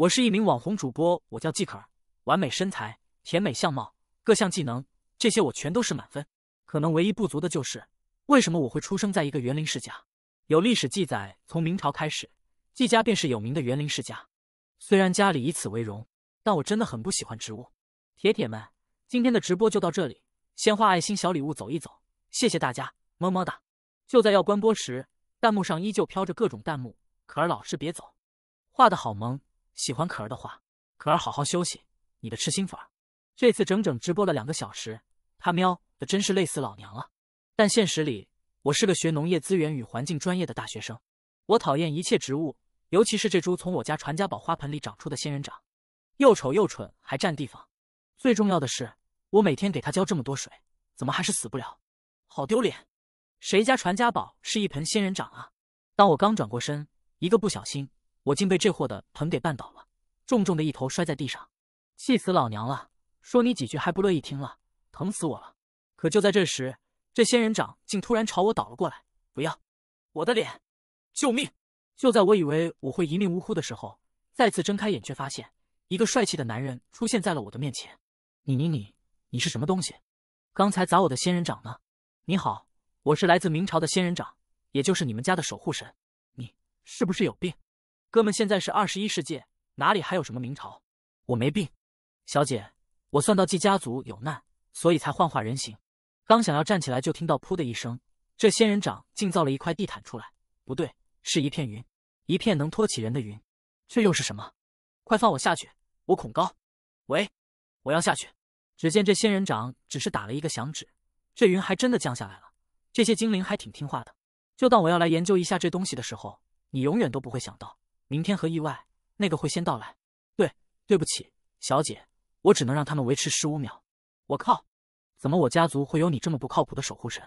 我是一名网红主播，我叫季可儿，完美身材，甜美相貌，各项技能，这些我全都是满分。可能唯一不足的就是，为什么我会出生在一个园林世家？有历史记载，从明朝开始，季家便是有名的园林世家。虽然家里以此为荣，但我真的很不喜欢植物。铁铁们，今天的直播就到这里，先画爱心小礼物走一走，谢谢大家，么么哒！就在要关播时，弹幕上依旧飘着各种弹幕，可儿老师别走，画的好萌。喜欢可儿的话，可儿好好休息。你的痴心粉，这次整整直播了两个小时，他喵的真是累死老娘了。但现实里，我是个学农业资源与环境专业的大学生，我讨厌一切植物，尤其是这株从我家传家宝花盆里长出的仙人掌，又丑又蠢，还占地方。最重要的是，我每天给它浇这么多水，怎么还是死不了？好丢脸！谁家传家宝是一盆仙人掌啊？当我刚转过身，一个不小心。我竟被这货的盆给绊倒了，重重的一头摔在地上，气死老娘了！说你几句还不乐意听了，疼死我了！可就在这时，这仙人掌竟突然朝我倒了过来！不要！我的脸！救命！就在我以为我会一命呜呼的时候，再次睁开眼，却发现一个帅气的男人出现在了我的面前。你你你你是什么东西？刚才砸我的仙人掌呢？你好，我是来自明朝的仙人掌，也就是你们家的守护神。你是不是有病？哥们，现在是二十一世纪，哪里还有什么明朝？我没病。小姐，我算到季家族有难，所以才幻化人形。刚想要站起来，就听到噗的一声，这仙人掌竟造了一块地毯出来。不对，是一片云，一片能托起人的云，这又是什么？快放我下去，我恐高。喂，我要下去。只见这仙人掌只是打了一个响指，这云还真的降下来了。这些精灵还挺听话的。就当我要来研究一下这东西的时候，你永远都不会想到。明天和意外，那个会先到来。对，对不起，小姐，我只能让他们维持十五秒。我靠，怎么我家族会有你这么不靠谱的守护神？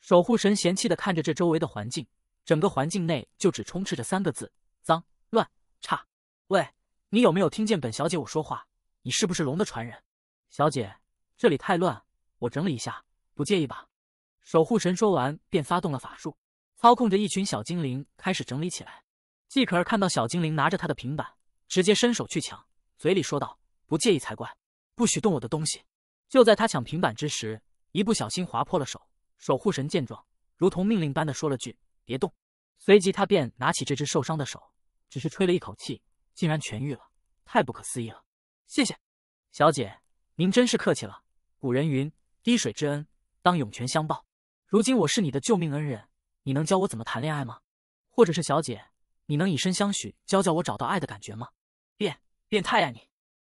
守护神嫌弃的看着这周围的环境，整个环境内就只充斥着三个字：脏、乱、差。喂，你有没有听见本小姐我说话？你是不是龙的传人？小姐，这里太乱，我整理一下，不介意吧？守护神说完便发动了法术，操控着一群小精灵开始整理起来。季可儿看到小精灵拿着她的平板，直接伸手去抢，嘴里说道：“不介意才怪，不许动我的东西！”就在他抢平板之时，一不小心划破了手。守护神见状，如同命令般的说了句：“别动！”随即他便拿起这只受伤的手，只是吹了一口气，竟然痊愈了，太不可思议了！谢谢，小姐，您真是客气了。古人云：“滴水之恩，当涌泉相报。”如今我是你的救命恩人，你能教我怎么谈恋爱吗？或者是小姐？你能以身相许，教教我找到爱的感觉吗？变变态呀你！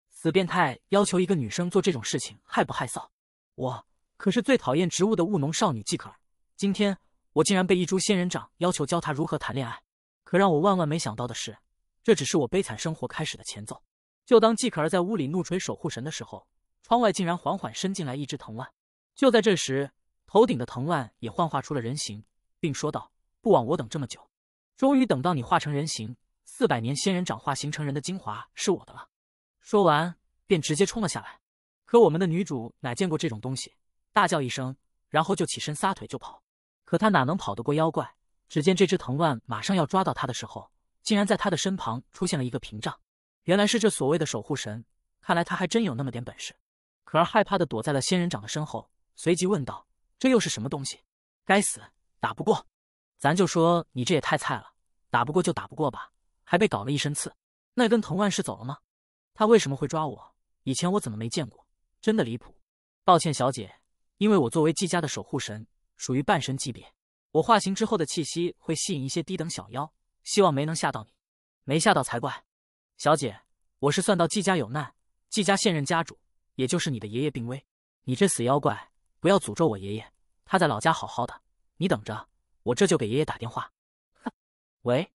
死变态，要求一个女生做这种事情，害不害臊？我可是最讨厌植物的务农少女季可儿，今天我竟然被一株仙人掌要求教她如何谈恋爱。可让我万万没想到的是，这只是我悲惨生活开始的前奏。就当季可儿在屋里怒捶守护神的时候，窗外竟然缓缓伸进来一只藤蔓。就在这时，头顶的藤蔓也幻化出了人形，并说道：“不枉我等这么久。”终于等到你化成人形，四百年仙人掌化形成人的精华是我的了。说完，便直接冲了下来。可我们的女主哪见过这种东西，大叫一声，然后就起身撒腿就跑。可她哪能跑得过妖怪？只见这只藤蔓马上要抓到她的时候，竟然在她的身旁出现了一个屏障。原来是这所谓的守护神，看来他还真有那么点本事。可儿害怕的躲在了仙人掌的身后，随即问道：“这又是什么东西？”该死，打不过。咱就说你这也太菜了，打不过就打不过吧，还被搞了一身刺。那根藤蔓是走了吗？他为什么会抓我？以前我怎么没见过？真的离谱！抱歉，小姐，因为我作为季家的守护神，属于半神级别，我化形之后的气息会吸引一些低等小妖，希望没能吓到你。没吓到才怪！小姐，我是算到季家有难，季家现任家主，也就是你的爷爷病危。你这死妖怪，不要诅咒我爷爷，他在老家好好的。你等着。我这就给爷爷打电话。喂，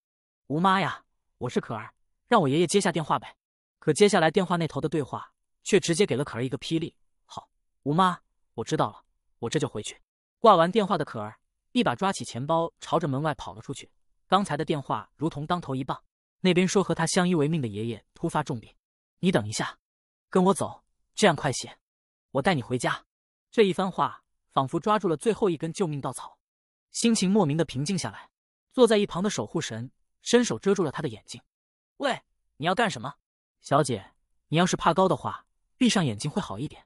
吴妈呀，我是可儿，让我爷爷接下电话呗。可接下来电话那头的对话却直接给了可儿一个霹雳。好，吴妈，我知道了，我这就回去。挂完电话的可儿一把抓起钱包，朝着门外跑了出去。刚才的电话如同当头一棒，那边说和他相依为命的爷爷突发重病。你等一下，跟我走，这样快些，我带你回家。这一番话仿佛抓住了最后一根救命稻草。心情莫名的平静下来，坐在一旁的守护神伸手遮住了他的眼睛。喂，你要干什么，小姐？你要是怕高的话，闭上眼睛会好一点。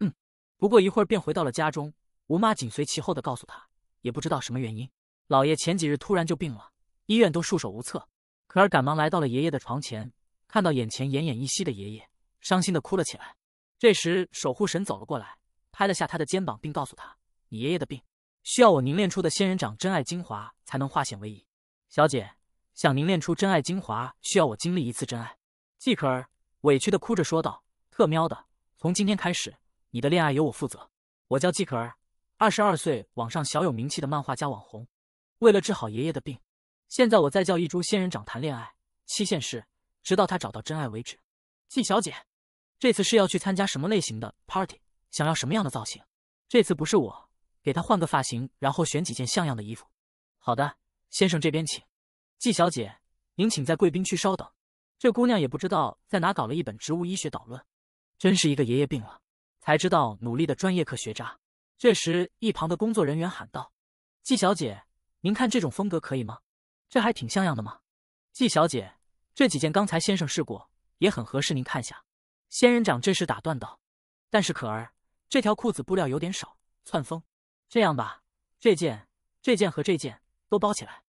嗯，不过一会儿便回到了家中。吴妈紧随其后的告诉他，也不知道什么原因，老爷前几日突然就病了，医院都束手无策。可儿赶忙来到了爷爷的床前，看到眼前奄奄一息的爷爷，伤心的哭了起来。这时守护神走了过来，拍了下他的肩膀，并告诉他：“你爷爷的病。”需要我凝练出的仙人掌真爱精华才能化险为夷。小姐想凝练出真爱精华，需要我经历一次真爱。季可儿委屈的哭着说道：“特喵的！从今天开始，你的恋爱由我负责。我叫季可儿，二十二岁，网上小有名气的漫画家网红。为了治好爷爷的病，现在我在教一株仙人掌谈恋爱，期限是直到他找到真爱为止。”季小姐，这次是要去参加什么类型的 party？想要什么样的造型？这次不是我。给他换个发型，然后选几件像样的衣服。好的，先生这边请。季小姐，您请在贵宾区稍等。这姑娘也不知道在哪搞了一本《植物医学导论》，真是一个爷爷病了才知道努力的专业课学渣。这时，一旁的工作人员喊道：“季小姐，您看这种风格可以吗？这还挺像样的吗？”季小姐，这几件刚才先生试过，也很合适。您看下。仙人掌这时打断道：“但是可儿，这条裤子布料有点少，窜风。”这样吧，这件、这件和这件都包起来，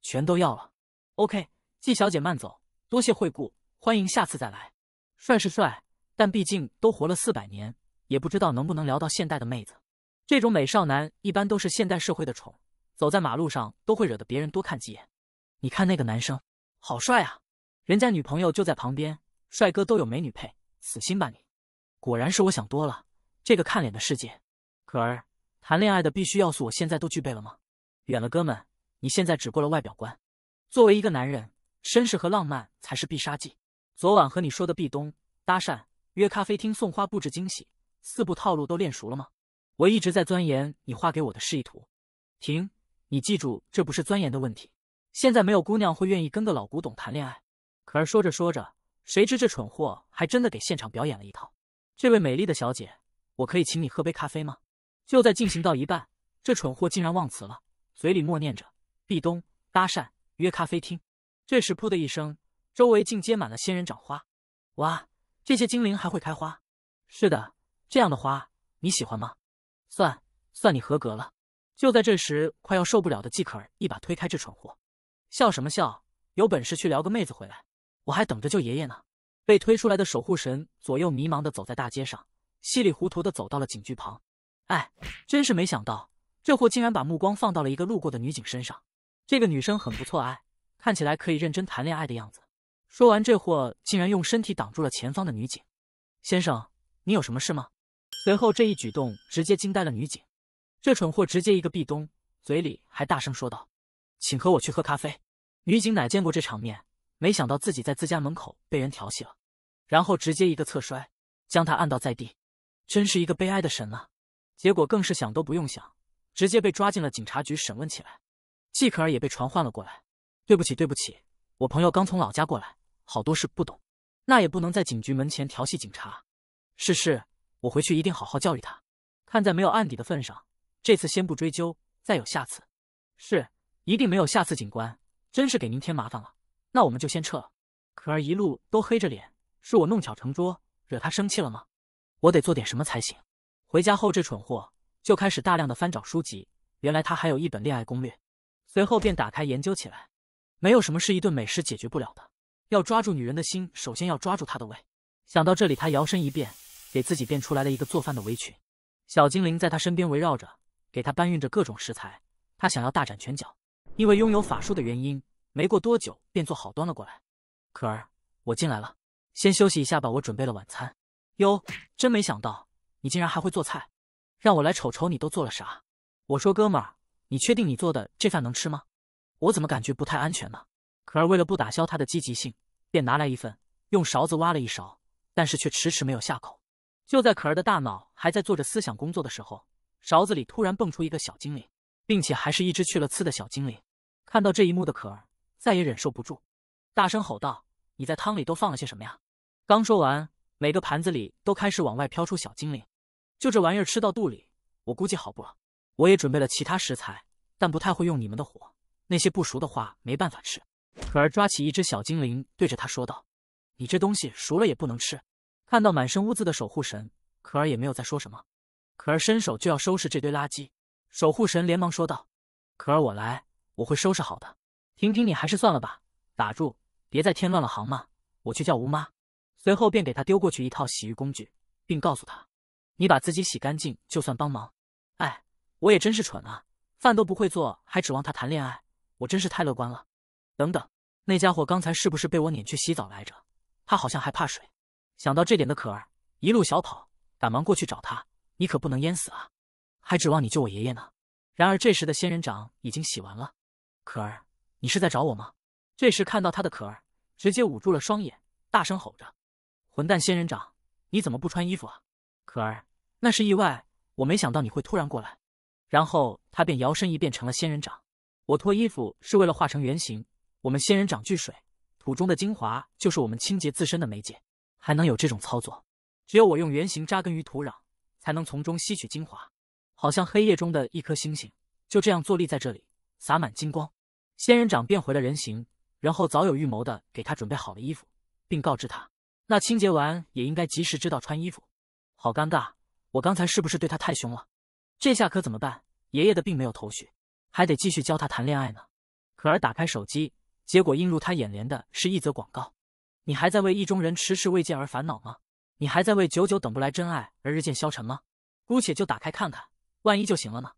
全都要了。OK，季小姐慢走，多谢惠顾，欢迎下次再来。帅是帅，但毕竟都活了四百年，也不知道能不能聊到现代的妹子。这种美少男一般都是现代社会的宠，走在马路上都会惹得别人多看几眼。你看那个男生，好帅啊！人家女朋友就在旁边，帅哥都有美女配，死心吧你！果然是我想多了，这个看脸的世界。可儿。谈恋爱的必须要素，我现在都具备了吗？远了，哥们，你现在只过了外表关。作为一个男人，绅士和浪漫才是必杀技。昨晚和你说的壁咚、搭讪、约咖啡厅、送花、布置惊喜四步套路都练熟了吗？我一直在钻研你画给我的示意图。停，你记住，这不是钻研的问题。现在没有姑娘会愿意跟个老古董谈恋爱。可儿说着说着，谁知这蠢货还真的给现场表演了一套。这位美丽的小姐，我可以请你喝杯咖啡吗？就在进行到一半，这蠢货竟然忘词了，嘴里默念着“壁咚搭讪约咖啡厅”。这时，噗的一声，周围竟结满了仙人掌花。哇，这些精灵还会开花？是的，这样的花你喜欢吗？算算你合格了。就在这时，快要受不了的季可儿一把推开这蠢货，笑什么笑？有本事去撩个妹子回来，我还等着救爷爷呢。被推出来的守护神左右迷茫的走在大街上，稀里糊涂的走到了警局旁。哎，真是没想到，这货竟然把目光放到了一个路过的女警身上。这个女生很不错，哎，看起来可以认真谈恋爱的样子。说完，这货竟然用身体挡住了前方的女警。先生，你有什么事吗？随后这一举动直接惊呆了女警。这蠢货直接一个壁咚，嘴里还大声说道：“请和我去喝咖啡。”女警哪见过这场面？没想到自己在自家门口被人调戏了，然后直接一个侧摔，将他按倒在地。真是一个悲哀的神啊！结果更是想都不用想，直接被抓进了警察局审问起来。季可儿也被传唤了过来。对不起，对不起，我朋友刚从老家过来，好多事不懂。那也不能在警局门前调戏警察。是是，我回去一定好好教育他。看在没有案底的份上，这次先不追究。再有下次，是一定没有下次。警官，真是给您添麻烦了。那我们就先撤。了。可儿一路都黑着脸，是我弄巧成拙，惹他生气了吗？我得做点什么才行。回家后，这蠢货就开始大量的翻找书籍。原来他还有一本恋爱攻略，随后便打开研究起来。没有什么是一顿美食解决不了的。要抓住女人的心，首先要抓住她的胃。想到这里，他摇身一变，给自己变出来了一个做饭的围裙。小精灵在他身边围绕着，给他搬运着各种食材。他想要大展拳脚，因为拥有法术的原因，没过多久便做好端了过来。可儿，我进来了，先休息一下吧。我准备了晚餐。哟，真没想到。你竟然还会做菜，让我来瞅瞅你都做了啥。我说哥们儿，你确定你做的这饭能吃吗？我怎么感觉不太安全呢？可儿为了不打消他的积极性，便拿来一份，用勺子挖了一勺，但是却迟迟没有下口。就在可儿的大脑还在做着思想工作的时候，勺子里突然蹦出一个小精灵，并且还是一只去了刺的小精灵。看到这一幕的可儿再也忍受不住，大声吼道：“你在汤里都放了些什么呀？”刚说完，每个盘子里都开始往外飘出小精灵。就这玩意儿吃到肚里，我估计好不了。我也准备了其他食材，但不太会用你们的火，那些不熟的话没办法吃。可儿抓起一只小精灵，对着他说道：“你这东西熟了也不能吃。”看到满身污渍的守护神，可儿也没有再说什么。可儿伸手就要收拾这堆垃圾，守护神连忙说道：“可儿，我来，我会收拾好的。”婷婷，你还是算了吧，打住，别再添乱了，行吗？我去叫吴妈。随后便给他丢过去一套洗浴工具，并告诉他。你把自己洗干净就算帮忙，哎，我也真是蠢啊，饭都不会做，还指望他谈恋爱，我真是太乐观了。等等，那家伙刚才是不是被我撵去洗澡来着？他好像还怕水。想到这点的可儿一路小跑，赶忙过去找他。你可不能淹死啊，还指望你救我爷爷呢。然而这时的仙人掌已经洗完了，可儿，你是在找我吗？这时看到他的可儿直接捂住了双眼，大声吼着：“混蛋仙人掌，你怎么不穿衣服啊？”可儿。那是意外，我没想到你会突然过来。然后他便摇身一变成了仙人掌。我脱衣服是为了化成原形。我们仙人掌聚水，土中的精华就是我们清洁自身的媒介。还能有这种操作？只有我用原形扎根于土壤，才能从中吸取精华。好像黑夜中的一颗星星，就这样坐立在这里，洒满金光。仙人掌变回了人形，然后早有预谋的给他准备好了衣服，并告知他，那清洁完也应该及时知道穿衣服。好尴尬。我刚才是不是对他太凶了？这下可怎么办？爷爷的并没有头绪，还得继续教他谈恋爱呢。可儿打开手机，结果映入他眼帘的是一则广告：“你还在为意中人迟迟未见而烦恼吗？你还在为久久等不来真爱而日渐消沉吗？姑且就打开看看，万一就行了呢。”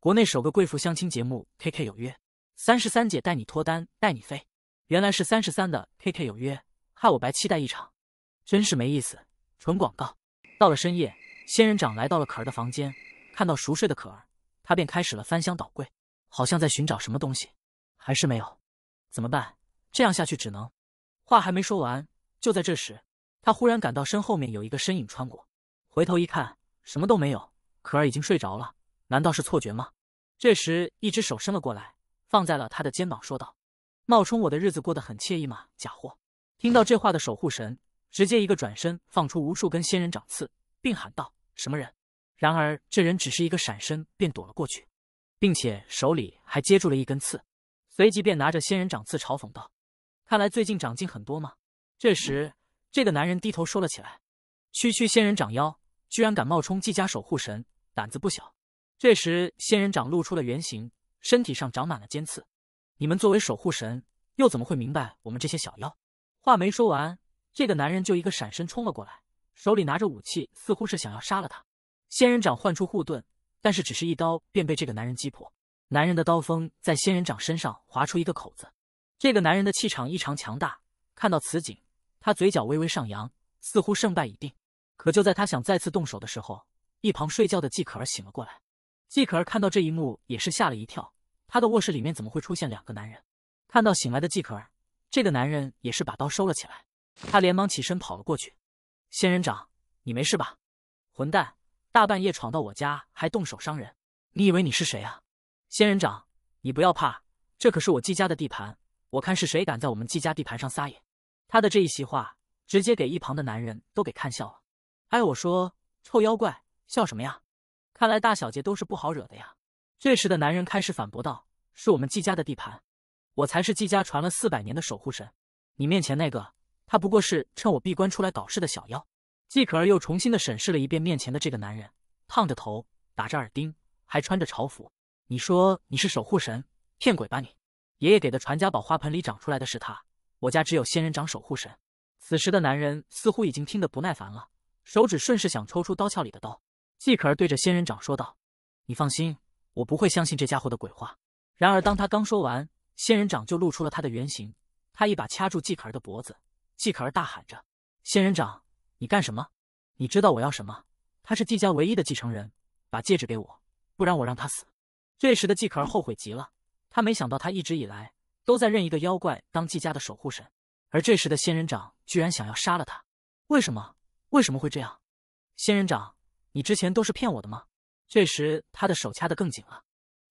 国内首个贵妇相亲节目《K K 有约》，三十三姐带你脱单带你飞。原来是三十三的《K K 有约》，害我白期待一场，真是没意思。纯广告。到了深夜。仙人掌来到了可儿的房间，看到熟睡的可儿，他便开始了翻箱倒柜，好像在寻找什么东西，还是没有。怎么办？这样下去只能……话还没说完，就在这时，他忽然感到身后面有一个身影穿过，回头一看，什么都没有。可儿已经睡着了，难道是错觉吗？这时，一只手伸了过来，放在了他的肩膀，说道：“冒充我的日子过得很惬意吗？假货！”听到这话的守护神直接一个转身，放出无数根仙人掌刺，并喊道。什么人？然而这人只是一个闪身便躲了过去，并且手里还接住了一根刺，随即便拿着仙人掌刺嘲讽道：“看来最近长进很多吗？”这时，这个男人低头说了起来：“区区仙人掌妖，居然敢冒充季家守护神，胆子不小。”这时，仙人掌露出了原形，身体上长满了尖刺。你们作为守护神，又怎么会明白我们这些小妖？话没说完，这个男人就一个闪身冲了过来。手里拿着武器，似乎是想要杀了他。仙人掌唤出护盾，但是只是一刀便被这个男人击破。男人的刀锋在仙人掌身上划出一个口子。这个男人的气场异常强大。看到此景，他嘴角微微上扬，似乎胜败已定。可就在他想再次动手的时候，一旁睡觉的季可儿醒了过来。季可儿看到这一幕也是吓了一跳。他的卧室里面怎么会出现两个男人？看到醒来的季可儿，这个男人也是把刀收了起来。他连忙起身跑了过去。仙人掌，你没事吧？混蛋，大半夜闯到我家还动手伤人，你以为你是谁啊？仙人掌，你不要怕，这可是我季家的地盘，我看是谁敢在我们季家地盘上撒野。他的这一席话，直接给一旁的男人都给看笑了。哎，我说，臭妖怪，笑什么呀？看来大小姐都是不好惹的呀。这时的男人开始反驳道：“是我们季家的地盘，我才是季家传了四百年的守护神，你面前那个。”他不过是趁我闭关出来搞事的小妖。季可儿又重新的审视了一遍面前的这个男人，烫着头，打着耳钉，还穿着朝服。你说你是守护神，骗鬼吧你！爷爷给的传家宝花盆里长出来的是他。我家只有仙人掌守护神。此时的男人似乎已经听得不耐烦了，手指顺势想抽出刀鞘里的刀。季可儿对着仙人掌说道：“你放心，我不会相信这家伙的鬼话。”然而当他刚说完，仙人掌就露出了他的原形，他一把掐住季可儿的脖子。季可儿大喊着：“仙人掌，你干什么？你知道我要什么？他是季家唯一的继承人，把戒指给我，不然我让他死。”这时的季可儿后悔极了，他没想到他一直以来都在认一个妖怪当季家的守护神，而这时的仙人掌居然想要杀了他，为什么？为什么会这样？仙人掌，你之前都是骗我的吗？这时他的手掐得更紧了，“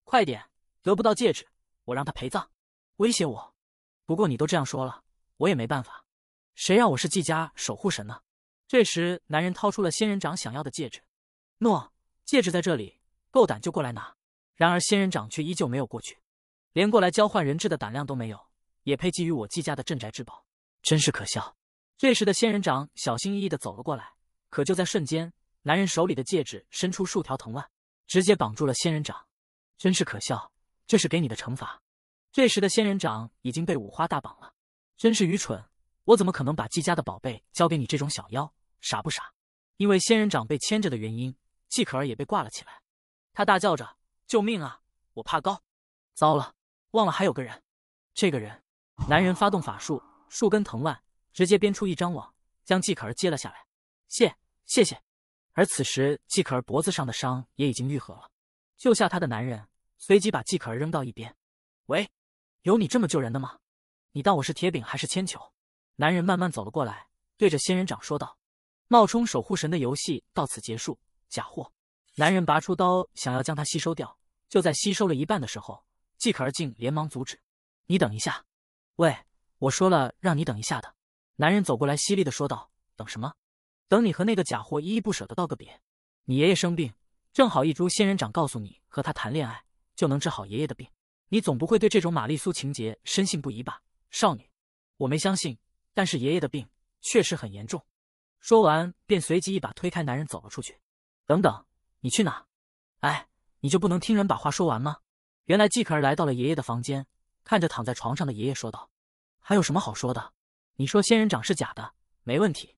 快点，得不到戒指，我让他陪葬！”威胁我？不过你都这样说了，我也没办法。谁让我是季家守护神呢？这时，男人掏出了仙人掌想要的戒指。诺，戒指在这里，够胆就过来拿。然而，仙人掌却依旧没有过去，连过来交换人质的胆量都没有，也配觊觎我季家的镇宅之宝？真是可笑！这时的仙人掌小心翼翼地走了过来，可就在瞬间，男人手里的戒指伸出数条藤蔓，直接绑住了仙人掌。真是可笑！这是给你的惩罚。这时的仙人掌已经被五花大绑了，真是愚蠢。我怎么可能把季家的宝贝交给你这种小妖？傻不傻？因为仙人掌被牵着的原因，季可儿也被挂了起来。他大叫着：“救命啊！我怕高！”糟了，忘了还有个人。这个人，男人发动法术，树根藤蔓直接编出一张网，将季可儿接了下来。谢，谢谢。而此时，季可儿脖子上的伤也已经愈合了。救下他的男人随即把季可儿扔到一边：“喂，有你这么救人的吗？你当我是铁饼还是铅球？”男人慢慢走了过来，对着仙人掌说道：“冒充守护神的游戏到此结束，假货。”男人拔出刀，想要将它吸收掉。就在吸收了一半的时候，季可儿竟连忙阻止：“你等一下！”“喂，我说了让你等一下的。”男人走过来，犀利的说道：“等什么？等你和那个假货依依不舍的道个别。你爷爷生病，正好一株仙人掌告诉你，和他谈恋爱就能治好爷爷的病。你总不会对这种玛丽苏情节深信不疑吧，少女？”“我没相信。”但是爷爷的病确实很严重。说完，便随即一把推开男人，走了出去。等等，你去哪？哎，你就不能听人把话说完吗？原来季可儿来到了爷爷的房间，看着躺在床上的爷爷说道：“还有什么好说的？你说仙人掌是假的，没问题。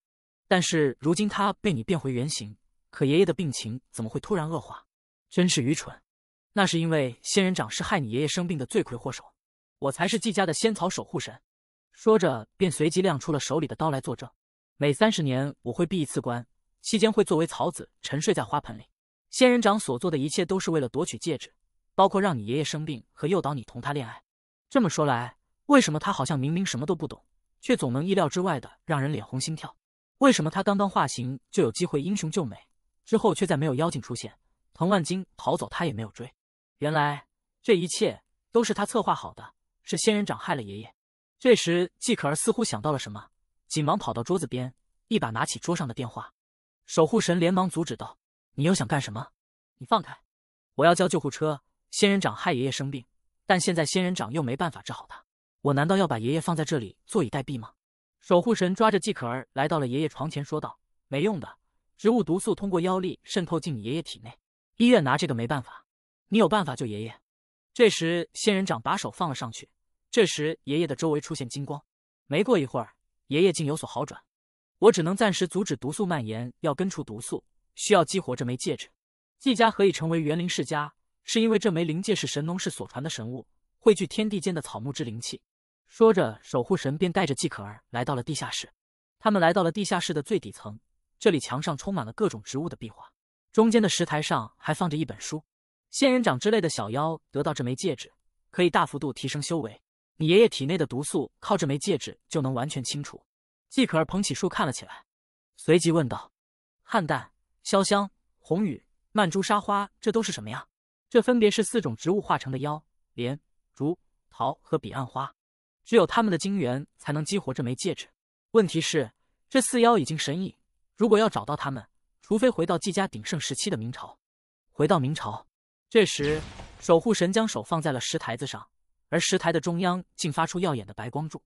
但是如今它被你变回原形，可爷爷的病情怎么会突然恶化？真是愚蠢！那是因为仙人掌是害你爷爷生病的罪魁祸首，我才是季家的仙草守护神。”说着，便随即亮出了手里的刀来作证。每三十年，我会闭一次关，期间会作为草籽沉睡在花盆里。仙人掌所做的一切都是为了夺取戒指，包括让你爷爷生病和诱导你同他恋爱。这么说来，为什么他好像明明什么都不懂，却总能意料之外的让人脸红心跳？为什么他刚刚化形就有机会英雄救美，之后却再没有妖精出现？藤万金逃走，他也没有追。原来这一切都是他策划好的，是仙人掌害了爷爷。这时，季可儿似乎想到了什么，急忙跑到桌子边，一把拿起桌上的电话。守护神连忙阻止道：“你又想干什么？你放开！我要叫救护车。仙人掌害爷爷生病，但现在仙人掌又没办法治好他。我难道要把爷爷放在这里坐以待毙吗？”守护神抓着季可儿来到了爷爷床前，说道：“没用的，植物毒素通过妖力渗透进你爷爷体内，医院拿这个没办法。你有办法救爷爷？”这时，仙人掌把手放了上去。这时，爷爷的周围出现金光。没过一会儿，爷爷竟有所好转。我只能暂时阻止毒素蔓延，要根除毒素，需要激活这枚戒指。季家何以成为园林世家，是因为这枚灵戒是神农氏所传的神物，汇聚天地间的草木之灵气。说着，守护神便带着季可儿来到了地下室。他们来到了地下室的最底层，这里墙上充满了各种植物的壁画，中间的石台上还放着一本书。仙人掌之类的小妖得到这枚戒指，可以大幅度提升修为。你爷爷体内的毒素靠这枚戒指就能完全清除。季可儿捧起树看了起来，随即问道：“汉旦、潇湘、红雨、曼珠沙花，这都是什么呀？”“这分别是四种植物化成的妖莲、竹、桃和彼岸花，只有他们的精元才能激活这枚戒指。问题是，这四妖已经神隐，如果要找到他们，除非回到季家鼎盛时期的明朝。回到明朝。”这时，守护神将手放在了石台子上。而石台的中央竟发出耀眼的白光柱，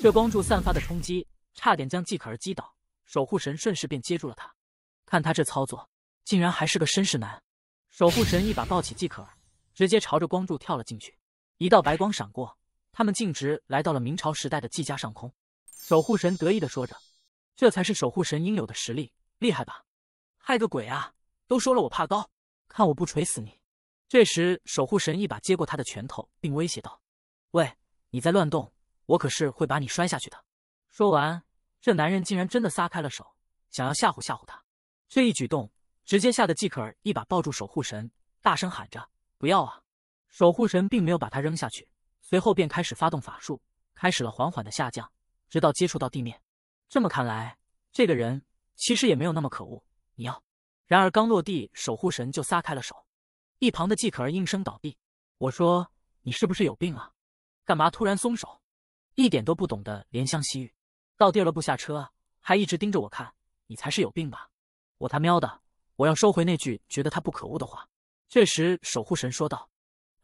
这光柱散发的冲击差点将季可儿击倒，守护神顺势便接住了他。看他这操作，竟然还是个绅士男。守护神一把抱起季可儿，直接朝着光柱跳了进去。一道白光闪过，他们径直来到了明朝时代的季家上空。守护神得意地说着：“这才是守护神应有的实力，厉害吧？”“害个鬼啊！都说了我怕高，看我不锤死你！”这时，守护神一把接过他的拳头，并威胁道。喂，你在乱动，我可是会把你摔下去的！说完，这男人竟然真的撒开了手，想要吓唬吓唬他。这一举动直接吓得季可儿一把抱住守护神，大声喊着：“不要啊！”守护神并没有把他扔下去，随后便开始发动法术，开始了缓缓的下降，直到接触到地面。这么看来，这个人其实也没有那么可恶。你要……然而刚落地，守护神就撒开了手，一旁的季可儿应声倒地。我说：“你是不是有病啊？”干嘛突然松手？一点都不懂得怜香惜玉。到地儿了不下车，还一直盯着我看。你才是有病吧！我他喵的，我要收回那句觉得他不可恶的话。这时，守护神说道：“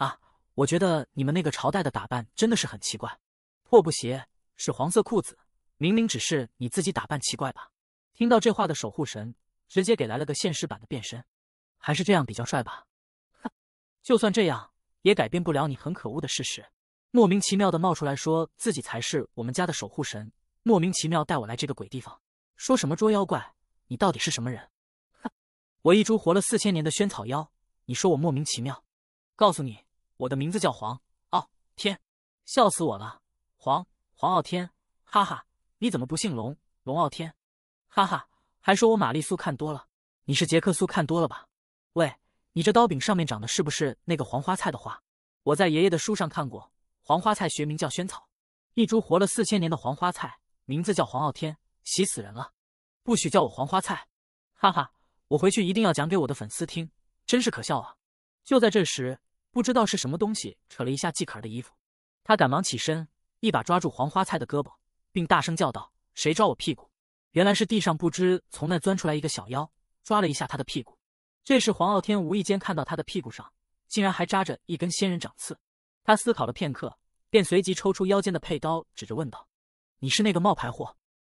啊，我觉得你们那个朝代的打扮真的是很奇怪。破布鞋，是黄色裤子，明明只是你自己打扮奇怪吧？”听到这话的守护神直接给来了个现实版的变身，还是这样比较帅吧？哼，就算这样，也改变不了你很可恶的事实。莫名其妙的冒出来说自己才是我们家的守护神，莫名其妙带我来这个鬼地方，说什么捉妖怪，你到底是什么人？哼，我一株活了四千年的萱草妖，你说我莫名其妙？告诉你，我的名字叫黄傲天，笑死我了，黄黄傲天，哈哈，你怎么不姓龙？龙傲天，哈哈，还说我玛丽苏看多了，你是杰克苏看多了吧？喂，你这刀柄上面长的是不是那个黄花菜的花？我在爷爷的书上看过。黄花菜学名叫萱草，一株活了四千年的黄花菜，名字叫黄傲天，喜死人了！不许叫我黄花菜，哈哈，我回去一定要讲给我的粉丝听，真是可笑啊！就在这时，不知道是什么东西扯了一下季可儿的衣服，他赶忙起身，一把抓住黄花菜的胳膊，并大声叫道：“谁抓我屁股？”原来是地上不知从那钻出来一个小妖，抓了一下他的屁股。这时黄傲天无意间看到他的屁股上竟然还扎着一根仙人掌刺。他思考了片刻，便随即抽出腰间的佩刀，指着问道：“你是那个冒牌货？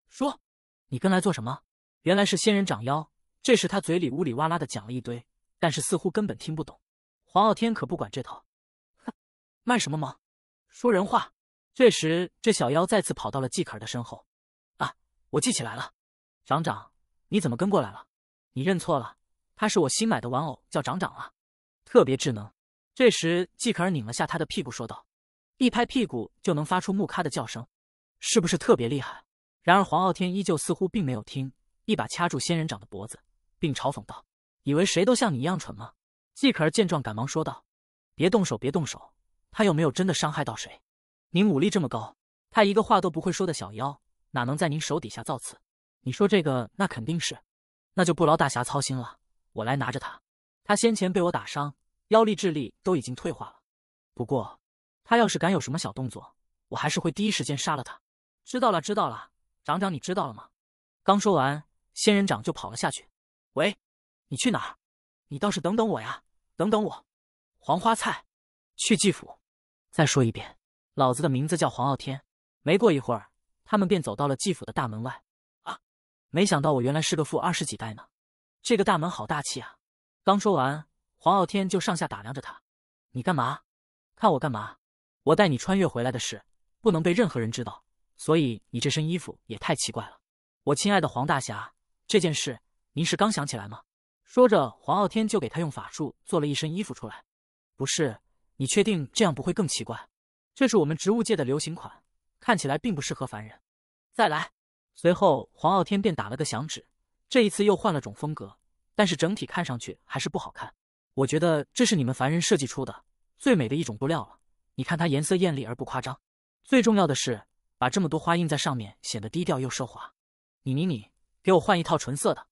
说，你跟来做什么？”原来是仙人掌妖。这时他嘴里呜里哇啦的讲了一堆，但是似乎根本听不懂。黄傲天可不管这套，哼，卖什么萌？说人话！这时这小妖再次跑到了季可儿的身后。“啊，我记起来了，长长，你怎么跟过来了？你认错了，他是我新买的玩偶，叫长长啊，特别智能。”这时，季可儿拧了下他的屁股，说道：“一拍屁股就能发出木咔的叫声，是不是特别厉害？”然而，黄傲天依旧似乎并没有听，一把掐住仙人掌的脖子，并嘲讽道：“以为谁都像你一样蠢吗？”季可儿见状，赶忙说道：“别动手，别动手！他又没有真的伤害到谁。您武力这么高，他一个话都不会说的小妖，哪能在您手底下造次？你说这个，那肯定是。那就不劳大侠操心了，我来拿着他。他先前被我打伤。”妖力、智力都已经退化了。不过，他要是敢有什么小动作，我还是会第一时间杀了他。知道了，知道了，长长，你知道了吗？刚说完，仙人掌就跑了下去。喂，你去哪儿？你倒是等等我呀，等等我。黄花菜，去季府。再说一遍，老子的名字叫黄傲天。没过一会儿，他们便走到了季府的大门外。啊，没想到我原来是个富二十几代呢。这个大门好大气啊。刚说完。黄傲天就上下打量着他，你干嘛？看我干嘛？我带你穿越回来的事不能被任何人知道，所以你这身衣服也太奇怪了。我亲爱的黄大侠，这件事您是刚想起来吗？说着，黄傲天就给他用法术做了一身衣服出来。不是，你确定这样不会更奇怪？这是我们植物界的流行款，看起来并不适合凡人。再来。随后，黄傲天便打了个响指，这一次又换了种风格，但是整体看上去还是不好看。我觉得这是你们凡人设计出的最美的一种布料了。你看它颜色艳丽而不夸张，最重要的是把这么多花印在上面，显得低调又奢华。你你你，给我换一套纯色的。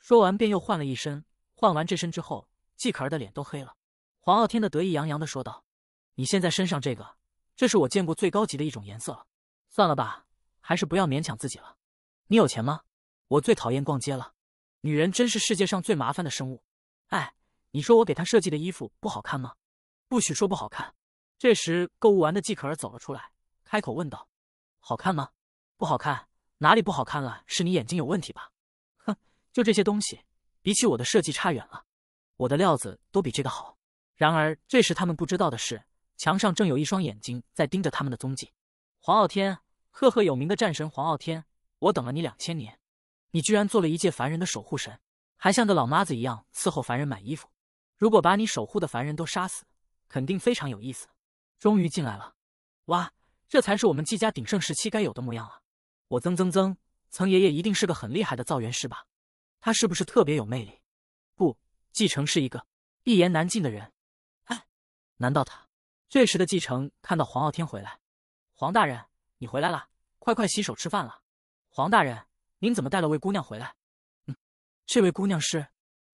说完便又换了一身。换完这身之后，季可儿的脸都黑了。黄傲天的得意洋洋地说道：“你现在身上这个，这是我见过最高级的一种颜色了。算了吧，还是不要勉强自己了。你有钱吗？我最讨厌逛街了。女人真是世界上最麻烦的生物。哎。”你说我给他设计的衣服不好看吗？不许说不好看。这时，购物完的季可儿走了出来，开口问道：“好看吗？”“不好看，哪里不好看了？是你眼睛有问题吧？”“哼，就这些东西，比起我的设计差远了。我的料子都比这个好。”然而，这时他们不知道的是，墙上正有一双眼睛在盯着他们的踪迹。黄傲天，赫赫有名的战神黄傲天，我等了你两千年，你居然做了一介凡人的守护神，还像个老妈子一样伺候凡人买衣服。如果把你守护的凡人都杀死，肯定非常有意思。终于进来了，哇，这才是我们季家鼎盛时期该有的模样啊！我曾曾曾曾爷爷一定是个很厉害的造元师吧？他是不是特别有魅力？不，季承是一个一言难尽的人。哎，难道他？这时的季承看到黄傲天回来，黄大人，你回来了，快快洗手吃饭了。黄大人，您怎么带了位姑娘回来？嗯，这位姑娘是，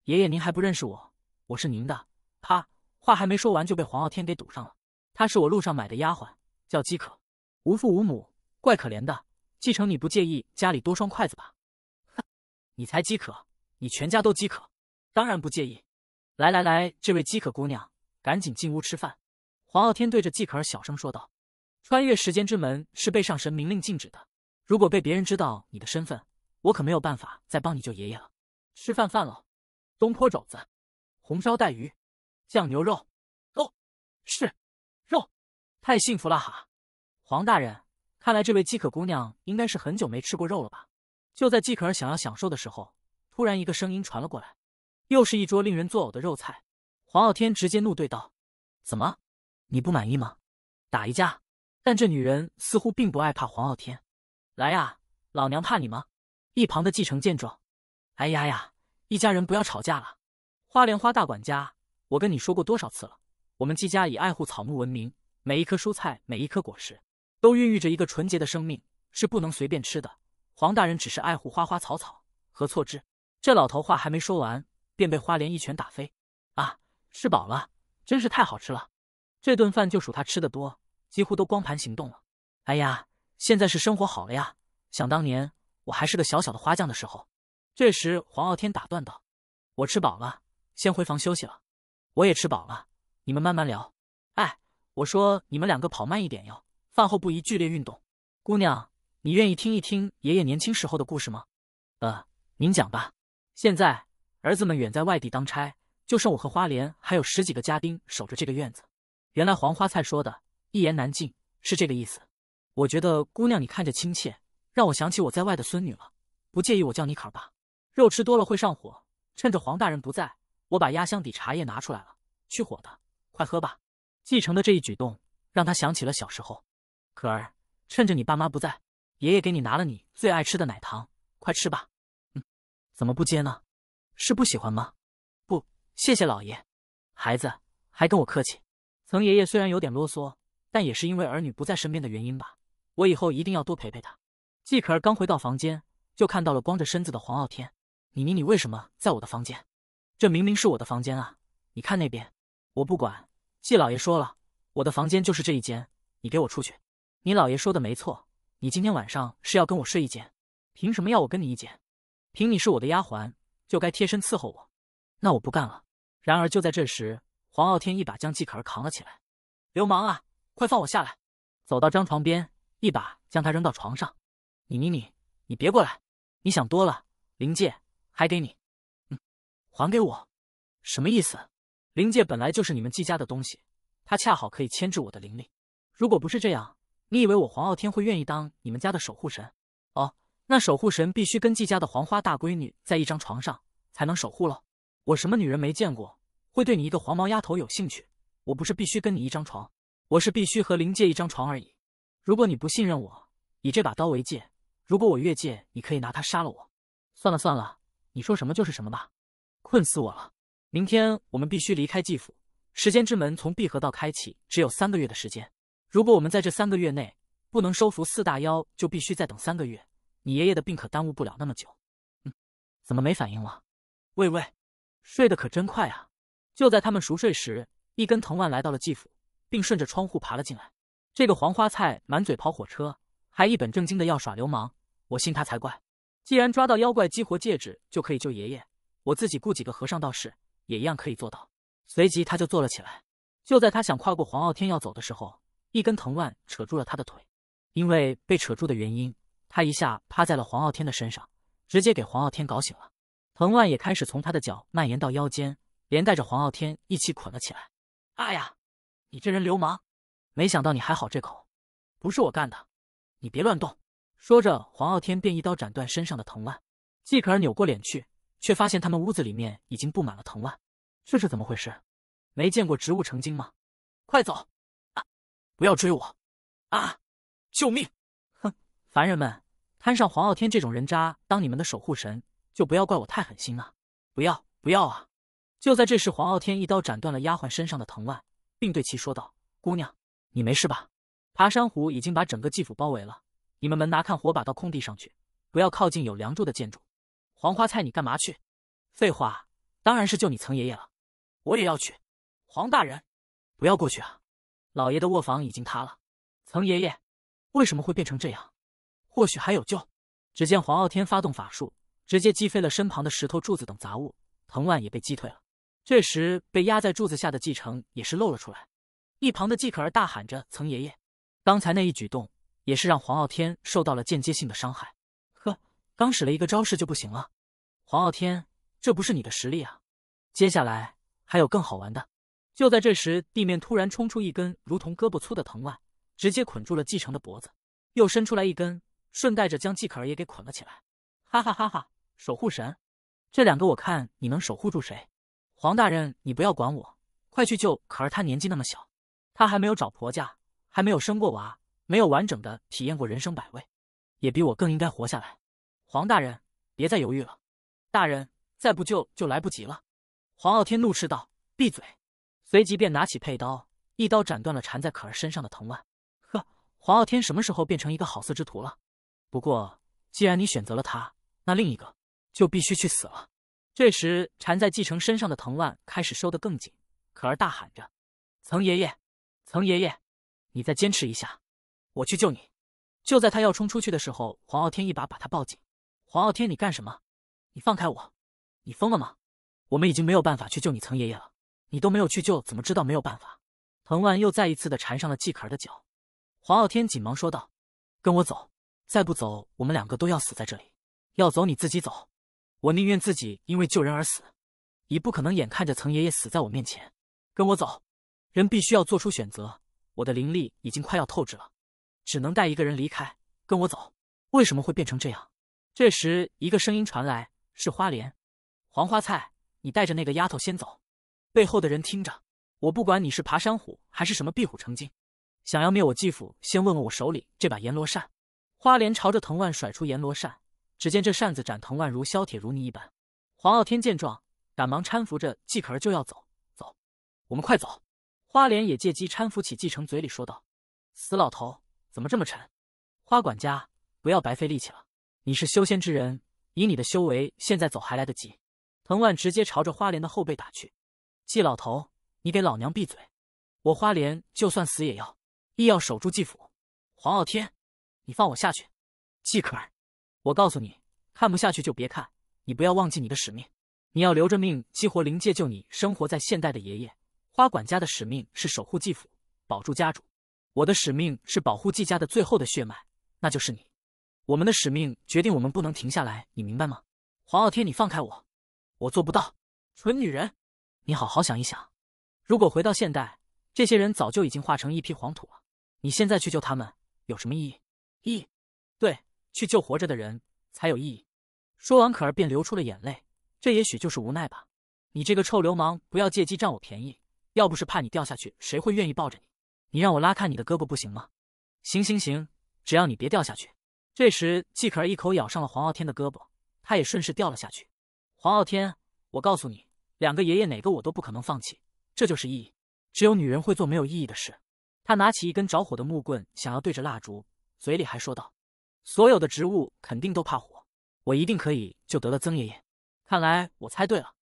爷爷您还不认识我？我是您的，他话还没说完就被黄傲天给堵上了。她是我路上买的丫鬟，叫饥渴，无父无母，怪可怜的。继承你不介意家里多双筷子吧？哼，你才饥渴，你全家都饥渴，当然不介意。来来来，这位饥渴姑娘，赶紧进屋吃饭。黄傲天对着季可儿小声说道：“穿越时间之门是被上神明令禁止的，如果被别人知道你的身份，我可没有办法再帮你救爷爷了。”吃饭饭了，东坡肘子。红烧带鱼，酱牛肉，哦，是肉，太幸福了哈！黄大人，看来这位饥渴姑娘应该是很久没吃过肉了吧？就在季可儿想要享受的时候，突然一个声音传了过来：“又是一桌令人作呕的肉菜！”黄傲天直接怒对道：“怎么，你不满意吗？打一架！”但这女人似乎并不害怕黄傲天，来呀，老娘怕你吗？一旁的继承见状，哎呀呀，一家人不要吵架了。花莲花大管家，我跟你说过多少次了？我们季家以爱护草木闻名，每一棵蔬菜，每一颗果实，都孕育着一个纯洁的生命，是不能随便吃的。黄大人只是爱护花花草草，何错之？这老头话还没说完，便被花莲一拳打飞。啊，吃饱了，真是太好吃了！这顿饭就属他吃的多，几乎都光盘行动了。哎呀，现在是生活好了呀！想当年我还是个小小的花匠的时候。这时黄傲天打断道：“我吃饱了。”先回房休息了，我也吃饱了，你们慢慢聊。哎，我说你们两个跑慢一点哟，饭后不宜剧烈运动。姑娘，你愿意听一听爷爷年轻时候的故事吗？呃，您讲吧。现在儿子们远在外地当差，就剩我和花莲还有十几个家丁守着这个院子。原来黄花菜说的一言难尽，是这个意思。我觉得姑娘你看着亲切，让我想起我在外的孙女了。不介意我叫你可儿吧？肉吃多了会上火，趁着黄大人不在。我把压箱底茶叶拿出来了，去火的，快喝吧。继承的这一举动让他想起了小时候。可儿，趁着你爸妈不在，爷爷给你拿了你最爱吃的奶糖，快吃吧。嗯，怎么不接呢？是不喜欢吗？不，谢谢老爷。孩子还跟我客气。曾爷爷虽然有点啰嗦，但也是因为儿女不在身边的原因吧。我以后一定要多陪陪他。季可儿刚回到房间，就看到了光着身子的黄傲天。你你你，为什么在我的房间？这明明是我的房间啊！你看那边，我不管。季老爷说了，我的房间就是这一间。你给我出去！你老爷说的没错，你今天晚上是要跟我睡一间，凭什么要我跟你一间？凭你是我的丫鬟，就该贴身伺候我。那我不干了。然而就在这时，黄傲天一把将季可儿扛了起来。流氓啊！快放我下来！走到张床边，一把将他扔到床上。你你你！你别过来！你想多了。灵戒还给你。还给我，什么意思？灵界本来就是你们季家的东西，它恰好可以牵制我的灵力。如果不是这样，你以为我黄傲天会愿意当你们家的守护神？哦，那守护神必须跟季家的黄花大闺女在一张床上才能守护喽。我什么女人没见过，会对你一个黄毛丫头有兴趣？我不是必须跟你一张床，我是必须和灵界一张床而已。如果你不信任我，以这把刀为戒。如果我越界，你可以拿它杀了我。算了算了，你说什么就是什么吧。困死我了！明天我们必须离开季府。时间之门从闭合到开启只有三个月的时间，如果我们在这三个月内不能收服四大妖，就必须再等三个月。你爷爷的病可耽误不了那么久。嗯，怎么没反应了？喂喂，睡得可真快啊！就在他们熟睡时，一根藤蔓来到了季府，并顺着窗户爬了进来。这个黄花菜满嘴跑火车，还一本正经的要耍流氓，我信他才怪。既然抓到妖怪激活戒指，就可以救爷爷。我自己雇几个和尚道士，也一样可以做到。随即他就坐了起来。就在他想跨过黄傲天要走的时候，一根藤蔓扯住了他的腿。因为被扯住的原因，他一下趴在了黄傲天的身上，直接给黄傲天搞醒了。藤蔓也开始从他的脚蔓延到腰间，连带着黄傲天一起捆了起来。哎呀，你这人流氓！没想到你还好这口，不是我干的，你别乱动。说着，黄傲天便一刀斩断身上的藤蔓。季可儿扭过脸去。却发现他们屋子里面已经布满了藤蔓，这是怎么回事？没见过植物成精吗？快走！啊，不要追我！啊，救命！哼，凡人们，摊上黄傲天这种人渣当你们的守护神，就不要怪我太狠心了！不要，不要啊！就在这时，黄傲天一刀斩断了丫鬟身上的藤蔓，并对其说道：“姑娘，你没事吧？爬山虎已经把整个季府包围了，你们门拿看火把到空地上去，不要靠近有梁柱的建筑。”黄花菜，你干嘛去？废话，当然是救你曾爷爷了。我也要去。黄大人，不要过去啊！老爷的卧房已经塌了。曾爷爷，为什么会变成这样？或许还有救。只见黄傲天发动法术，直接击飞了身旁的石头柱子等杂物，藤蔓也被击退了。这时，被压在柱子下的继承也是露了出来。一旁的季可儿大喊着：“曾爷爷，刚才那一举动也是让黄傲天受到了间接性的伤害。”刚使了一个招式就不行了，黄傲天，这不是你的实力啊！接下来还有更好玩的。就在这时，地面突然冲出一根如同胳膊粗的藤蔓，直接捆住了季承的脖子，又伸出来一根，顺带着将季可儿也给捆了起来。哈哈哈哈！守护神，这两个我看你能守护住谁？黄大人，你不要管我，快去救可儿，她年纪那么小，她还没有找婆家，还没有生过娃，没有完整的体验过人生百味，也比我更应该活下来。黄大人，别再犹豫了，大人再不救就来不及了。黄傲天怒斥道：“闭嘴！”随即便拿起佩刀，一刀斩断了缠在可儿身上的藤蔓。呵，黄傲天什么时候变成一个好色之徒了？不过，既然你选择了他，那另一个就必须去死了。这时，缠在继承身上的藤蔓开始收得更紧。可儿大喊着：“曾爷爷，曾爷爷，你再坚持一下，我去救你！”就在他要冲出去的时候，黄傲天一把把他抱紧。黄傲天，你干什么？你放开我！你疯了吗？我们已经没有办法去救你曾爷爷了。你都没有去救，怎么知道没有办法？藤蔓又再一次的缠上了季可儿的脚。黄傲天紧忙说道：“跟我走，再不走，我们两个都要死在这里。要走你自己走，我宁愿自己因为救人而死，也不可能眼看着曾爷爷死在我面前。跟我走，人必须要做出选择。我的灵力已经快要透支了，只能带一个人离开。跟我走。为什么会变成这样？”这时，一个声音传来：“是花莲，黄花菜，你带着那个丫头先走。背后的人听着，我不管你是爬山虎还是什么壁虎成精，想要灭我继父，先问问我手里这把阎罗扇。”花莲朝着藤蔓甩出阎罗扇，只见这扇子斩藤蔓如削铁如泥一般。黄傲天见状，赶忙搀扶着继可儿就要走：“走，我们快走。”花莲也借机搀扶起继承，嘴里说道：“死老头，怎么这么沉？花管家，不要白费力气了。”你是修仙之人，以你的修为，现在走还来得及。藤蔓直接朝着花莲的后背打去。季老头，你给老娘闭嘴！我花莲就算死也要，亦要守住季府。黄傲天，你放我下去！季可儿，我告诉你，看不下去就别看，你不要忘记你的使命，你要留着命激活灵界，救你生活在现代的爷爷。花管家的使命是守护季府，保住家主。我的使命是保护季家的最后的血脉，那就是你。我们的使命决定我们不能停下来，你明白吗？黄傲天，你放开我，我做不到。蠢女人，你好好想一想，如果回到现代，这些人早就已经化成一批黄土了。你现在去救他们有什么意义？意？对，去救活着的人才有意义。说完，可儿便流出了眼泪。这也许就是无奈吧。你这个臭流氓，不要借机占我便宜。要不是怕你掉下去，谁会愿意抱着你？你让我拉开你的胳膊不行吗？行行行，只要你别掉下去。这时，季可儿一口咬上了黄傲天的胳膊，他也顺势掉了下去。黄傲天，我告诉你，两个爷爷哪个我都不可能放弃，这就是意义。只有女人会做没有意义的事。他拿起一根着火的木棍，想要对着蜡烛，嘴里还说道：“所有的植物肯定都怕火，我一定可以救得了曾爷爷。”看来我猜对了。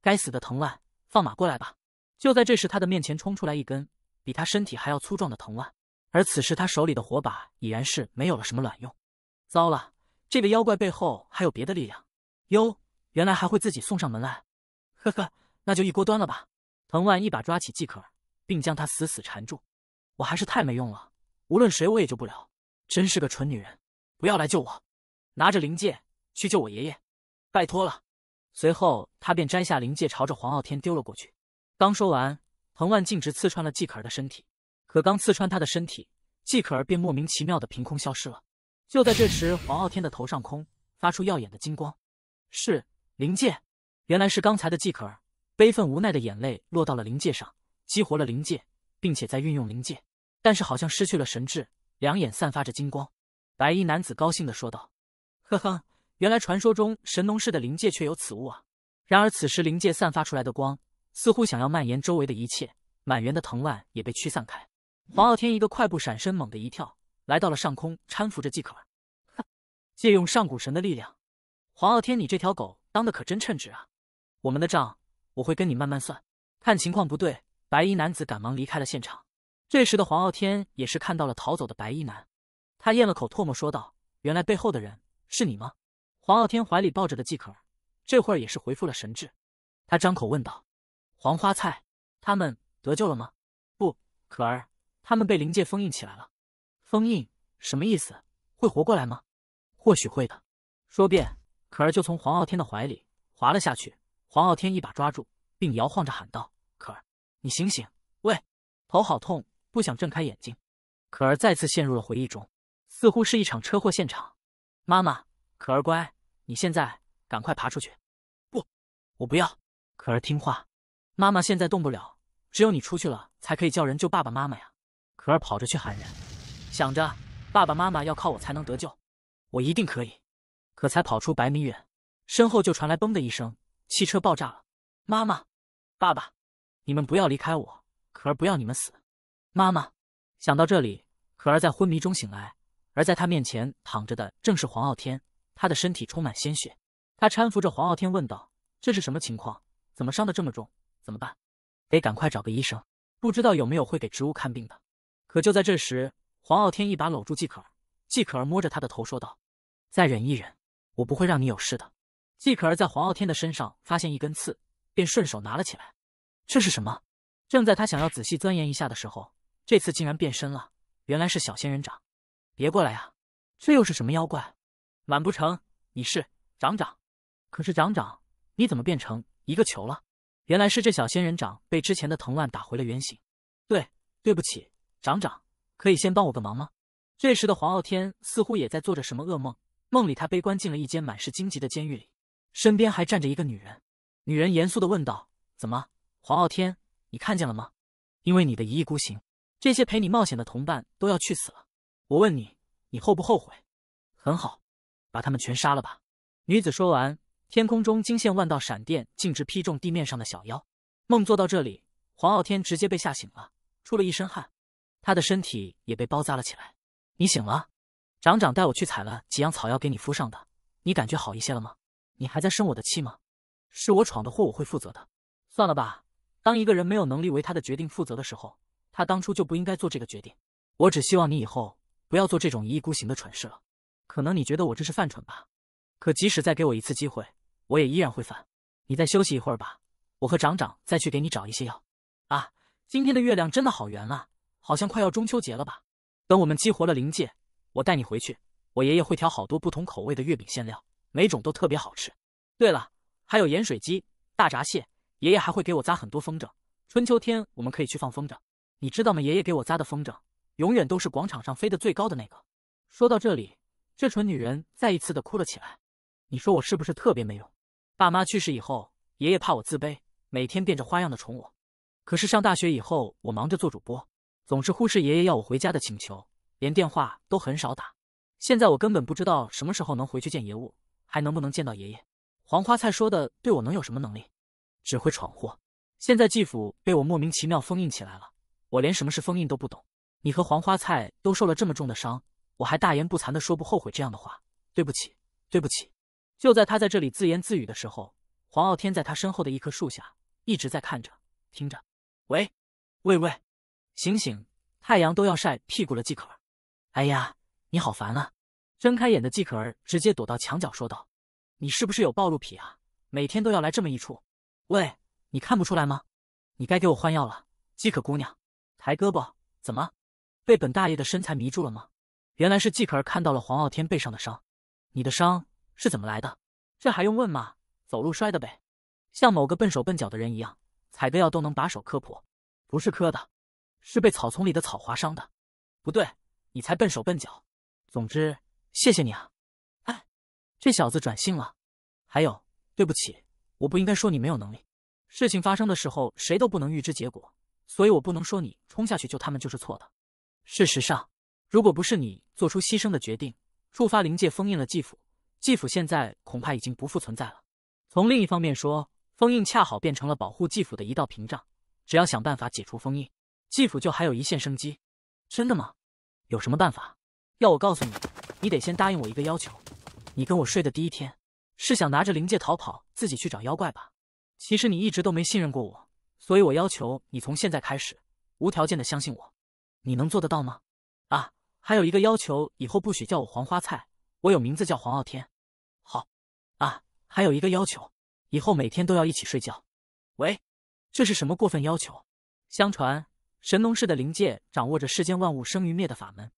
该死的藤蔓，放马过来吧！就在这时，他的面前冲出来一根比他身体还要粗壮的藤蔓，而此时他手里的火把已然是没有了什么卵用。糟了，这个妖怪背后还有别的力量。哟，原来还会自己送上门来。呵呵，那就一锅端了吧。藤万一把抓起季可儿，并将他死死缠住。我还是太没用了，无论谁我也救不了。真是个蠢女人，不要来救我，拿着灵戒去救我爷爷，拜托了。随后他便摘下灵戒，朝着黄傲天丢了过去。刚说完，藤万径直刺穿了季可儿的身体。可刚刺穿他的身体，季可儿便莫名其妙的凭空消失了。就在这时，黄傲天的头上空发出耀眼的金光，是灵界。原来是刚才的季可儿，悲愤无奈的眼泪落到了灵界上，激活了灵界，并且在运用灵界，但是好像失去了神智，两眼散发着金光。白衣男子高兴的说道：“呵呵，原来传说中神农氏的灵界却有此物啊！”然而此时灵界散发出来的光，似乎想要蔓延周围的一切，满园的藤蔓也被驱散开。黄傲天一个快步闪身，猛地一跳，来到了上空，搀扶着季可儿。借用上古神的力量，黄傲天，你这条狗当的可真称职啊！我们的账我会跟你慢慢算。看情况不对，白衣男子赶忙离开了现场。这时的黄傲天也是看到了逃走的白衣男，他咽了口唾沫说道：“原来背后的人是你吗？”黄傲天怀里抱着的季可儿，这会儿也是恢复了神智，他张口问道：“黄花菜，他们得救了吗？”“不，可儿，他们被灵界封印起来了。”“封印什么意思？会活过来吗？”或许会的。说遍，可儿就从黄傲天的怀里滑了下去。黄傲天一把抓住，并摇晃着喊道：“可儿，你醒醒！喂，头好痛，不想睁开眼睛。”可儿再次陷入了回忆中，似乎是一场车祸现场。妈妈，可儿乖，你现在赶快爬出去。不，我不要。可儿听话，妈妈现在动不了，只有你出去了才可以叫人救爸爸妈妈呀。可儿跑着去喊人，想着爸爸妈妈要靠我才能得救。我一定可以，可才跑出百米远，身后就传来“嘣”的一声，汽车爆炸了。妈妈，爸爸，你们不要离开我，可儿不要你们死。妈妈，想到这里，可儿在昏迷中醒来，而在他面前躺着的正是黄傲天，他的身体充满鲜血。他搀扶着黄傲天问道：“这是什么情况？怎么伤得这么重？怎么办？得赶快找个医生，不知道有没有会给植物看病的。”可就在这时，黄傲天一把搂住季可儿。季可儿摸着他的头说道：“再忍一忍，我不会让你有事的。”季可儿在黄傲天的身上发现一根刺，便顺手拿了起来。这是什么？正在他想要仔细钻研一下的时候，这次竟然变身了，原来是小仙人掌。别过来啊！这又是什么妖怪？满不成，你是长长？可是长长，你怎么变成一个球了？原来是这小仙人掌被之前的藤蔓打回了原形。对，对不起，长长，可以先帮我个忙吗？这时的黄傲天似乎也在做着什么噩梦，梦里他被关进了一间满是荆棘的监狱里，身边还站着一个女人。女人严肃的问道：“怎么，黄傲天，你看见了吗？因为你的一意孤行，这些陪你冒险的同伴都要去死了。我问你，你后不后悔？很好，把他们全杀了吧。”女子说完，天空中惊现万道闪电，径直劈中地面上的小妖。梦做到这里，黄傲天直接被吓醒了，出了一身汗，他的身体也被包扎了起来。你醒了，长长带我去采了几样草药给你敷上的，你感觉好一些了吗？你还在生我的气吗？是我闯的祸，我会负责的。算了吧，当一个人没有能力为他的决定负责的时候，他当初就不应该做这个决定。我只希望你以后不要做这种一意孤行的蠢事了。可能你觉得我这是犯蠢吧？可即使再给我一次机会，我也依然会犯。你再休息一会儿吧，我和长长再去给你找一些药。啊，今天的月亮真的好圆啊，好像快要中秋节了吧。等我们激活了灵界，我带你回去。我爷爷会调好多不同口味的月饼馅料，每种都特别好吃。对了，还有盐水鸡、大闸蟹，爷爷还会给我扎很多风筝。春秋天我们可以去放风筝，你知道吗？爷爷给我扎的风筝，永远都是广场上飞得最高的那个。说到这里，这蠢女人再一次的哭了起来。你说我是不是特别没用？爸妈去世以后，爷爷怕我自卑，每天变着花样的宠我。可是上大学以后，我忙着做主播。总是忽视爷爷要我回家的请求，连电话都很少打。现在我根本不知道什么时候能回去见爷爷，还能不能见到爷爷？黄花菜说的对我能有什么能力？只会闯祸。现在继父被我莫名其妙封印起来了，我连什么是封印都不懂。你和黄花菜都受了这么重的伤，我还大言不惭地说不后悔这样的话。对不起，对不起。就在他在这里自言自语的时候，黄傲天在他身后的一棵树下一直在看着、听着。喂，喂喂。醒醒，太阳都要晒屁股了！季可儿，哎呀，你好烦啊！睁开眼的季可儿直接躲到墙角，说道：“你是不是有暴露癖啊？每天都要来这么一处。喂，你看不出来吗？你该给我换药了，季可姑娘。抬胳膊，怎么？被本大爷的身材迷住了吗？”原来是季可儿看到了黄傲天背上的伤。你的伤是怎么来的？这还用问吗？走路摔的呗。像某个笨手笨脚的人一样，采个药都能把手磕破，不是磕的。是被草丛里的草划伤的，不对，你才笨手笨脚。总之，谢谢你啊。哎，这小子转性了。还有，对不起，我不应该说你没有能力。事情发生的时候，谁都不能预知结果，所以我不能说你冲下去救他们就是错的。事实上，如果不是你做出牺牲的决定，触发灵界封印了继父，继父现在恐怕已经不复存在了。从另一方面说，封印恰好变成了保护继父的一道屏障，只要想办法解除封印。继父就还有一线生机，真的吗？有什么办法？要我告诉你，你得先答应我一个要求。你跟我睡的第一天，是想拿着灵戒逃跑，自己去找妖怪吧？其实你一直都没信任过我，所以我要求你从现在开始无条件的相信我。你能做得到吗？啊，还有一个要求，以后不许叫我黄花菜，我有名字叫黄傲天。好，啊，还有一个要求，以后每天都要一起睡觉。喂，这是什么过分要求？相传。神农氏的灵界掌握着世间万物生于灭的法门，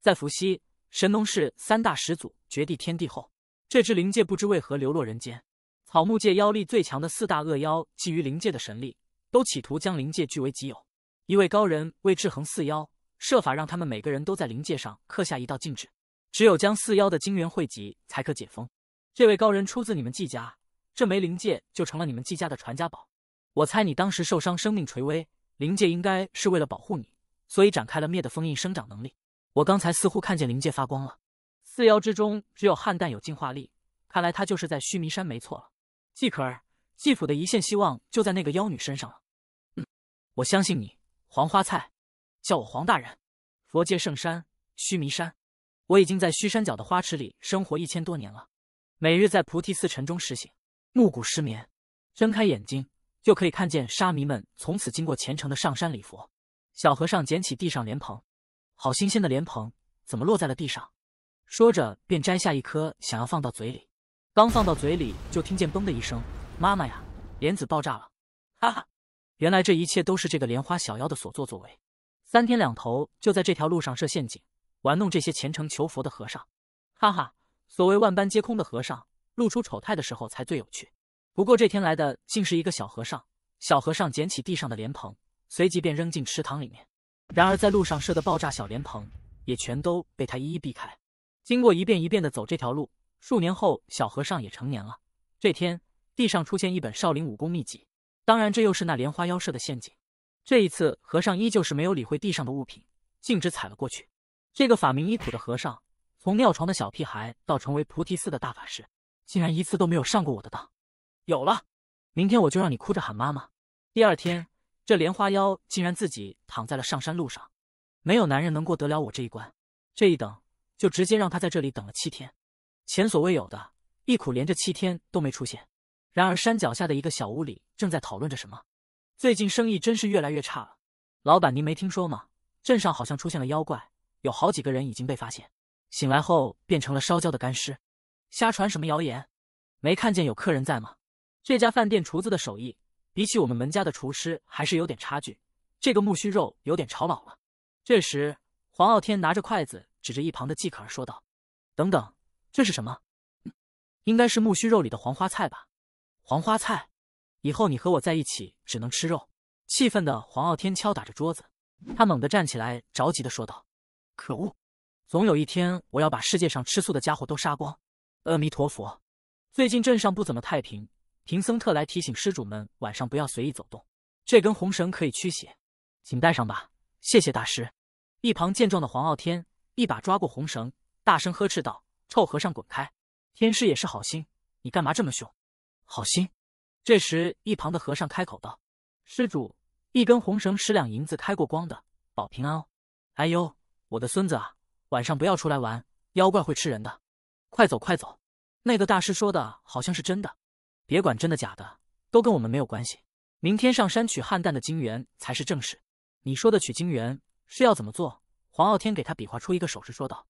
在伏羲、神农氏三大始祖绝地天地后，这只灵界不知为何流落人间。草木界妖力最强的四大恶妖觊觎灵界的神力，都企图将灵界据为己有。一位高人为制衡四妖，设法让他们每个人都在灵界上刻下一道禁制，只有将四妖的精元汇集，才可解封。这位高人出自你们纪家，这枚灵界就成了你们纪家的传家宝。我猜你当时受伤，生命垂危。灵界应该是为了保护你，所以展开了灭的封印生长能力。我刚才似乎看见灵界发光了。四妖之中，只有汉氮有进化力，看来他就是在须弥山没错了。季可儿，季府的一线希望就在那个妖女身上了。嗯，我相信你。黄花菜，叫我黄大人。佛界圣山须弥山，我已经在须山脚的花池里生活一千多年了，每日在菩提寺晨钟时醒，暮鼓失眠，睁开眼睛。就可以看见沙弥们从此经过虔诚的上山礼佛。小和尚捡起地上莲蓬，好新鲜的莲蓬，怎么落在了地上？说着便摘下一颗，想要放到嘴里，刚放到嘴里就听见“嘣”的一声。妈妈呀，莲子爆炸了！哈哈，原来这一切都是这个莲花小妖的所作所为。三天两头就在这条路上设陷阱，玩弄这些虔诚求佛的和尚。哈哈，所谓万般皆空的和尚，露出丑态的时候才最有趣。不过这天来的竟是一个小和尚。小和尚捡起地上的莲蓬，随即便扔进池塘里面。然而在路上设的爆炸小莲蓬，也全都被他一一避开。经过一遍一遍的走这条路，数年后小和尚也成年了。这天地上出现一本少林武功秘籍，当然这又是那莲花妖设的陷阱。这一次和尚依旧是没有理会地上的物品，径直踩了过去。这个法名依普的和尚，从尿床的小屁孩到成为菩提寺的大法师，竟然一次都没有上过我的当。有了，明天我就让你哭着喊妈妈。第二天，这莲花妖竟然自己躺在了上山路上，没有男人能过得了我这一关。这一等，就直接让他在这里等了七天，前所未有的，一苦连着七天都没出现。然而，山脚下的一个小屋里正在讨论着什么。最近生意真是越来越差了，老板您没听说吗？镇上好像出现了妖怪，有好几个人已经被发现，醒来后变成了烧焦的干尸。瞎传什么谣言？没看见有客人在吗？这家饭店厨子的手艺，比起我们门家的厨师还是有点差距。这个木须肉有点炒老了。这时，黄傲天拿着筷子指着一旁的季可儿说道：“等等，这是什么？应该是木须肉里的黄花菜吧？”黄花菜，以后你和我在一起只能吃肉！气愤的黄傲天敲打着桌子，他猛地站起来，着急的说道：“可恶！总有一天我要把世界上吃素的家伙都杀光！”阿弥陀佛，最近镇上不怎么太平。贫僧特来提醒施主们，晚上不要随意走动。这根红绳可以驱邪，请带上吧。谢谢大师。一旁见状的黄傲天一把抓过红绳，大声呵斥道：“臭和尚，滚开！”天师也是好心，你干嘛这么凶？好心。这时一旁的和尚开口道：“施主，一根红绳十两银子，开过光的，保平安哦。”哎呦，我的孙子啊，晚上不要出来玩，妖怪会吃人的。快走，快走。那个大师说的好像是真的。别管真的假的，都跟我们没有关系。明天上山取汉旦的精元才是正事。你说的取精元是要怎么做？黄傲天给他比划出一个手势，说道：“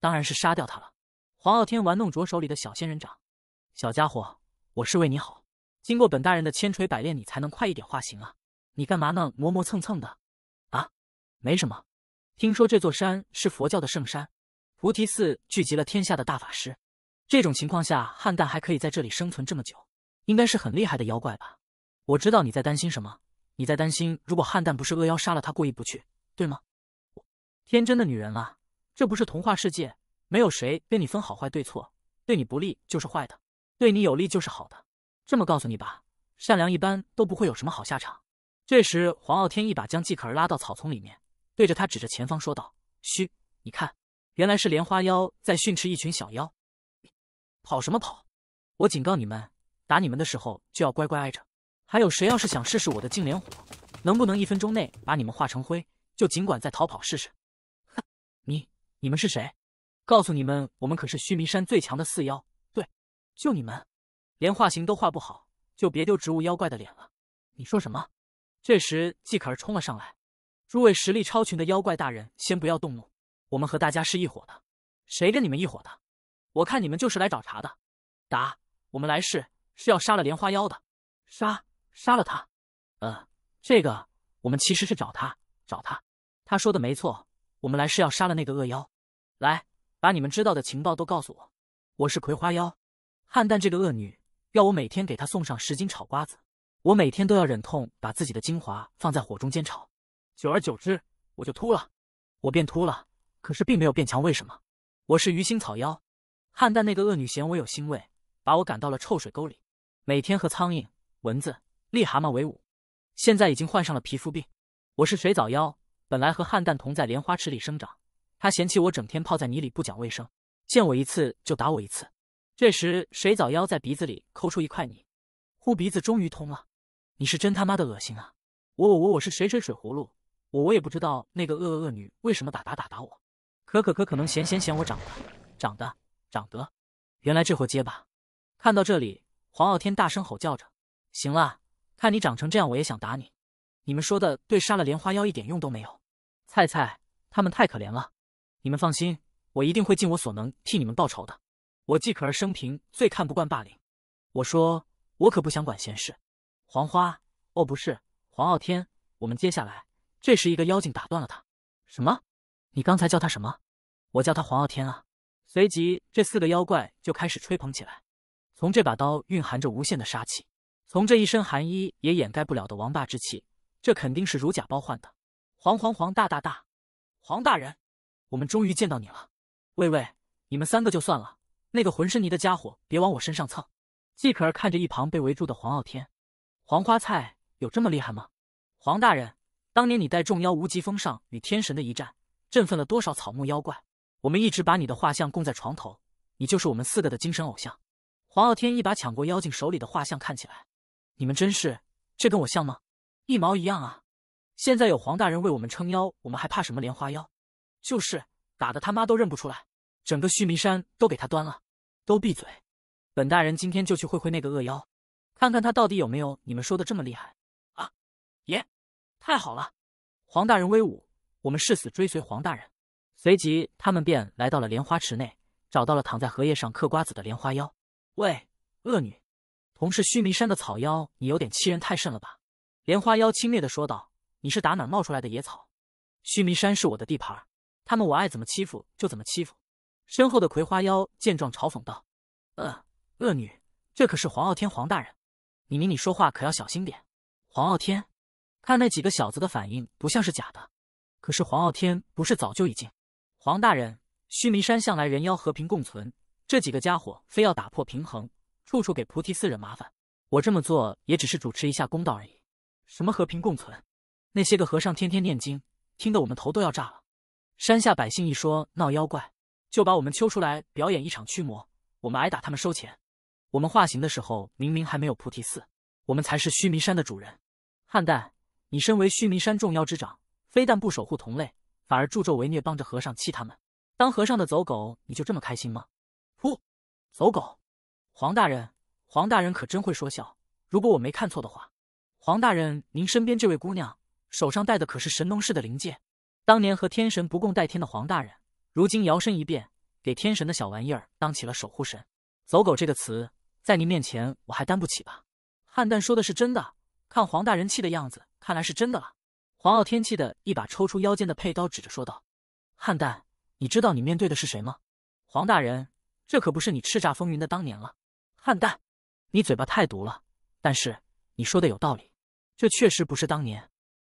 当然是杀掉他了。”黄傲天玩弄着手里的小仙人掌，小家伙，我是为你好。经过本大人的千锤百炼，你才能快一点化形啊！你干嘛呢？磨磨蹭蹭的。啊，没什么。听说这座山是佛教的圣山，菩提寺聚集了天下的大法师。这种情况下，汉旦还可以在这里生存这么久？应该是很厉害的妖怪吧？我知道你在担心什么，你在担心如果汉旦不是恶妖杀了他过意不去，对吗？天真的女人啊，这不是童话世界，没有谁跟你分好坏对错，对你不利就是坏的，对你有利就是好的。这么告诉你吧，善良一般都不会有什么好下场。这时，黄傲天一把将季可儿拉到草丛里面，对着他指着前方说道：“嘘，你看，原来是莲花妖在训斥一群小妖，跑什么跑？我警告你们。”打你们的时候就要乖乖挨着。还有谁要是想试试我的净莲火，能不能一分钟内把你们化成灰，就尽管再逃跑试试。哼，你你们是谁？告诉你们，我们可是须弥山最强的四妖。对，就你们，连化形都化不好，就别丢植物妖怪的脸了。你说什么？这时季可儿冲了上来。诸位实力超群的妖怪大人，先不要动怒，我们和大家是一伙的。谁跟你们一伙的？我看你们就是来找茬的。打，我们来试。是要杀了莲花妖的，杀杀了他。呃，这个我们其实是找他，找他。他说的没错，我们来是要杀了那个恶妖。来，把你们知道的情报都告诉我。我是葵花妖，汉旦这个恶女要我每天给她送上十斤炒瓜子，我每天都要忍痛把自己的精华放在火中煎炒，久而久之我就秃了，我变秃了，可是并没有变强，为什么？我是鱼腥草妖，汉旦那个恶女嫌我有腥味，把我赶到了臭水沟里。每天和苍蝇、蚊子、癞蛤蟆为伍，现在已经患上了皮肤病。我是水藻妖，本来和旱蛋同在莲花池里生长，他嫌弃我整天泡在泥里不讲卫生，见我一次就打我一次。这时水藻妖在鼻子里抠出一块泥，呼鼻子终于通了。你是真他妈的恶心啊！我我我我是水水水葫芦，我我也不知道那个恶恶恶女为什么打打打打我。可可可可能嫌嫌嫌我长得长得长得。原来这货结巴。看到这里。黄傲天大声吼叫着：“行了，看你长成这样，我也想打你。你们说的对，杀了莲花妖一点用都没有。菜菜，他们太可怜了。你们放心，我一定会尽我所能替你们报仇的。我季可儿生平最看不惯霸凌。我说，我可不想管闲事。黄花，哦，不是黄傲天。我们接下来……这时，一个妖精打断了他：“什么？你刚才叫他什么？我叫他黄傲天啊。”随即，这四个妖怪就开始吹捧起来。从这把刀蕴含着无限的杀气，从这一身寒衣也掩盖不了的王霸之气，这肯定是如假包换的。黄黄黄大大大，黄大人，我们终于见到你了。喂喂，你们三个就算了，那个浑身泥的家伙别往我身上蹭。季可儿看着一旁被围住的黄傲天，黄花菜有这么厉害吗？黄大人，当年你带众妖无极峰上与天神的一战，振奋了多少草木妖怪？我们一直把你的画像供在床头，你就是我们四个的精神偶像。黄傲天一把抢过妖精手里的画像，看起来，你们真是这跟我像吗？一毛一样啊！现在有黄大人为我们撑腰，我们还怕什么莲花妖？就是打的他妈都认不出来，整个须弥山都给他端了！都闭嘴！本大人今天就去会会那个恶妖，看看他到底有没有你们说的这么厉害啊！爷，太好了！黄大人威武，我们誓死追随黄大人。随即，他们便来到了莲花池内，找到了躺在荷叶上嗑瓜子的莲花妖。喂，恶女，同是须弥山的草妖，你有点欺人太甚了吧？莲花妖轻蔑的说道：“你是打哪冒出来的野草？须弥山是我的地盘，他们我爱怎么欺负就怎么欺负。”身后的葵花妖见状嘲讽道：“呃，恶女，这可是黄傲天，黄大人，你你你说话可要小心点。”黄傲天，看那几个小子的反应不像是假的，可是黄傲天不是早就已经……黄大人，须弥山向来人妖和平共存。这几个家伙非要打破平衡，处处给菩提寺惹麻烦。我这么做也只是主持一下公道而已。什么和平共存？那些个和尚天天念经，听得我们头都要炸了。山下百姓一说闹妖怪，就把我们揪出来表演一场驱魔。我们挨打，他们收钱。我们化形的时候明明还没有菩提寺，我们才是须弥山的主人。汉代，你身为须弥山众妖之长，非但不守护同类，反而助纣为虐，帮着和尚气他们，当和尚的走狗。你就这么开心吗？走狗，黄大人，黄大人可真会说笑。如果我没看错的话，黄大人您身边这位姑娘手上戴的可是神农氏的灵戒。当年和天神不共戴天的黄大人，如今摇身一变，给天神的小玩意儿当起了守护神。走狗这个词，在您面前我还担不起吧？汉旦说的是真的，看黄大人气的样子，看来是真的了。黄傲天气的一把抽出腰间的佩刀，指着说道：“汉旦，你知道你面对的是谁吗？黄大人。”这可不是你叱咤风云的当年了，汉蛋，你嘴巴太毒了。但是你说的有道理，这确实不是当年。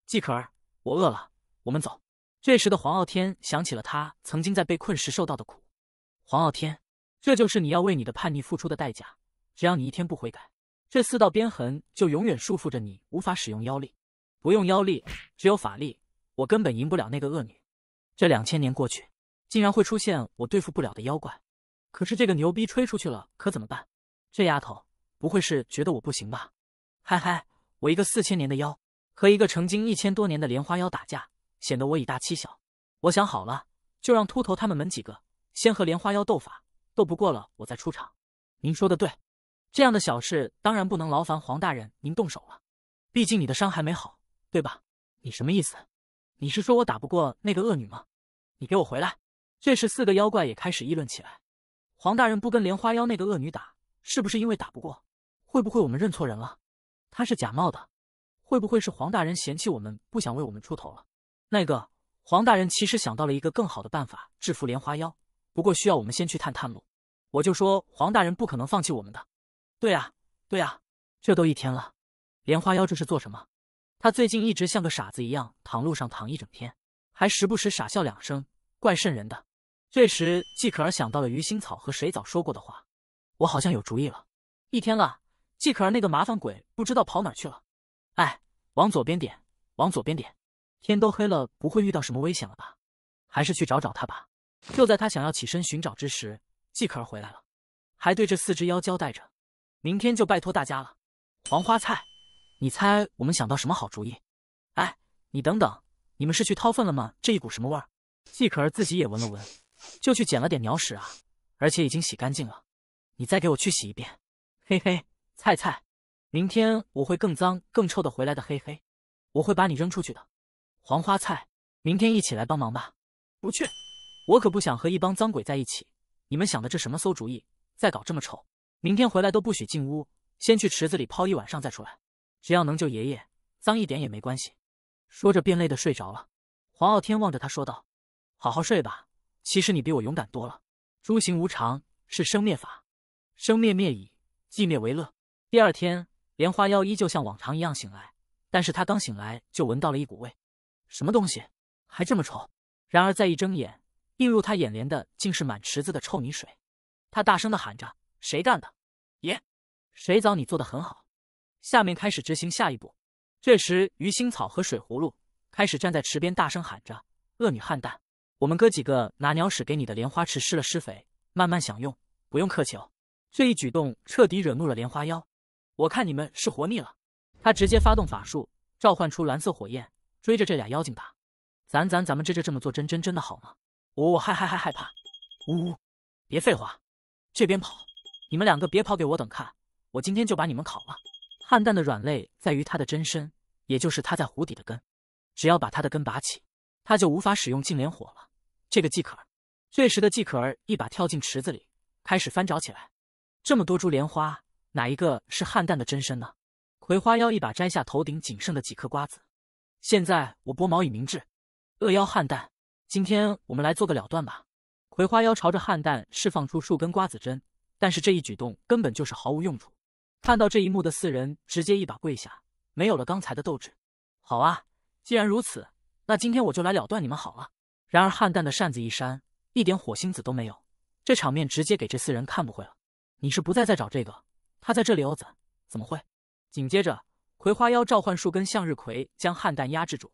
季可儿，我饿了，我们走。这时的黄傲天想起了他曾经在被困时受到的苦。黄傲天，这就是你要为你的叛逆付出的代价。只要你一天不悔改，这四道边痕就永远束缚着你，无法使用妖力。不用妖力，只有法力，我根本赢不了那个恶女。这两千年过去，竟然会出现我对付不了的妖怪。可是这个牛逼吹出去了，可怎么办？这丫头不会是觉得我不行吧？嗨嗨，我一个四千年的妖，和一个成精一千多年的莲花妖打架，显得我以大欺小。我想好了，就让秃头他们门几个先和莲花妖斗法，斗不过了，我再出场。您说的对，这样的小事当然不能劳烦黄大人您动手了，毕竟你的伤还没好，对吧？你什么意思？你是说我打不过那个恶女吗？你给我回来！这时四个妖怪也开始议论起来。黄大人不跟莲花妖那个恶女打，是不是因为打不过？会不会我们认错人了？她是假冒的？会不会是黄大人嫌弃我们，不想为我们出头了？那个黄大人其实想到了一个更好的办法制服莲花妖，不过需要我们先去探探路。我就说黄大人不可能放弃我们的。对呀，对呀，这都一天了，莲花妖这是做什么？他最近一直像个傻子一样躺路上躺一整天，还时不时傻笑两声，怪瘆人的。这时，季可儿想到了鱼腥草和水藻说过的话，我好像有主意了。一天了，季可儿那个麻烦鬼不知道跑哪去了。哎，往左边点，往左边点。天都黑了，不会遇到什么危险了吧？还是去找找他吧。就在他想要起身寻找之时，季可儿回来了，还对这四只妖交代着：“明天就拜托大家了。”黄花菜，你猜我们想到什么好主意？哎，你等等，你们是去掏粪了吗？这一股什么味儿？季可儿自己也闻了闻。就去捡了点鸟屎啊，而且已经洗干净了，你再给我去洗一遍，嘿嘿，菜菜，明天我会更脏更臭的回来的，嘿嘿，我会把你扔出去的。黄花菜，明天一起来帮忙吧。不去，我可不想和一帮脏鬼在一起。你们想的这什么馊主意，再搞这么臭，明天回来都不许进屋，先去池子里泡一晚上再出来，只要能救爷爷，脏一点也没关系。说着便累的睡着了。黄傲天望着他说道：“好好睡吧。”其实你比我勇敢多了。诸行无常，是生灭法，生灭灭已，寂灭为乐。第二天，莲花妖依旧像往常一样醒来，但是他刚醒来就闻到了一股味，什么东西，还这么臭。然而再一睁眼，映入他眼帘的竟是满池子的臭泥水。他大声的喊着：“谁干的？爷，水藻，你做的很好，下面开始执行下一步。”这时，鱼腥草和水葫芦开始站在池边大声喊着：“恶女汉蛋。”我们哥几个拿鸟屎给你的莲花池施了施肥，慢慢享用，不用客气哦。这一举动彻底惹怒了莲花妖，我看你们是活腻了。他直接发动法术，召唤出蓝色火焰，追着这俩妖精打。咱咱咱们这这这么做真真真的好吗？我我害害害害怕，呜呜！别废话，这边跑！你们两个别跑给我等看，我今天就把你们烤了。汉蛋的软肋在于他的真身，也就是他在湖底的根。只要把他的根拔起，他就无法使用净莲火了。这个季可儿，这时的季可儿一把跳进池子里，开始翻找起来。这么多株莲花，哪一个是汉旦的真身呢？葵花妖一把摘下头顶仅剩的几颗瓜子。现在我剥毛以明志，恶妖汉蛋，今天我们来做个了断吧！葵花妖朝着汉蛋释放出数根瓜子针，但是这一举动根本就是毫无用处。看到这一幕的四人直接一把跪下，没有了刚才的斗志。好啊，既然如此，那今天我就来了断你们好了。然而汉蛋的扇子一扇，一点火星子都没有，这场面直接给这四人看不会了。你是不再再找这个？他在这里哦子，怎么会？紧接着葵花妖召唤数根向日葵，将汉蛋压制住。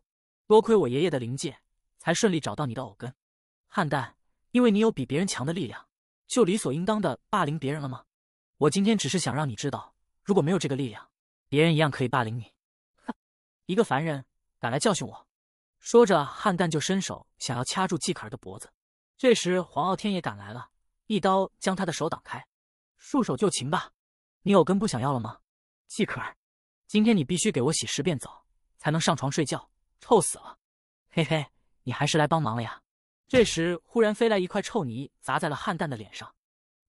多亏我爷爷的灵界，才顺利找到你的藕根。汉蛋，因为你有比别人强的力量，就理所应当的霸凌别人了吗？我今天只是想让你知道，如果没有这个力量，别人一样可以霸凌你。哼，一个凡人敢来教训我？说着，汉蛋就伸手想要掐住季可儿的脖子。这时，黄傲天也赶来了，一刀将他的手挡开。束手就擒吧，你有根不想要了吗？季可儿，今天你必须给我洗十遍澡，才能上床睡觉。臭死了！嘿嘿，你还是来帮忙了呀。这时，忽然飞来一块臭泥，砸在了汉蛋的脸上。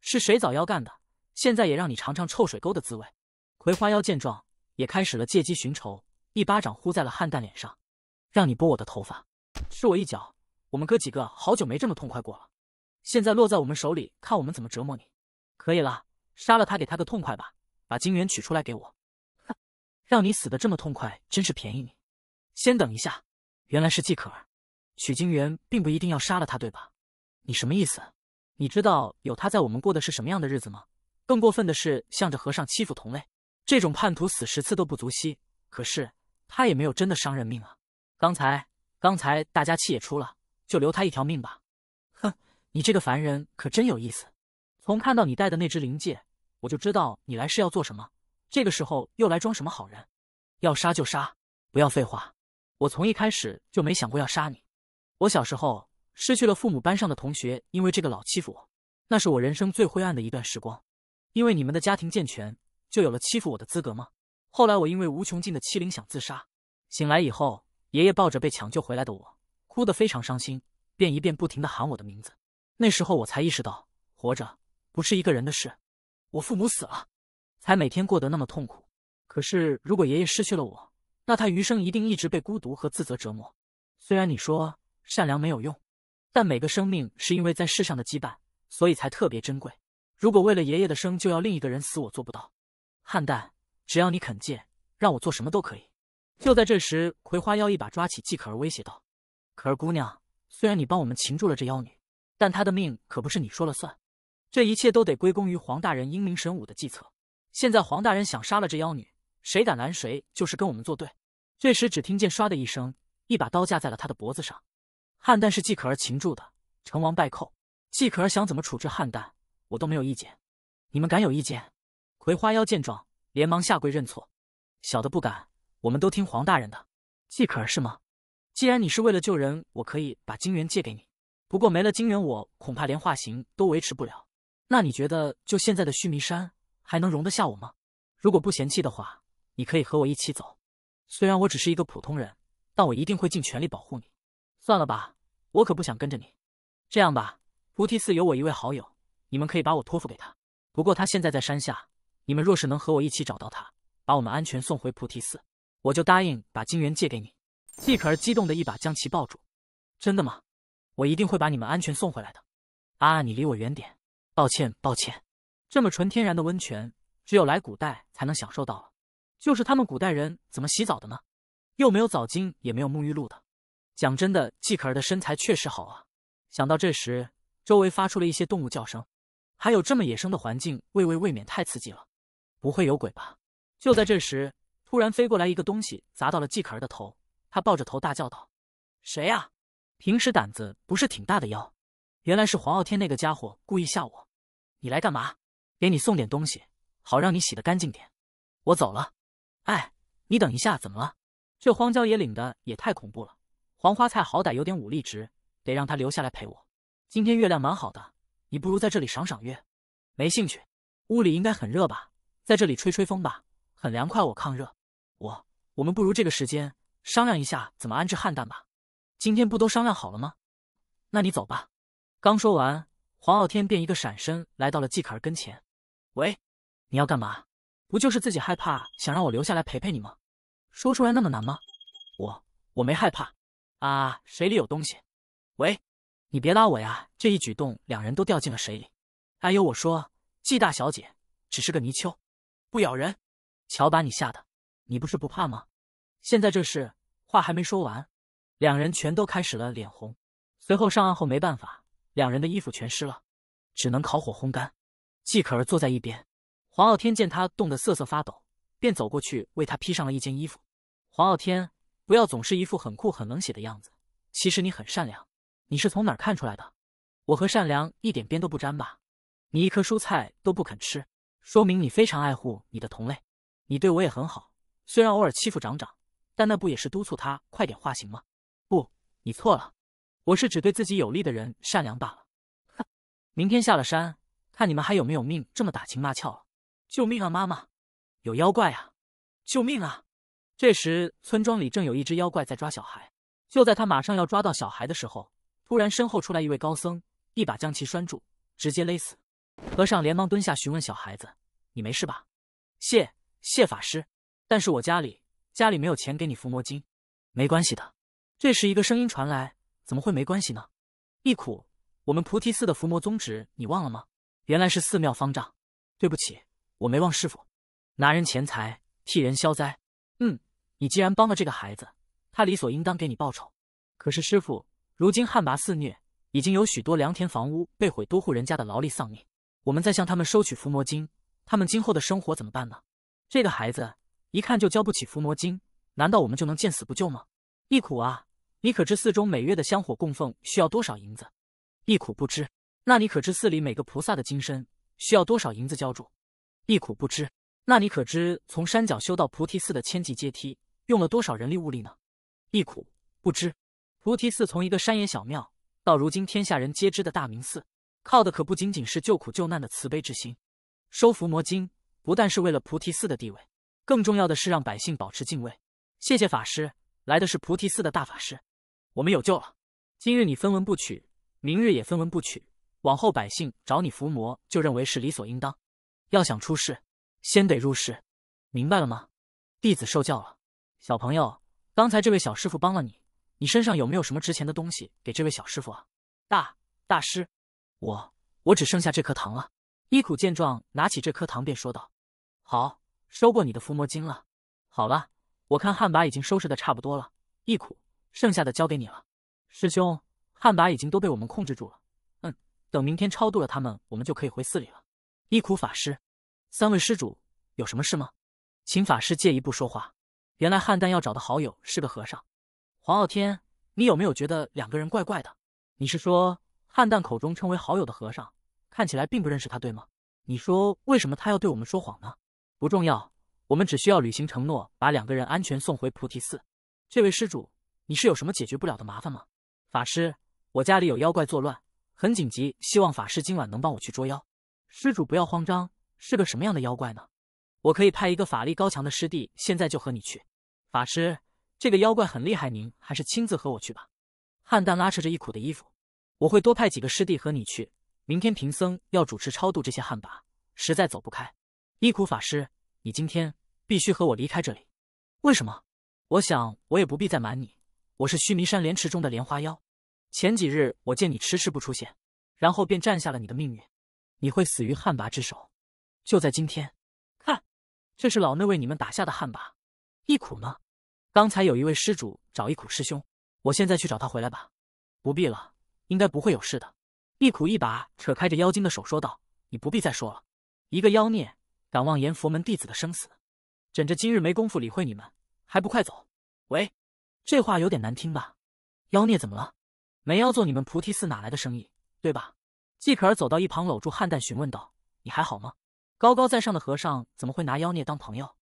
是谁早妖干的？现在也让你尝尝臭水沟的滋味。葵花妖见状，也开始了借机寻仇，一巴掌呼在了汉蛋脸上。让你拨我的头发，吃我一脚！我们哥几个好久没这么痛快过了，现在落在我们手里，看我们怎么折磨你！可以了，杀了他，给他个痛快吧！把金元取出来给我。哼，让你死的这么痛快，真是便宜你！先等一下，原来是季可儿。取精元并不一定要杀了他，对吧？你什么意思？你知道有他在，我们过的是什么样的日子吗？更过分的是，向着和尚欺负同类，这种叛徒死十次都不足惜。可是他也没有真的伤人命啊。刚才，刚才大家气也出了，就留他一条命吧。哼，你这个凡人可真有意思。从看到你带的那只灵戒，我就知道你来是要做什么。这个时候又来装什么好人？要杀就杀，不要废话。我从一开始就没想过要杀你。我小时候失去了父母，班上的同学因为这个老欺负我，那是我人生最灰暗的一段时光。因为你们的家庭健全，就有了欺负我的资格吗？后来我因为无穷尽的欺凌想自杀，醒来以后。爷爷抱着被抢救回来的我，哭得非常伤心，便一遍不停地喊我的名字。那时候我才意识到，活着不是一个人的事。我父母死了，才每天过得那么痛苦。可是如果爷爷失去了我，那他余生一定一直被孤独和自责折磨。虽然你说善良没有用，但每个生命是因为在世上的羁绊，所以才特别珍贵。如果为了爷爷的生就要另一个人死，我做不到。汉代，只要你肯借，让我做什么都可以。就在这时，葵花妖一把抓起季可儿，威胁道：“可儿姑娘，虽然你帮我们擒住了这妖女，但她的命可不是你说了算。这一切都得归功于黄大人英明神武的计策。现在黄大人想杀了这妖女，谁敢拦谁就是跟我们作对。”这时，只听见唰的一声，一把刀架在了他的脖子上。汉旦是季可儿擒住的，成王败寇，季可儿想怎么处置汉旦，我都没有意见。你们敢有意见？葵花妖见状，连忙下跪认错：“小的不敢。”我们都听黄大人的，季可儿是吗？既然你是为了救人，我可以把金元借给你。不过没了金元，我恐怕连化形都维持不了。那你觉得就现在的须弥山还能容得下我吗？如果不嫌弃的话，你可以和我一起走。虽然我只是一个普通人，但我一定会尽全力保护你。算了吧，我可不想跟着你。这样吧，菩提寺有我一位好友，你们可以把我托付给他。不过他现在在山下，你们若是能和我一起找到他，把我们安全送回菩提寺。我就答应把金元借给你，季可儿激动的一把将其抱住。真的吗？我一定会把你们安全送回来的。啊，你离我远点！抱歉，抱歉。这么纯天然的温泉，只有来古代才能享受到了。就是他们古代人怎么洗澡的呢？又没有澡巾，也没有沐浴露的。讲真的，季可儿的身材确实好啊。想到这时，周围发出了一些动物叫声，还有这么野生的环境，未未未免太刺激了。不会有鬼吧？就在这时。突然飞过来一个东西，砸到了季可儿的头。他抱着头大叫道：“谁呀？平时胆子不是挺大的哟？原来是黄傲天那个家伙故意吓我。你来干嘛？给你送点东西，好让你洗得干净点。我走了。哎，你等一下，怎么了？这荒郊野岭的也太恐怖了。黄花菜好歹有点武力值，得让他留下来陪我。今天月亮蛮好的，你不如在这里赏赏月。没兴趣。屋里应该很热吧？在这里吹吹风吧，很凉快，我抗热。我们不如这个时间商量一下怎么安置汉旦吧。今天不都商量好了吗？那你走吧。刚说完，黄傲天便一个闪身来到了季可儿跟前。喂，你要干嘛？不就是自己害怕，想让我留下来陪陪你吗？说出来那么难吗？我我没害怕啊！水里有东西。喂，你别拉我呀！这一举动，两人都掉进了水里。哎呦，我说季大小姐，只是个泥鳅，不咬人。瞧把你吓的，你不是不怕吗？现在这事话还没说完，两人全都开始了脸红。随后上岸后没办法，两人的衣服全湿了，只能烤火烘干。季可儿坐在一边，黄傲天见他冻得瑟瑟发抖，便走过去为他披上了一件衣服。黄傲天，不要总是一副很酷、很冷血的样子，其实你很善良。你是从哪儿看出来的？我和善良一点边都不沾吧？你一颗蔬菜都不肯吃，说明你非常爱护你的同类。你对我也很好，虽然偶尔欺负长长。但那不也是督促他快点化形吗？不，你错了，我是只对自己有利的人善良罢了。哼！明天下了山，看你们还有没有命这么打情骂俏了！救命啊，妈妈，有妖怪啊！救命啊！这时村庄里正有一只妖怪在抓小孩，就在他马上要抓到小孩的时候，突然身后出来一位高僧，一把将其拴住，直接勒死。和尚连忙蹲下询问小孩子：“你没事吧？”“谢谢法师，但是我家里……”家里没有钱给你伏魔经，没关系的。这时，一个声音传来：“怎么会没关系呢？”忆苦，我们菩提寺的伏魔宗旨你忘了吗？原来是寺庙方丈。对不起，我没忘，师傅。拿人钱财，替人消灾。嗯，你既然帮了这个孩子，他理所应当给你报酬。可是师傅，如今旱魃肆虐，已经有许多良田、房屋被毁，多户人家的劳力丧命。我们再向他们收取伏魔金，他们今后的生活怎么办呢？这个孩子。一看就交不起伏魔经，难道我们就能见死不救吗？一苦啊，你可知寺中每月的香火供奉需要多少银子？一苦不知。那你可知寺里每个菩萨的金身需要多少银子浇铸？一苦不知。那你可知从山脚修到菩提寺的千级阶梯用了多少人力物力呢？一苦不知。菩提寺从一个山野小庙到如今天下人皆知的大明寺，靠的可不仅仅是救苦救难的慈悲之心。收伏魔经不但是为了菩提寺的地位。更重要的是让百姓保持敬畏。谢谢法师，来的是菩提寺的大法师，我们有救了。今日你分文不取，明日也分文不取，往后百姓找你伏魔就认为是理所应当。要想出世，先得入世，明白了吗？弟子受教了。小朋友，刚才这位小师傅帮了你，你身上有没有什么值钱的东西给这位小师傅啊？大大师，我我只剩下这颗糖了。伊苦见状，拿起这颗糖便说道：“好。”收过你的伏魔经了。好了，我看旱魃已经收拾的差不多了。一苦，剩下的交给你了。师兄，旱魃已经都被我们控制住了。嗯，等明天超度了他们，我们就可以回寺里了。一苦法师，三位施主有什么事吗？请法师借一步说话。原来汉蛋要找的好友是个和尚。黄傲天，你有没有觉得两个人怪怪的？你是说汉蛋口中称为好友的和尚，看起来并不认识他，对吗？你说为什么他要对我们说谎呢？不重要，我们只需要履行承诺，把两个人安全送回菩提寺。这位施主，你是有什么解决不了的麻烦吗？法师，我家里有妖怪作乱，很紧急，希望法师今晚能帮我去捉妖。施主不要慌张，是个什么样的妖怪呢？我可以派一个法力高强的师弟，现在就和你去。法师，这个妖怪很厉害，您还是亲自和我去吧。汉旦拉扯着一苦的衣服，我会多派几个师弟和你去。明天贫僧要主持超度这些旱魃，实在走不开。忆苦法师，你今天必须和我离开这里。为什么？我想我也不必再瞒你，我是须弥山莲池中的莲花妖。前几日我见你迟迟不出现，然后便占下了你的命运，你会死于旱魃之手。就在今天。看，这是老那为你们打下的旱魃。一苦呢？刚才有一位施主找一苦师兄，我现在去找他回来吧。不必了，应该不会有事的。一苦一把扯开着妖精的手，说道：“你不必再说了，一个妖孽。”敢妄言佛门弟子的生死，枕着今日没工夫理会你们，还不快走？喂，这话有点难听吧？妖孽怎么了？没妖做你们菩提寺哪来的生意，对吧？季可儿走到一旁，搂住汉旦，询问道：“你还好吗？”高高在上的和尚怎么会拿妖孽当朋友？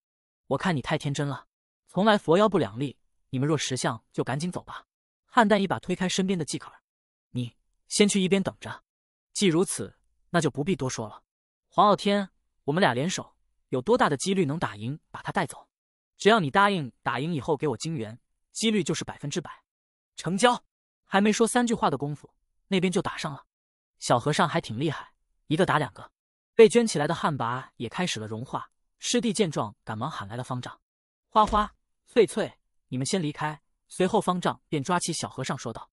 我看你太天真了，从来佛妖不两立。你们若识相，就赶紧走吧。汉旦一把推开身边的季可儿：“你先去一边等着。”既如此，那就不必多说了。黄傲天。我们俩联手，有多大的几率能打赢，把他带走？只要你答应打赢以后给我金元，几率就是百分之百，成交。还没说三句话的功夫，那边就打上了。小和尚还挺厉害，一个打两个。被卷起来的旱魃也开始了融化。师弟见状，赶忙喊来了方丈。花花、翠翠，你们先离开。随后，方丈便抓起小和尚说道：“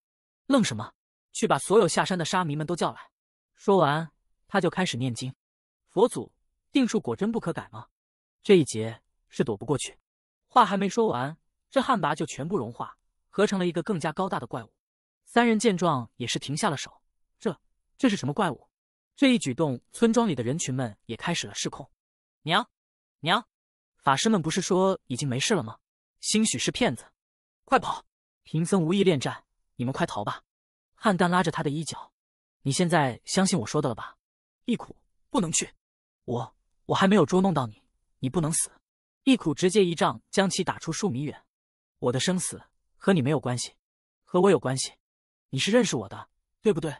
愣什么？去把所有下山的沙弥们都叫来。”说完，他就开始念经：“佛祖。”定数果真不可改吗？这一劫是躲不过去。话还没说完，这旱魃就全部融化，合成了一个更加高大的怪物。三人见状也是停下了手。这这是什么怪物？这一举动，村庄里的人群们也开始了失控。娘，娘，法师们不是说已经没事了吗？兴许是骗子，快跑！贫僧无意恋战，你们快逃吧。汉蛋拉着他的衣角，你现在相信我说的了吧？忆苦不能去，我。我还没有捉弄到你，你不能死！一苦直接一杖将其打出数米远。我的生死和你没有关系，和我有关系。你是认识我的，对不对？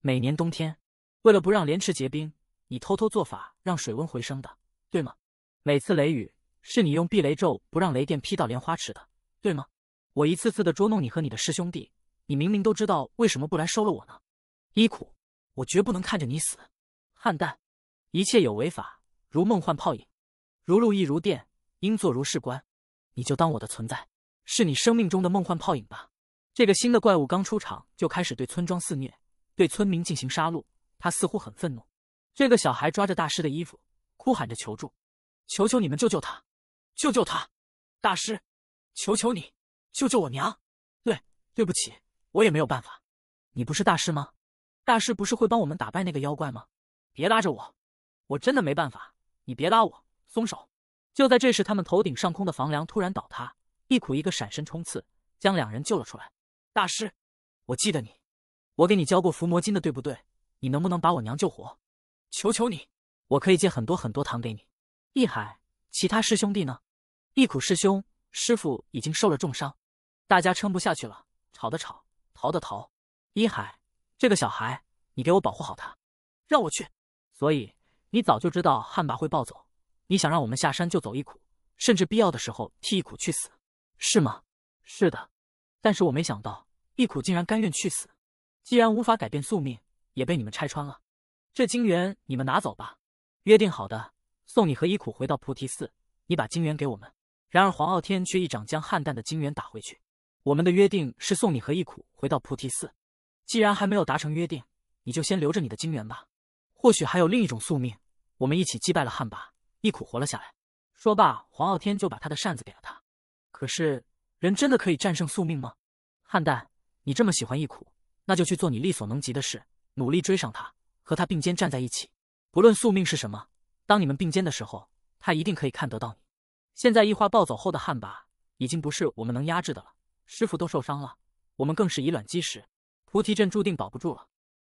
每年冬天，为了不让莲池结冰，你偷偷做法让水温回升的，对吗？每次雷雨，是你用避雷咒不让雷电劈到莲花池的，对吗？我一次次的捉弄你和你的师兄弟，你明明都知道，为什么不来收了我呢？一苦，我绝不能看着你死！汉旦，一切有为法。如梦幻泡影，如露亦如电，应作如是观。你就当我的存在是你生命中的梦幻泡影吧。这个新的怪物刚出场就开始对村庄肆虐，对村民进行杀戮。他似乎很愤怒。这个小孩抓着大师的衣服，哭喊着求助：“求求你们救救他，救救他！大师，求求你救救我娘！”对，对不起，我也没有办法。你不是大师吗？大师不是会帮我们打败那个妖怪吗？别拉着我，我真的没办法。你别拉我，松手！就在这时，他们头顶上空的房梁突然倒塌，一苦一个闪身冲刺，将两人救了出来。大师，我记得你，我给你教过伏魔金的，对不对？你能不能把我娘救活？求求你，我可以借很多很多糖给你。易海，其他师兄弟呢？易苦师兄，师傅已经受了重伤，大家撑不下去了，吵的吵，逃的逃。一海，这个小孩，你给我保护好他，让我去。所以。你早就知道旱魃会暴走，你想让我们下山就走一苦，甚至必要的时候替一苦去死，是吗？是的，但是我没想到一苦竟然甘愿去死。既然无法改变宿命，也被你们拆穿了，这金元你们拿走吧。约定好的，送你和一苦回到菩提寺，你把金元给我们。然而黄傲天却一掌将汉旦的金元打回去。我们的约定是送你和一苦回到菩提寺，既然还没有达成约定，你就先留着你的金元吧。或许还有另一种宿命。我们一起击败了旱魃，一苦活了下来。说罢，黄傲天就把他的扇子给了他。可是，人真的可以战胜宿命吗？汉代，你这么喜欢一苦，那就去做你力所能及的事，努力追上他，和他并肩站在一起。不论宿命是什么，当你们并肩的时候，他一定可以看得到你。现在一花暴走后的汉魃已经不是我们能压制的了，师傅都受伤了，我们更是以卵击石，菩提镇注定保不住了。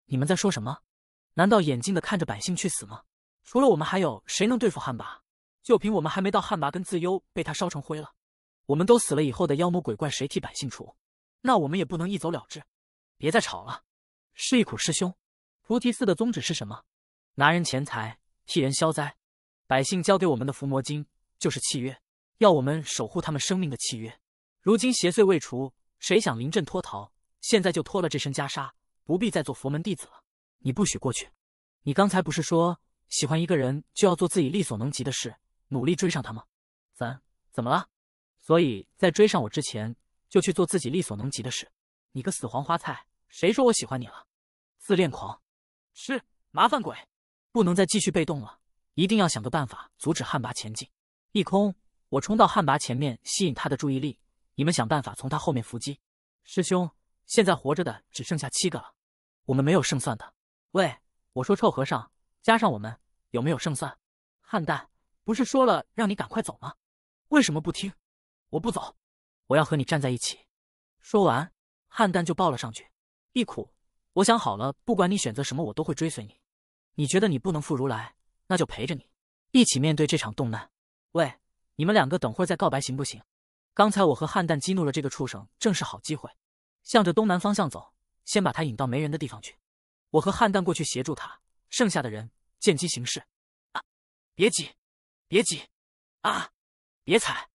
你们在说什么？难道眼睁的看着百姓去死吗？除了我们，还有谁能对付旱魃？就凭我们还没到，旱魃跟自幽被他烧成灰了。我们都死了以后的妖魔鬼怪谁替百姓除？那我们也不能一走了之。别再吵了，是一苦师兄，菩提寺的宗旨是什么？拿人钱财，替人消灾。百姓交给我们的伏魔经就是契约，要我们守护他们生命的契约。如今邪祟未除，谁想临阵脱逃？现在就脱了这身袈裟，不必再做佛门弟子了。你不许过去！你刚才不是说？喜欢一个人就要做自己力所能及的事，努力追上他吗？怎怎么了？所以在追上我之前，就去做自己力所能及的事。你个死黄花菜，谁说我喜欢你了？自恋狂。是，麻烦鬼，不能再继续被动了，一定要想个办法阻止旱魃前进。一空，我冲到旱魃前面吸引他的注意力，你们想办法从他后面伏击。师兄，现在活着的只剩下七个了，我们没有胜算的。喂，我说臭和尚。加上我们有没有胜算？汉丹不是说了让你赶快走吗？为什么不听？我不走，我要和你站在一起。说完，汉旦就抱了上去。一苦，我想好了，不管你选择什么，我都会追随你。你觉得你不能赴如来，那就陪着你一起面对这场动难。喂，你们两个等会儿再告白行不行？刚才我和汉旦激怒了这个畜生，正是好机会。向着东南方向走，先把他引到没人的地方去。我和汉旦过去协助他。剩下的人见机行事，啊！别挤，别挤，啊！别踩！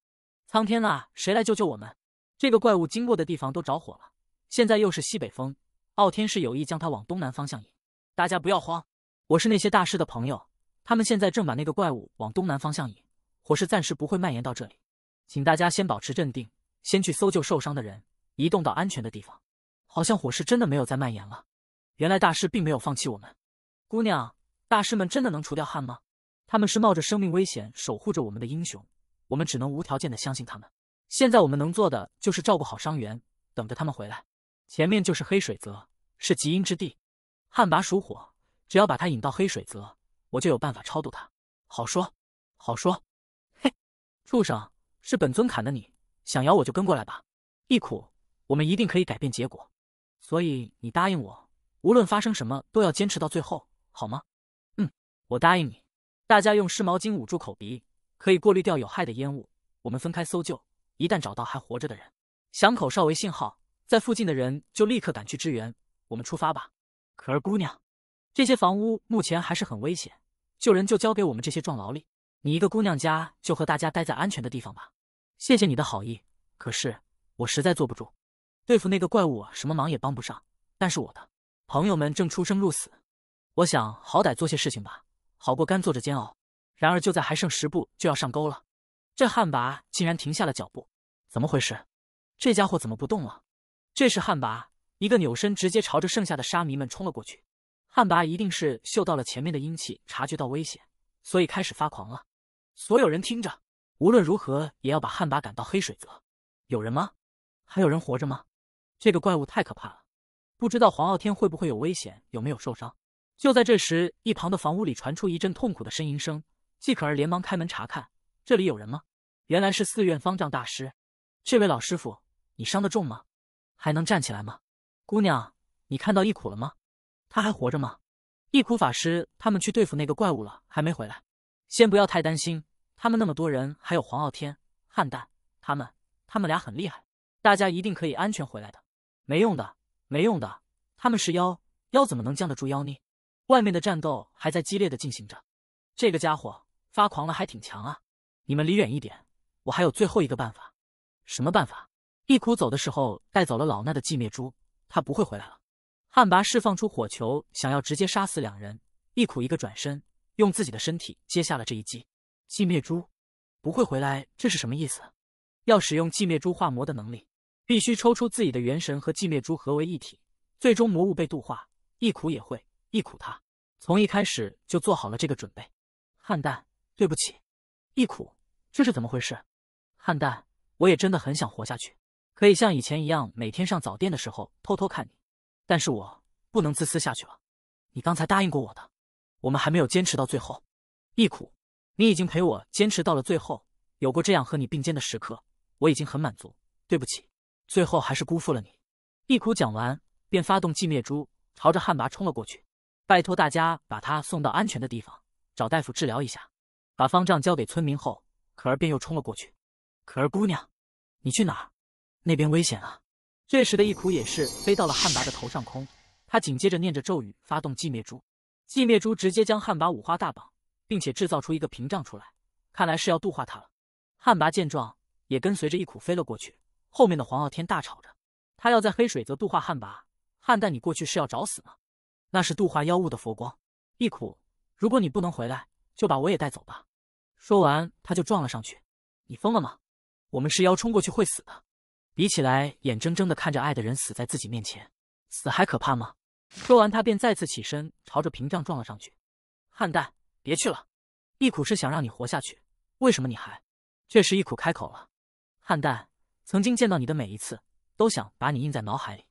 苍天啊，谁来救救我们？这个怪物经过的地方都着火了，现在又是西北风，傲天是有意将它往东南方向引。大家不要慌，我是那些大师的朋友，他们现在正把那个怪物往东南方向引，火势暂时不会蔓延到这里。请大家先保持镇定，先去搜救受伤的人，移动到安全的地方。好像火势真的没有再蔓延了，原来大师并没有放弃我们。姑娘，大师们真的能除掉汉吗？他们是冒着生命危险守护着我们的英雄，我们只能无条件的相信他们。现在我们能做的就是照顾好伤员，等着他们回来。前面就是黑水泽，是极阴之地。旱魃属火，只要把他引到黑水泽，我就有办法超度他。好说，好说。嘿，畜生，是本尊砍的。你想咬我就跟过来吧。一苦，我们一定可以改变结果。所以你答应我，无论发生什么，都要坚持到最后。好吗？嗯，我答应你。大家用湿毛巾捂住口鼻，可以过滤掉有害的烟雾。我们分开搜救，一旦找到还活着的人，响口哨为信号，在附近的人就立刻赶去支援。我们出发吧。可儿姑娘，这些房屋目前还是很危险，救人就交给我们这些壮劳力。你一个姑娘家，就和大家待在安全的地方吧。谢谢你的好意，可是我实在坐不住。对付那个怪物，什么忙也帮不上。但是我的朋友们正出生入死。我想好歹做些事情吧，好过干坐着煎熬。然而就在还剩十步就要上钩了，这旱魃竟然停下了脚步，怎么回事？这家伙怎么不动了？这时旱魃一个扭身，直接朝着剩下的沙弥们冲了过去。旱魃一定是嗅到了前面的阴气，察觉到危险，所以开始发狂了。所有人听着，无论如何也要把旱魃赶到黑水泽。有人吗？还有人活着吗？这个怪物太可怕了，不知道黄傲天会不会有危险，有没有受伤？就在这时，一旁的房屋里传出一阵痛苦的呻吟声。季可儿连忙开门查看：“这里有人吗？”原来是寺院方丈大师。这位老师傅，你伤得重吗？还能站起来吗？姑娘，你看到易苦了吗？他还活着吗？易苦法师他们去对付那个怪物了，还没回来。先不要太担心，他们那么多人，还有黄傲天、汉丹他们，他们俩很厉害，大家一定可以安全回来的。没用的，没用的，他们是妖，妖怎么能降得住妖孽？外面的战斗还在激烈的进行着，这个家伙发狂了，还挺强啊！你们离远一点，我还有最后一个办法。什么办法？一苦走的时候带走了老衲的寂灭珠，他不会回来了。旱魃释放出火球，想要直接杀死两人。一苦一个转身，用自己的身体接下了这一击。寂灭珠不会回来，这是什么意思？要使用寂灭珠化魔的能力，必须抽出自己的元神和寂灭珠合为一体，最终魔物被度化。一苦也会。忆苦他从一开始就做好了这个准备。汉旦，对不起，忆苦，这是怎么回事？汉旦，我也真的很想活下去，可以像以前一样每天上早店的时候偷偷看你，但是我不能自私下去了。你刚才答应过我的，我们还没有坚持到最后。忆苦，你已经陪我坚持到了最后，有过这样和你并肩的时刻，我已经很满足。对不起，最后还是辜负了你。忆苦讲完便发动寂灭珠，朝着汉魃冲了过去。拜托大家把他送到安全的地方，找大夫治疗一下。把方丈交给村民后，可儿便又冲了过去。可儿姑娘，你去哪儿？那边危险啊！这时的一苦也是飞到了旱魃的头上空，他紧接着念着咒语，发动寂灭珠。寂灭珠直接将旱魃五花大绑，并且制造出一个屏障出来。看来是要度化他了。旱魃见状，也跟随着一苦飞了过去。后面的黄傲天大吵着，他要在黑水泽度化旱魃，旱蛋你过去是要找死吗？那是度化妖物的佛光，一苦，如果你不能回来，就把我也带走吧。说完，他就撞了上去。你疯了吗？我们是妖，冲过去会死的。比起来，眼睁睁的看着爱的人死在自己面前，死还可怕吗？说完，他便再次起身，朝着屏障撞了上去。汉代，别去了。一苦是想让你活下去，为什么你还？这时，一苦开口了：“汉代，曾经见到你的每一次，都想把你印在脑海里。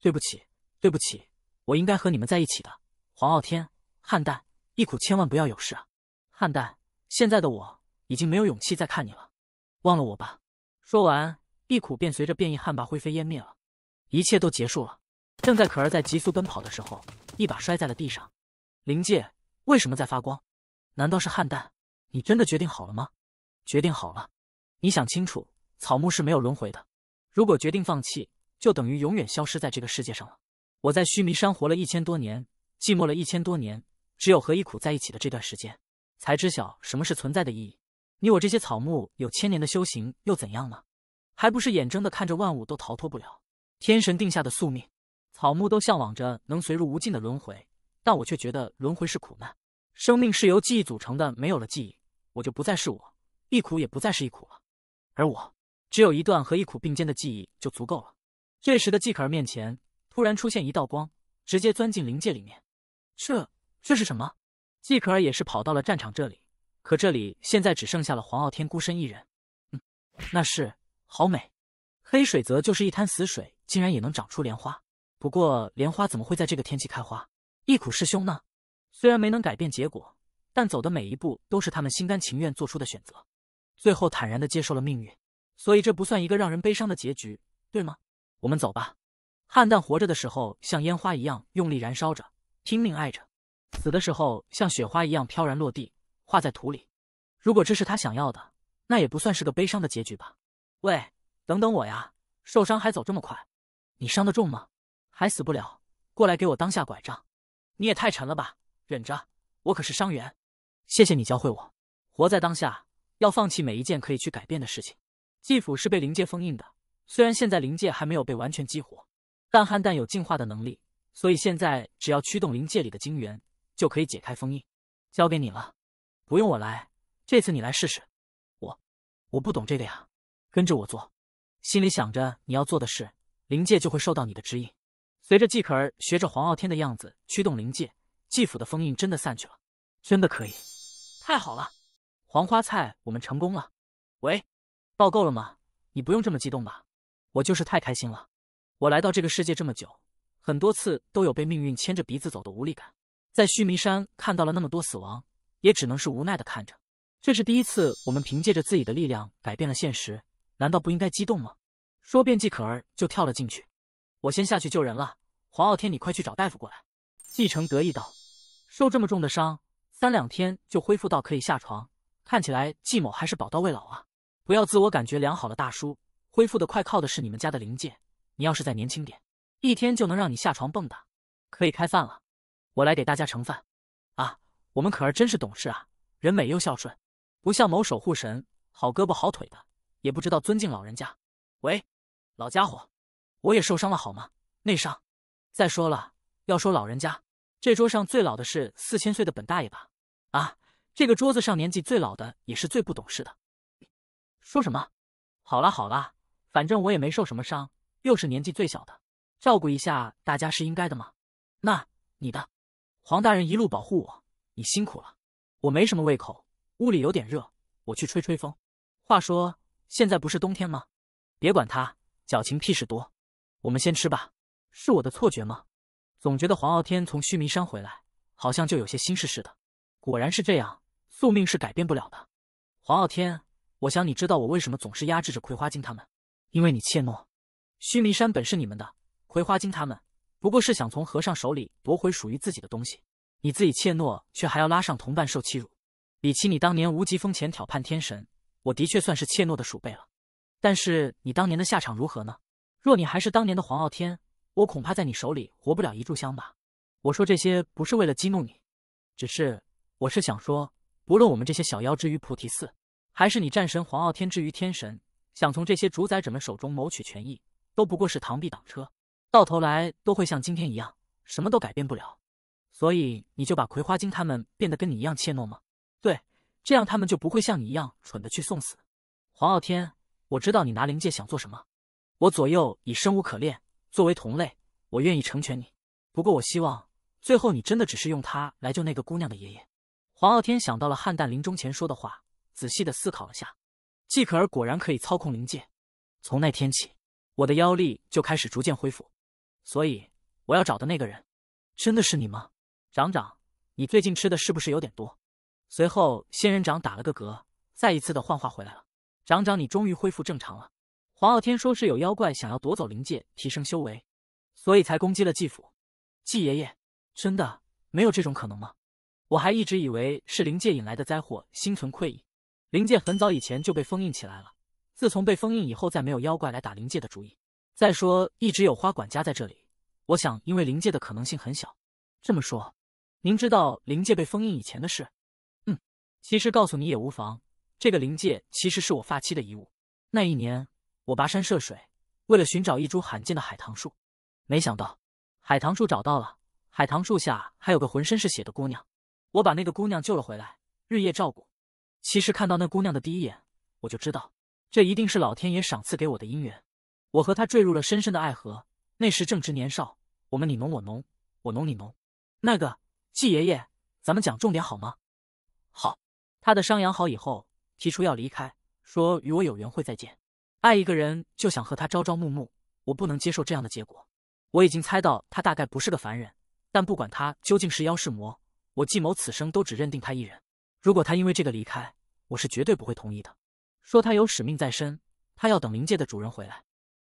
对不起，对不起。”我应该和你们在一起的，黄傲天，汉代，一苦千万不要有事啊！汉代，现在的我已经没有勇气再看你了，忘了我吧。说完，一苦便随着变异汉魃灰飞烟灭了，一切都结束了。正在可儿在急速奔跑的时候，一把摔在了地上。灵界为什么在发光？难道是汉代？你真的决定好了吗？决定好了。你想清楚，草木是没有轮回的，如果决定放弃，就等于永远消失在这个世界上了。我在须弥山活了一千多年，寂寞了一千多年，只有和一苦在一起的这段时间，才知晓什么是存在的意义。你我这些草木有千年的修行又怎样呢？还不是眼睁的看着万物都逃脱不了天神定下的宿命。草木都向往着能随入无尽的轮回，但我却觉得轮回是苦难。生命是由记忆组成的，没有了记忆，我就不再是我，一苦也不再是一苦了。而我，只有一段和一苦并肩的记忆就足够了。这时的季可儿面前。突然出现一道光，直接钻进灵界里面。这这是什么？季可儿也是跑到了战场这里，可这里现在只剩下了黄傲天孤身一人。嗯，那是好美。黑水泽就是一滩死水，竟然也能长出莲花。不过莲花怎么会在这个天气开花？忆苦师兄呢？虽然没能改变结果，但走的每一步都是他们心甘情愿做出的选择，最后坦然的接受了命运。所以这不算一个让人悲伤的结局，对吗？我们走吧。汉蛋活着的时候像烟花一样用力燃烧着，拼命爱着；死的时候像雪花一样飘然落地，化在土里。如果这是他想要的，那也不算是个悲伤的结局吧？喂，等等我呀！受伤还走这么快？你伤得重吗？还死不了？过来给我当下拐杖！你也太沉了吧！忍着，我可是伤员。谢谢你教会我，活在当下，要放弃每一件可以去改变的事情。继父是被灵界封印的，虽然现在灵界还没有被完全激活。但汉旦有进化的能力，所以现在只要驱动灵界里的晶元，就可以解开封印。交给你了，不用我来，这次你来试试。我，我不懂这个呀。跟着我做，心里想着你要做的事，灵界就会受到你的指引。随着季可儿学着黄傲天的样子驱动灵界，季府的封印真的散去了，真的可以，太好了！黄花菜，我们成功了。喂，报够了吗？你不用这么激动吧，我就是太开心了。我来到这个世界这么久，很多次都有被命运牵着鼻子走的无力感。在须弥山看到了那么多死亡，也只能是无奈的看着。这是第一次我们凭借着自己的力量改变了现实，难道不应该激动吗？说变季可儿就跳了进去。我先下去救人了，黄傲天，你快去找大夫过来。季承得意道：“受这么重的伤，三两天就恢复到可以下床，看起来季某还是宝刀未老啊！不要自我感觉良好了，大叔，恢复的快靠的是你们家的灵界，你要是再年轻点，一天就能让你下床蹦跶。可以开饭了，我来给大家盛饭。啊，我们可儿真是懂事啊，人美又孝顺，不像某守护神，好胳膊好腿的，也不知道尊敬老人家。喂，老家伙，我也受伤了好吗？内伤。再说了，要说老人家，这桌上最老的是四千岁的本大爷吧？啊，这个桌子上年纪最老的也是最不懂事的。说什么？好啦好啦，反正我也没受什么伤。又是年纪最小的，照顾一下大家是应该的吗？那你的，黄大人一路保护我，你辛苦了。我没什么胃口，屋里有点热，我去吹吹风。话说现在不是冬天吗？别管他，矫情屁事多。我们先吃吧。是我的错觉吗？总觉得黄傲天从须弥山回来，好像就有些心事似的。果然是这样，宿命是改变不了的。黄傲天，我想你知道我为什么总是压制着葵花精他们，因为你怯懦。须弥山本是你们的，葵花精他们不过是想从和尚手里夺回属于自己的东西。你自己怯懦，却还要拉上同伴受欺辱。比起你当年无极峰前挑畔天神，我的确算是怯懦的鼠辈了。但是你当年的下场如何呢？若你还是当年的黄傲天，我恐怕在你手里活不了一炷香吧。我说这些不是为了激怒你，只是我是想说，不论我们这些小妖之于菩提寺，还是你战神黄傲天之于天神，想从这些主宰者们手中谋取权益。都不过是螳臂挡车，到头来都会像今天一样，什么都改变不了。所以你就把葵花精他们变得跟你一样怯懦吗？对，这样他们就不会像你一样蠢的去送死。黄傲天，我知道你拿灵界想做什么。我左右已生无可恋，作为同类，我愿意成全你。不过我希望最后你真的只是用它来救那个姑娘的爷爷。黄傲天想到了汉旦临终前说的话，仔细的思考了下，季可儿果然可以操控灵界。从那天起。我的妖力就开始逐渐恢复，所以我要找的那个人，真的是你吗？长长，你最近吃的是不是有点多？随后，仙人掌打了个嗝，再一次的幻化回来了。长长，你终于恢复正常了。黄傲天说是有妖怪想要夺走灵界，提升修为，所以才攻击了季府。季爷爷，真的没有这种可能吗？我还一直以为是灵界引来的灾祸，心存愧意。灵界很早以前就被封印起来了。自从被封印以后，再没有妖怪来打灵界的主意。再说，一直有花管家在这里，我想，因为灵界的可能性很小。这么说，您知道灵界被封印以前的事？嗯，其实告诉你也无妨。这个灵界其实是我发妻的遗物。那一年，我跋山涉水，为了寻找一株罕见的海棠树。没想到，海棠树找到了，海棠树下还有个浑身是血的姑娘。我把那个姑娘救了回来，日夜照顾。其实看到那姑娘的第一眼，我就知道。这一定是老天爷赏赐给我的姻缘，我和他坠入了深深的爱河。那时正值年少，我们你侬我侬，我侬你侬。那个季爷爷，咱们讲重点好吗？好。他的伤养好以后，提出要离开，说与我有缘会再见。爱一个人就想和他朝朝暮暮，我不能接受这样的结果。我已经猜到他大概不是个凡人，但不管他究竟是妖是魔，我季某此生都只认定他一人。如果他因为这个离开，我是绝对不会同意的。说他有使命在身，他要等灵界的主人回来，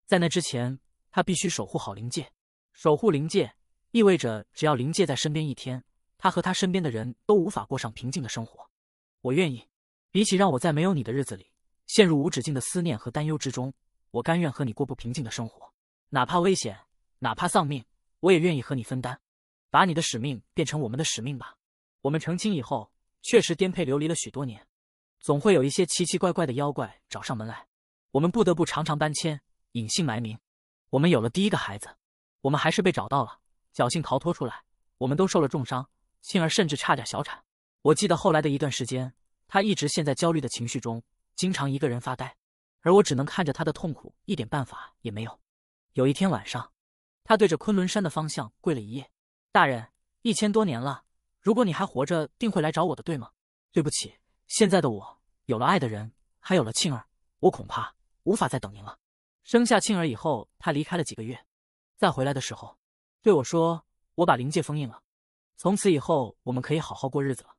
在那之前，他必须守护好灵界。守护灵界意味着，只要灵界在身边一天，他和他身边的人都无法过上平静的生活。我愿意，比起让我在没有你的日子里陷入无止境的思念和担忧之中，我甘愿和你过不平静的生活，哪怕危险，哪怕丧命，我也愿意和你分担。把你的使命变成我们的使命吧。我们成亲以后，确实颠沛流离了许多年。总会有一些奇奇怪怪的妖怪找上门来，我们不得不常常搬迁，隐姓埋名。我们有了第一个孩子，我们还是被找到了，侥幸逃脱出来。我们都受了重伤，幸而甚至差点小产。我记得后来的一段时间，他一直陷在焦虑的情绪中，经常一个人发呆，而我只能看着他的痛苦，一点办法也没有。有一天晚上，他对着昆仑山的方向跪了一夜。大人，一千多年了，如果你还活着，定会来找我的，对吗？对不起。现在的我有了爱的人，还有了庆儿，我恐怕无法再等您了。生下庆儿以后，他离开了几个月，再回来的时候对我说：“我把灵界封印了，从此以后我们可以好好过日子了。”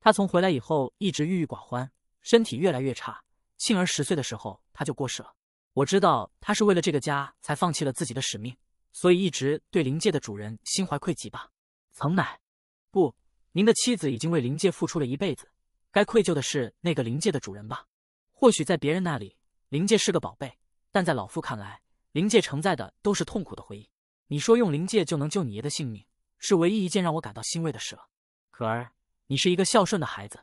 他从回来以后一直郁郁寡欢，身体越来越差。庆儿十岁的时候他就过世了。我知道他是为了这个家才放弃了自己的使命，所以一直对灵界的主人心怀愧疚吧。曾乃不，您的妻子已经为灵界付出了一辈子。该愧疚的是那个灵界的主人吧？或许在别人那里，灵界是个宝贝，但在老夫看来，灵界承载的都是痛苦的回忆。你说用灵界就能救你爷的性命，是唯一一件让我感到欣慰的事了。可儿，你是一个孝顺的孩子，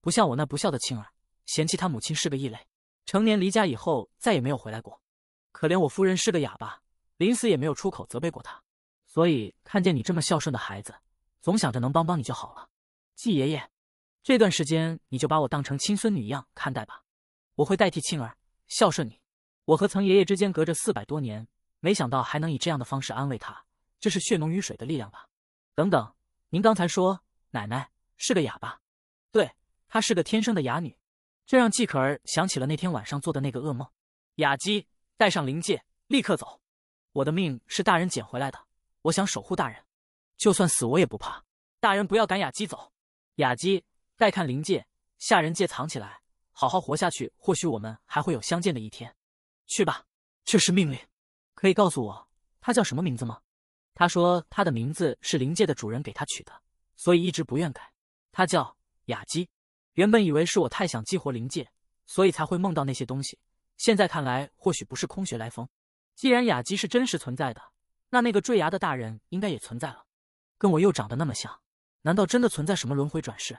不像我那不孝的亲儿，嫌弃他母亲是个异类，成年离家以后再也没有回来过。可怜我夫人是个哑巴，临死也没有出口责备过他，所以看见你这么孝顺的孩子，总想着能帮帮你就好了。季爷爷。这段时间你就把我当成亲孙女一样看待吧，我会代替庆儿孝顺你。我和曾爷爷之间隔着四百多年，没想到还能以这样的方式安慰他，这是血浓于水的力量吧？等等，您刚才说奶奶是个哑巴？对，她是个天生的哑女。这让季可儿想起了那天晚上做的那个噩梦。雅姬，带上灵戒，立刻走。我的命是大人捡回来的，我想守护大人，就算死我也不怕。大人不要赶雅姬走，雅姬。待看灵界，下人界藏起来，好好活下去，或许我们还会有相见的一天。去吧，这是命令。可以告诉我他叫什么名字吗？他说他的名字是灵界的主人给他取的，所以一直不愿改。他叫雅姬。原本以为是我太想激活灵界，所以才会梦到那些东西。现在看来，或许不是空穴来风。既然雅姬是真实存在的，那那个坠崖的大人应该也存在了，跟我又长得那么像，难道真的存在什么轮回转世？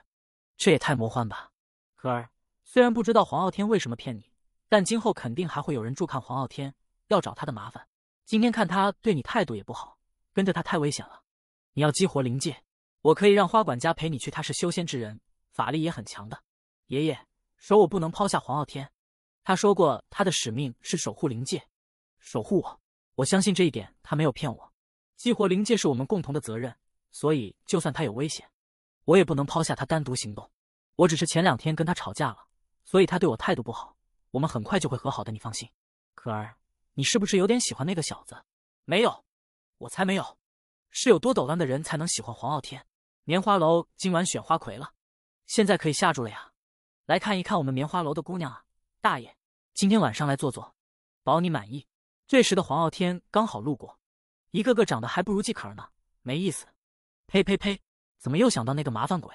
这也太魔幻吧！可儿，虽然不知道黄傲天为什么骗你，但今后肯定还会有人助看黄傲天，要找他的麻烦。今天看他对你态度也不好，跟着他太危险了。你要激活灵界，我可以让花管家陪你去，他是修仙之人，法力也很强的。爷爷，守我不能抛下黄傲天，他说过他的使命是守护灵界，守护我，我相信这一点他没有骗我。激活灵界是我们共同的责任，所以就算他有危险。我也不能抛下他单独行动，我只是前两天跟他吵架了，所以他对我态度不好。我们很快就会和好的，你放心。可儿，你是不是有点喜欢那个小子？没有，我才没有。是有多斗乱的人才能喜欢黄傲天？棉花楼今晚选花魁了，现在可以下注了呀！来看一看我们棉花楼的姑娘啊！大爷，今天晚上来坐坐，保你满意。这时的黄傲天刚好路过，一个个长得还不如季可儿呢，没意思。呸呸呸！怎么又想到那个麻烦鬼？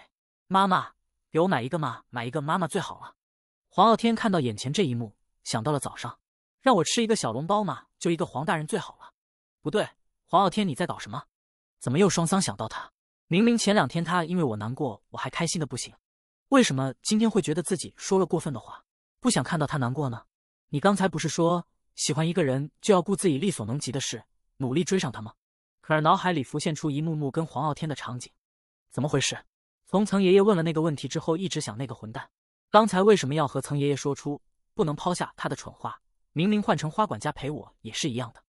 妈妈给我买一个嘛，买一个妈妈最好了。黄傲天看到眼前这一幕，想到了早上，让我吃一个小笼包嘛，就一个黄大人最好了。不对，黄傲天你在搞什么？怎么又双桑想到他？明明前两天他因为我难过，我还开心的不行。为什么今天会觉得自己说了过分的话，不想看到他难过呢？你刚才不是说喜欢一个人就要顾自己力所能及的事，努力追上他吗？可是脑海里浮现出一幕幕跟黄傲天的场景。怎么回事？从曾爷爷问了那个问题之后，一直想那个混蛋刚才为什么要和曾爷爷说出不能抛下他的蠢话？明明换成花管家陪我也是一样的，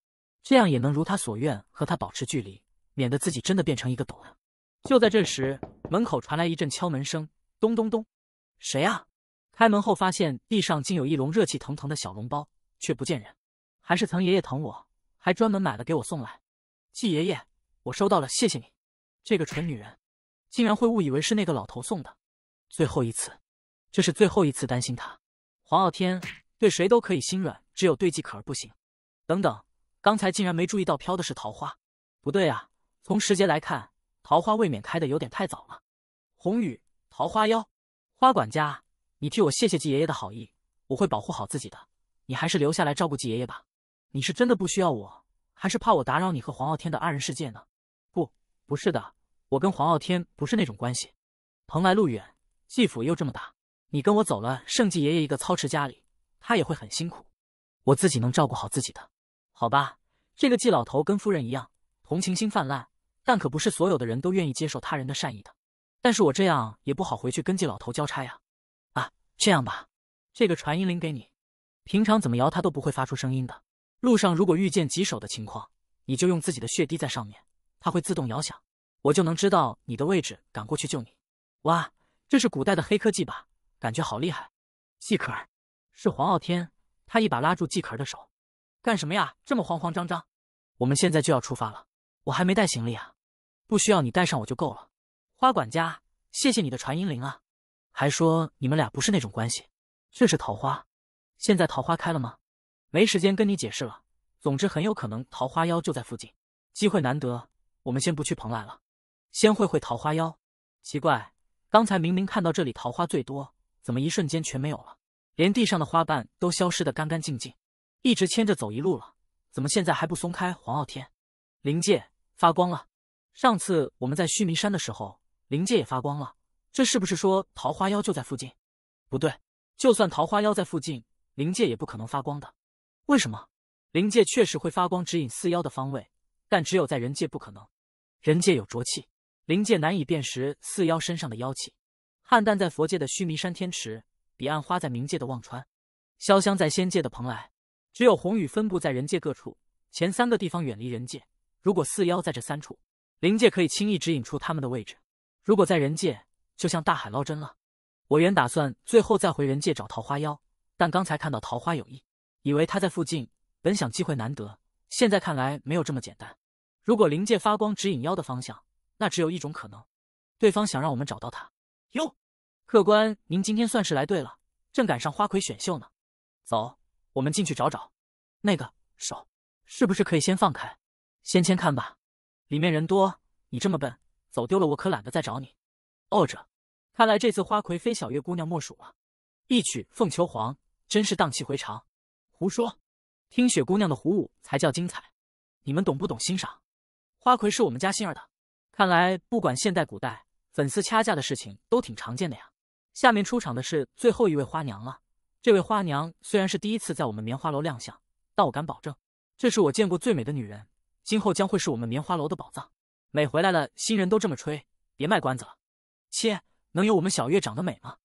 这样也能如他所愿和他保持距离，免得自己真的变成一个狗。了。就在这时，门口传来一阵敲门声，咚咚咚，谁呀？开门后发现地上竟有一笼热气腾腾的小笼包，却不见人。还是曾爷爷疼我，还专门买了给我送来。季爷爷，我收到了，谢谢你。这个蠢女人。竟然会误以为是那个老头送的。最后一次，这是最后一次担心他。黄傲天对谁都可以心软，只有对季可儿不行。等等，刚才竟然没注意到飘的是桃花，不对啊！从时节来看，桃花未免开的有点太早了。红雨，桃花妖，花管家，你替我谢谢季爷爷的好意，我会保护好自己的。你还是留下来照顾季爷爷吧。你是真的不需要我，还是怕我打扰你和黄傲天的二人世界呢？不，不是的。我跟黄傲天不是那种关系，蓬莱路远，季府又这么大，你跟我走了，胜季爷爷一个操持家里，他也会很辛苦，我自己能照顾好自己的，好吧？这个季老头跟夫人一样，同情心泛滥，但可不是所有的人都愿意接受他人的善意的。但是我这样也不好回去跟季老头交差呀。啊，这样吧，这个传音铃给你，平常怎么摇它都不会发出声音的。路上如果遇见棘手的情况，你就用自己的血滴在上面，它会自动摇响。我就能知道你的位置，赶过去救你。哇，这是古代的黑科技吧？感觉好厉害。季可儿，是黄傲天。他一把拉住季可儿的手，干什么呀？这么慌慌张张。我们现在就要出发了。我还没带行李啊。不需要你带上我就够了。花管家，谢谢你的传音铃啊。还说你们俩不是那种关系。这是桃花。现在桃花开了吗？没时间跟你解释了。总之，很有可能桃花妖就在附近。机会难得，我们先不去蓬莱了。先会会桃花妖，奇怪，刚才明明看到这里桃花最多，怎么一瞬间全没有了？连地上的花瓣都消失得干干净净。一直牵着走一路了，怎么现在还不松开？黄傲天，灵界发光了。上次我们在须弥山的时候，灵界也发光了。这是不是说桃花妖就在附近？不对，就算桃花妖在附近，灵界也不可能发光的。为什么？灵界确实会发光指引四妖的方位，但只有在人界不可能。人界有浊气。灵界难以辨识四妖身上的妖气，汉淡在佛界的须弥山天池，彼岸花在冥界的忘川，潇湘在仙界的蓬莱，只有红雨分布在人界各处。前三个地方远离人界，如果四妖在这三处，灵界可以轻易指引出他们的位置；如果在人界，就像大海捞针了。我原打算最后再回人界找桃花妖，但刚才看到桃花有意，以为他在附近。本想机会难得，现在看来没有这么简单。如果灵界发光指引妖的方向。那只有一种可能，对方想让我们找到他。哟，客官，您今天算是来对了，正赶上花魁选秀呢。走，我们进去找找。那个手是不是可以先放开？先牵看吧，里面人多，你这么笨，走丢了我可懒得再找你。哦着，看来这次花魁非小月姑娘莫属了。一曲《凤求凰》真是荡气回肠。胡说，听雪姑娘的胡舞才叫精彩。你们懂不懂欣赏？花魁是我们家心儿的。看来，不管现代、古代，粉丝掐架的事情都挺常见的呀。下面出场的是最后一位花娘了。这位花娘虽然是第一次在我们棉花楼亮相，但我敢保证，这是我见过最美的女人，今后将会是我们棉花楼的宝藏。美回来了，新人都这么吹，别卖关子了。切，能有我们小月长得美吗？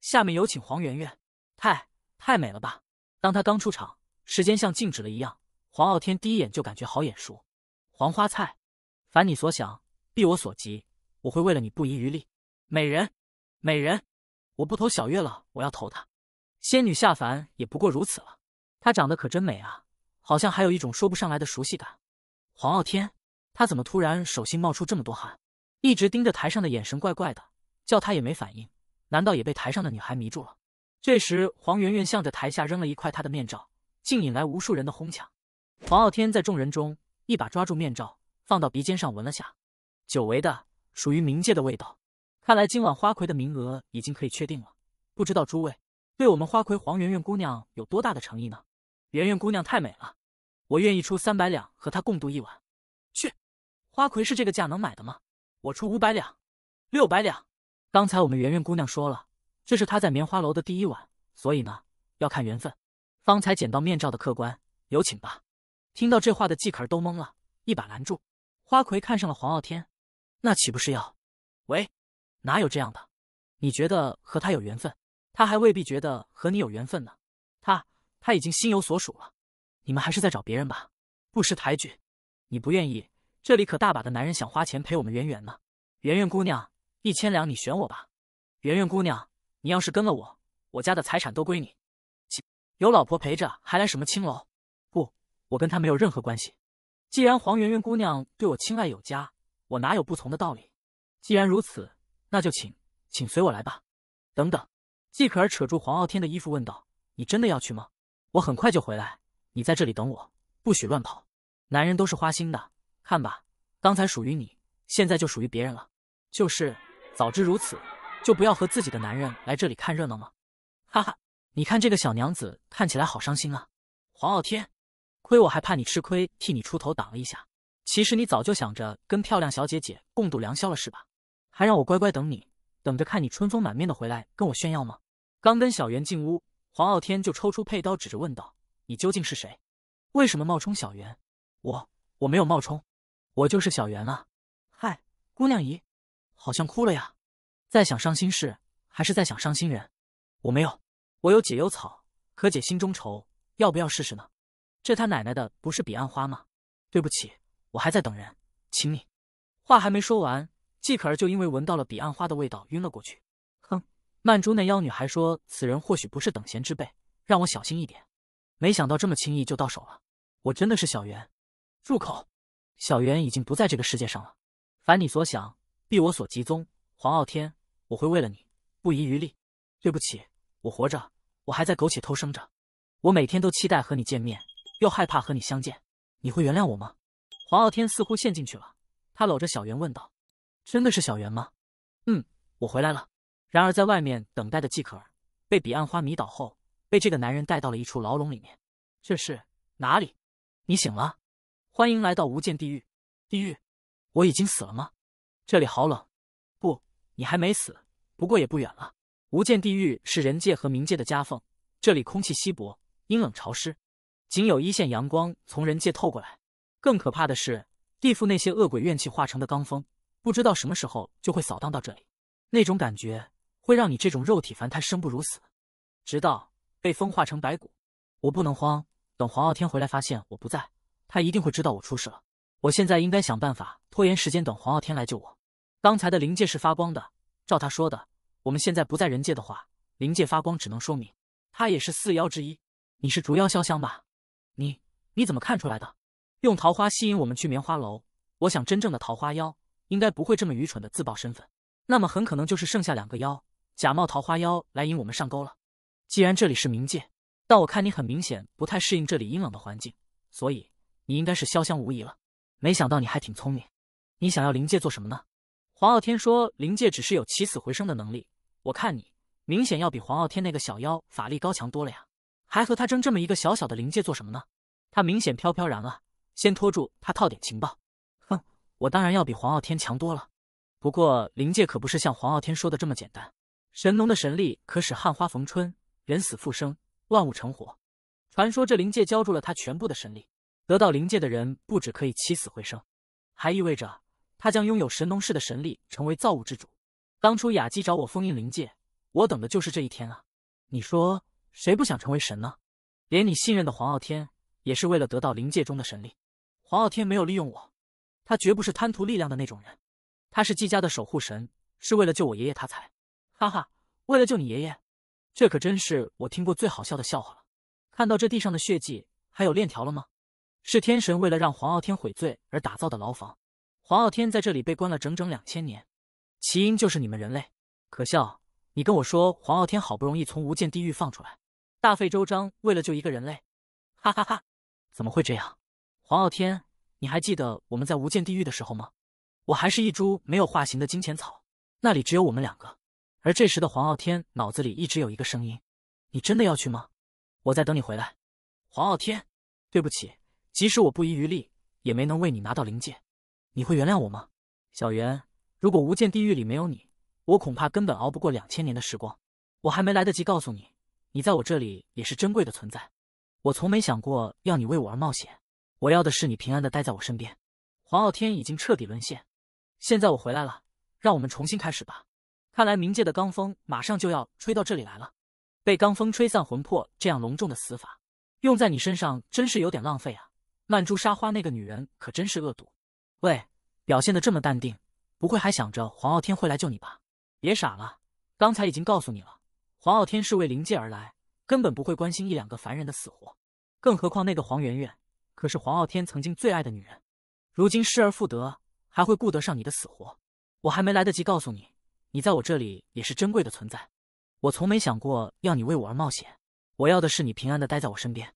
下面有请黄媛媛。太太美了吧？当她刚出场，时间像静止了一样。黄傲天第一眼就感觉好眼熟。黄花菜，凡你所想。避我所及，我会为了你不遗余力。美人，美人，我不投小月了，我要投她。仙女下凡也不过如此了，她长得可真美啊，好像还有一种说不上来的熟悉感。黄傲天，他怎么突然手心冒出这么多汗？一直盯着台上的眼神怪怪的，叫他也没反应，难道也被台上的女孩迷住了？这时，黄媛媛向着台下扔了一块她的面罩，竟引来无数人的哄抢。黄傲天在众人中一把抓住面罩，放到鼻尖上闻了下。久违的属于冥界的味道，看来今晚花魁的名额已经可以确定了。不知道诸位对我们花魁黄圆圆姑娘有多大的诚意呢？圆圆姑娘太美了，我愿意出三百两和她共度一晚。去，花魁是这个价能买的吗？我出五百两，六百两。刚才我们圆圆姑娘说了，这是她在棉花楼的第一晚，所以呢，要看缘分。方才捡到面罩的客官，有请吧。听到这话的季可儿都懵了，一把拦住花魁看上了黄傲天。那岂不是要？喂，哪有这样的？你觉得和他有缘分，他还未必觉得和你有缘分呢。他他已经心有所属了，你们还是再找别人吧。不识抬举，你不愿意，这里可大把的男人想花钱陪我们圆圆呢。圆圆姑娘，一千两，你选我吧。圆圆姑娘，你要是跟了我，我家的财产都归你。有老婆陪着，还来什么青楼？不，我跟他没有任何关系。既然黄圆圆姑娘对我青睐有加。我哪有不从的道理？既然如此，那就请，请随我来吧。等等，季可儿扯住黄傲天的衣服问道：“你真的要去吗？”我很快就回来，你在这里等我，不许乱跑。男人都是花心的，看吧，刚才属于你，现在就属于别人了。就是，早知如此，就不要和自己的男人来这里看热闹吗？哈哈，你看这个小娘子看起来好伤心啊。黄傲天，亏我还怕你吃亏，替你出头挡了一下。其实你早就想着跟漂亮小姐姐共度良宵了是吧？还让我乖乖等你，等着看你春风满面的回来跟我炫耀吗？刚跟小袁进屋，黄傲天就抽出佩刀指着问道：“你究竟是谁？为什么冒充小袁？”“我我没有冒充，我就是小袁啊。”“嗨，姑娘姨，好像哭了呀，在想伤心事还是在想伤心人？”“我没有，我有解忧草，可解心中愁，要不要试试呢？”“这他奶奶的不是彼岸花吗？”“对不起。”我还在等人，请你。话还没说完，季可儿就因为闻到了彼岸花的味道晕了过去。哼，曼珠那妖女还说此人或许不是等闲之辈，让我小心一点。没想到这么轻易就到手了。我真的是小圆。住口！小圆已经不在这个世界上了。凡你所想，必我所集。宗黄傲天，我会为了你不遗余力。对不起，我活着，我还在苟且偷生着。我每天都期待和你见面，又害怕和你相见。你会原谅我吗？黄傲天似乎陷进去了，他搂着小圆问道：“真的是小圆吗？”“嗯，我回来了。”然而，在外面等待的季可儿被彼岸花迷倒后，被这个男人带到了一处牢笼里面。“这是哪里？”“你醒了，欢迎来到无间地狱。”“地狱？我已经死了吗？”“这里好冷。”“不，你还没死，不过也不远了。无间地狱是人界和冥界的夹缝，这里空气稀薄，阴冷潮湿，仅有一线阳光从人界透过来。”更可怕的是，地府那些恶鬼怨气化成的罡风，不知道什么时候就会扫荡到这里。那种感觉会让你这种肉体凡胎生不如死，直到被风化成白骨。我不能慌，等黄傲天回来发现我不在，他一定会知道我出事了。我现在应该想办法拖延时间，等黄傲天来救我。刚才的灵界是发光的，照他说的，我们现在不在人界的话，灵界发光只能说明他也是四妖之一。你是逐妖潇湘吧？你你怎么看出来的？用桃花吸引我们去棉花楼，我想真正的桃花妖应该不会这么愚蠢的自曝身份，那么很可能就是剩下两个妖假冒桃花妖来引我们上钩了。既然这里是冥界，但我看你很明显不太适应这里阴冷的环境，所以你应该是潇湘无疑了。没想到你还挺聪明，你想要灵界做什么呢？黄傲天说灵界只是有起死回生的能力，我看你明显要比黄傲天那个小妖法力高强多了呀，还和他争这么一个小小的灵界做什么呢？他明显飘飘然了。先拖住他，套点情报。哼，我当然要比黄傲天强多了。不过灵界可不是像黄傲天说的这么简单。神农的神力可使旱花逢春，人死复生，万物成活。传说这灵界浇筑了他全部的神力，得到灵界的人不止可以起死回生，还意味着他将拥有神农氏的神力，成为造物之主。当初雅姬找我封印灵界，我等的就是这一天啊！你说谁不想成为神呢？连你信任的黄傲天，也是为了得到灵界中的神力。黄傲天没有利用我，他绝不是贪图力量的那种人，他是季家的守护神，是为了救我爷爷他才。哈哈，为了救你爷爷，这可真是我听过最好笑的笑话了。看到这地上的血迹还有链条了吗？是天神为了让黄傲天悔罪而打造的牢房，黄傲天在这里被关了整整两千年，其因就是你们人类。可笑，你跟我说黄傲天好不容易从无间地狱放出来，大费周章为了救一个人类，哈哈哈，怎么会这样？黄傲天，你还记得我们在无间地狱的时候吗？我还是一株没有化形的金钱草，那里只有我们两个。而这时的黄傲天脑子里一直有一个声音：你真的要去吗？我在等你回来。黄傲天，对不起，即使我不遗余力，也没能为你拿到灵戒。你会原谅我吗？小袁，如果无间地狱里没有你，我恐怕根本熬不过两千年的时光。我还没来得及告诉你，你在我这里也是珍贵的存在。我从没想过要你为我而冒险。我要的是你平安的待在我身边。黄傲天已经彻底沦陷，现在我回来了，让我们重新开始吧。看来冥界的罡风马上就要吹到这里来了。被罡风吹散魂魄，这样隆重的死法，用在你身上真是有点浪费啊。曼珠沙华那个女人可真是恶毒。喂，表现的这么淡定，不会还想着黄傲天会来救你吧？别傻了，刚才已经告诉你了，黄傲天是为灵界而来，根本不会关心一两个凡人的死活。更何况那个黄媛媛。可是黄傲天曾经最爱的女人，如今失而复得，还会顾得上你的死活？我还没来得及告诉你，你在我这里也是珍贵的存在。我从没想过要你为我而冒险，我要的是你平安的待在我身边。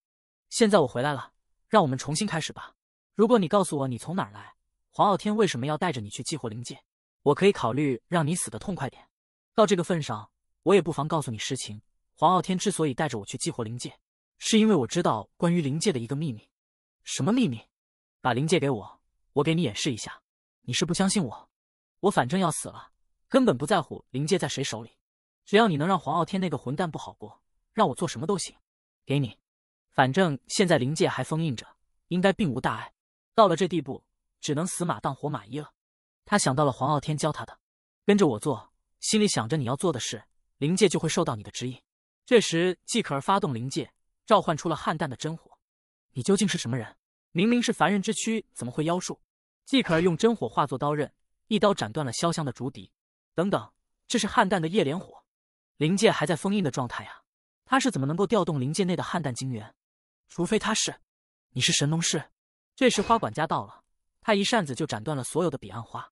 现在我回来了，让我们重新开始吧。如果你告诉我你从哪儿来，黄傲天为什么要带着你去激活灵界，我可以考虑让你死得痛快点。到这个份上，我也不妨告诉你实情：黄傲天之所以带着我去激活灵界，是因为我知道关于灵界的一个秘密。什么秘密？把灵戒给我，我给你演示一下。你是不相信我？我反正要死了，根本不在乎灵戒在谁手里。只要你能让黄傲天那个混蛋不好过，让我做什么都行。给你，反正现在灵界还封印着，应该并无大碍。到了这地步，只能死马当活马医了。他想到了黄傲天教他的，跟着我做。心里想着你要做的事，灵界就会受到你的指引。这时，季可儿发动灵界，召唤出了汉旦的真火。你究竟是什么人？明明是凡人之躯，怎么会妖术？季可儿用真火化作刀刃，一刀斩断了潇湘的竹笛。等等，这是汉氮的夜莲火，灵界还在封印的状态呀？他是怎么能够调动灵界内的汉氮精元？除非他是，你是神农氏？这时花管家到了，他一扇子就斩断了所有的彼岸花，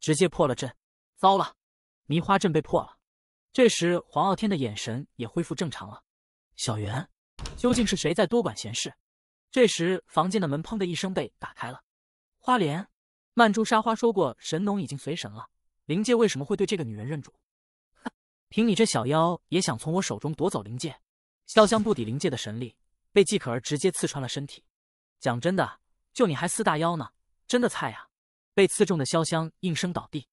直接破了阵。糟了，迷花阵被破了。这时黄傲天的眼神也恢复正常了。小袁，究竟是谁在多管闲事？这时，房间的门砰的一声被打开了。花莲、曼珠沙华说过，神农已经随神了。灵界为什么会对这个女人认主？哼，凭你这小妖也想从我手中夺走灵界？潇湘不抵灵界的神力，被季可儿直接刺穿了身体。讲真的，就你还四大妖呢，真的菜呀！被刺中的潇湘应声倒地。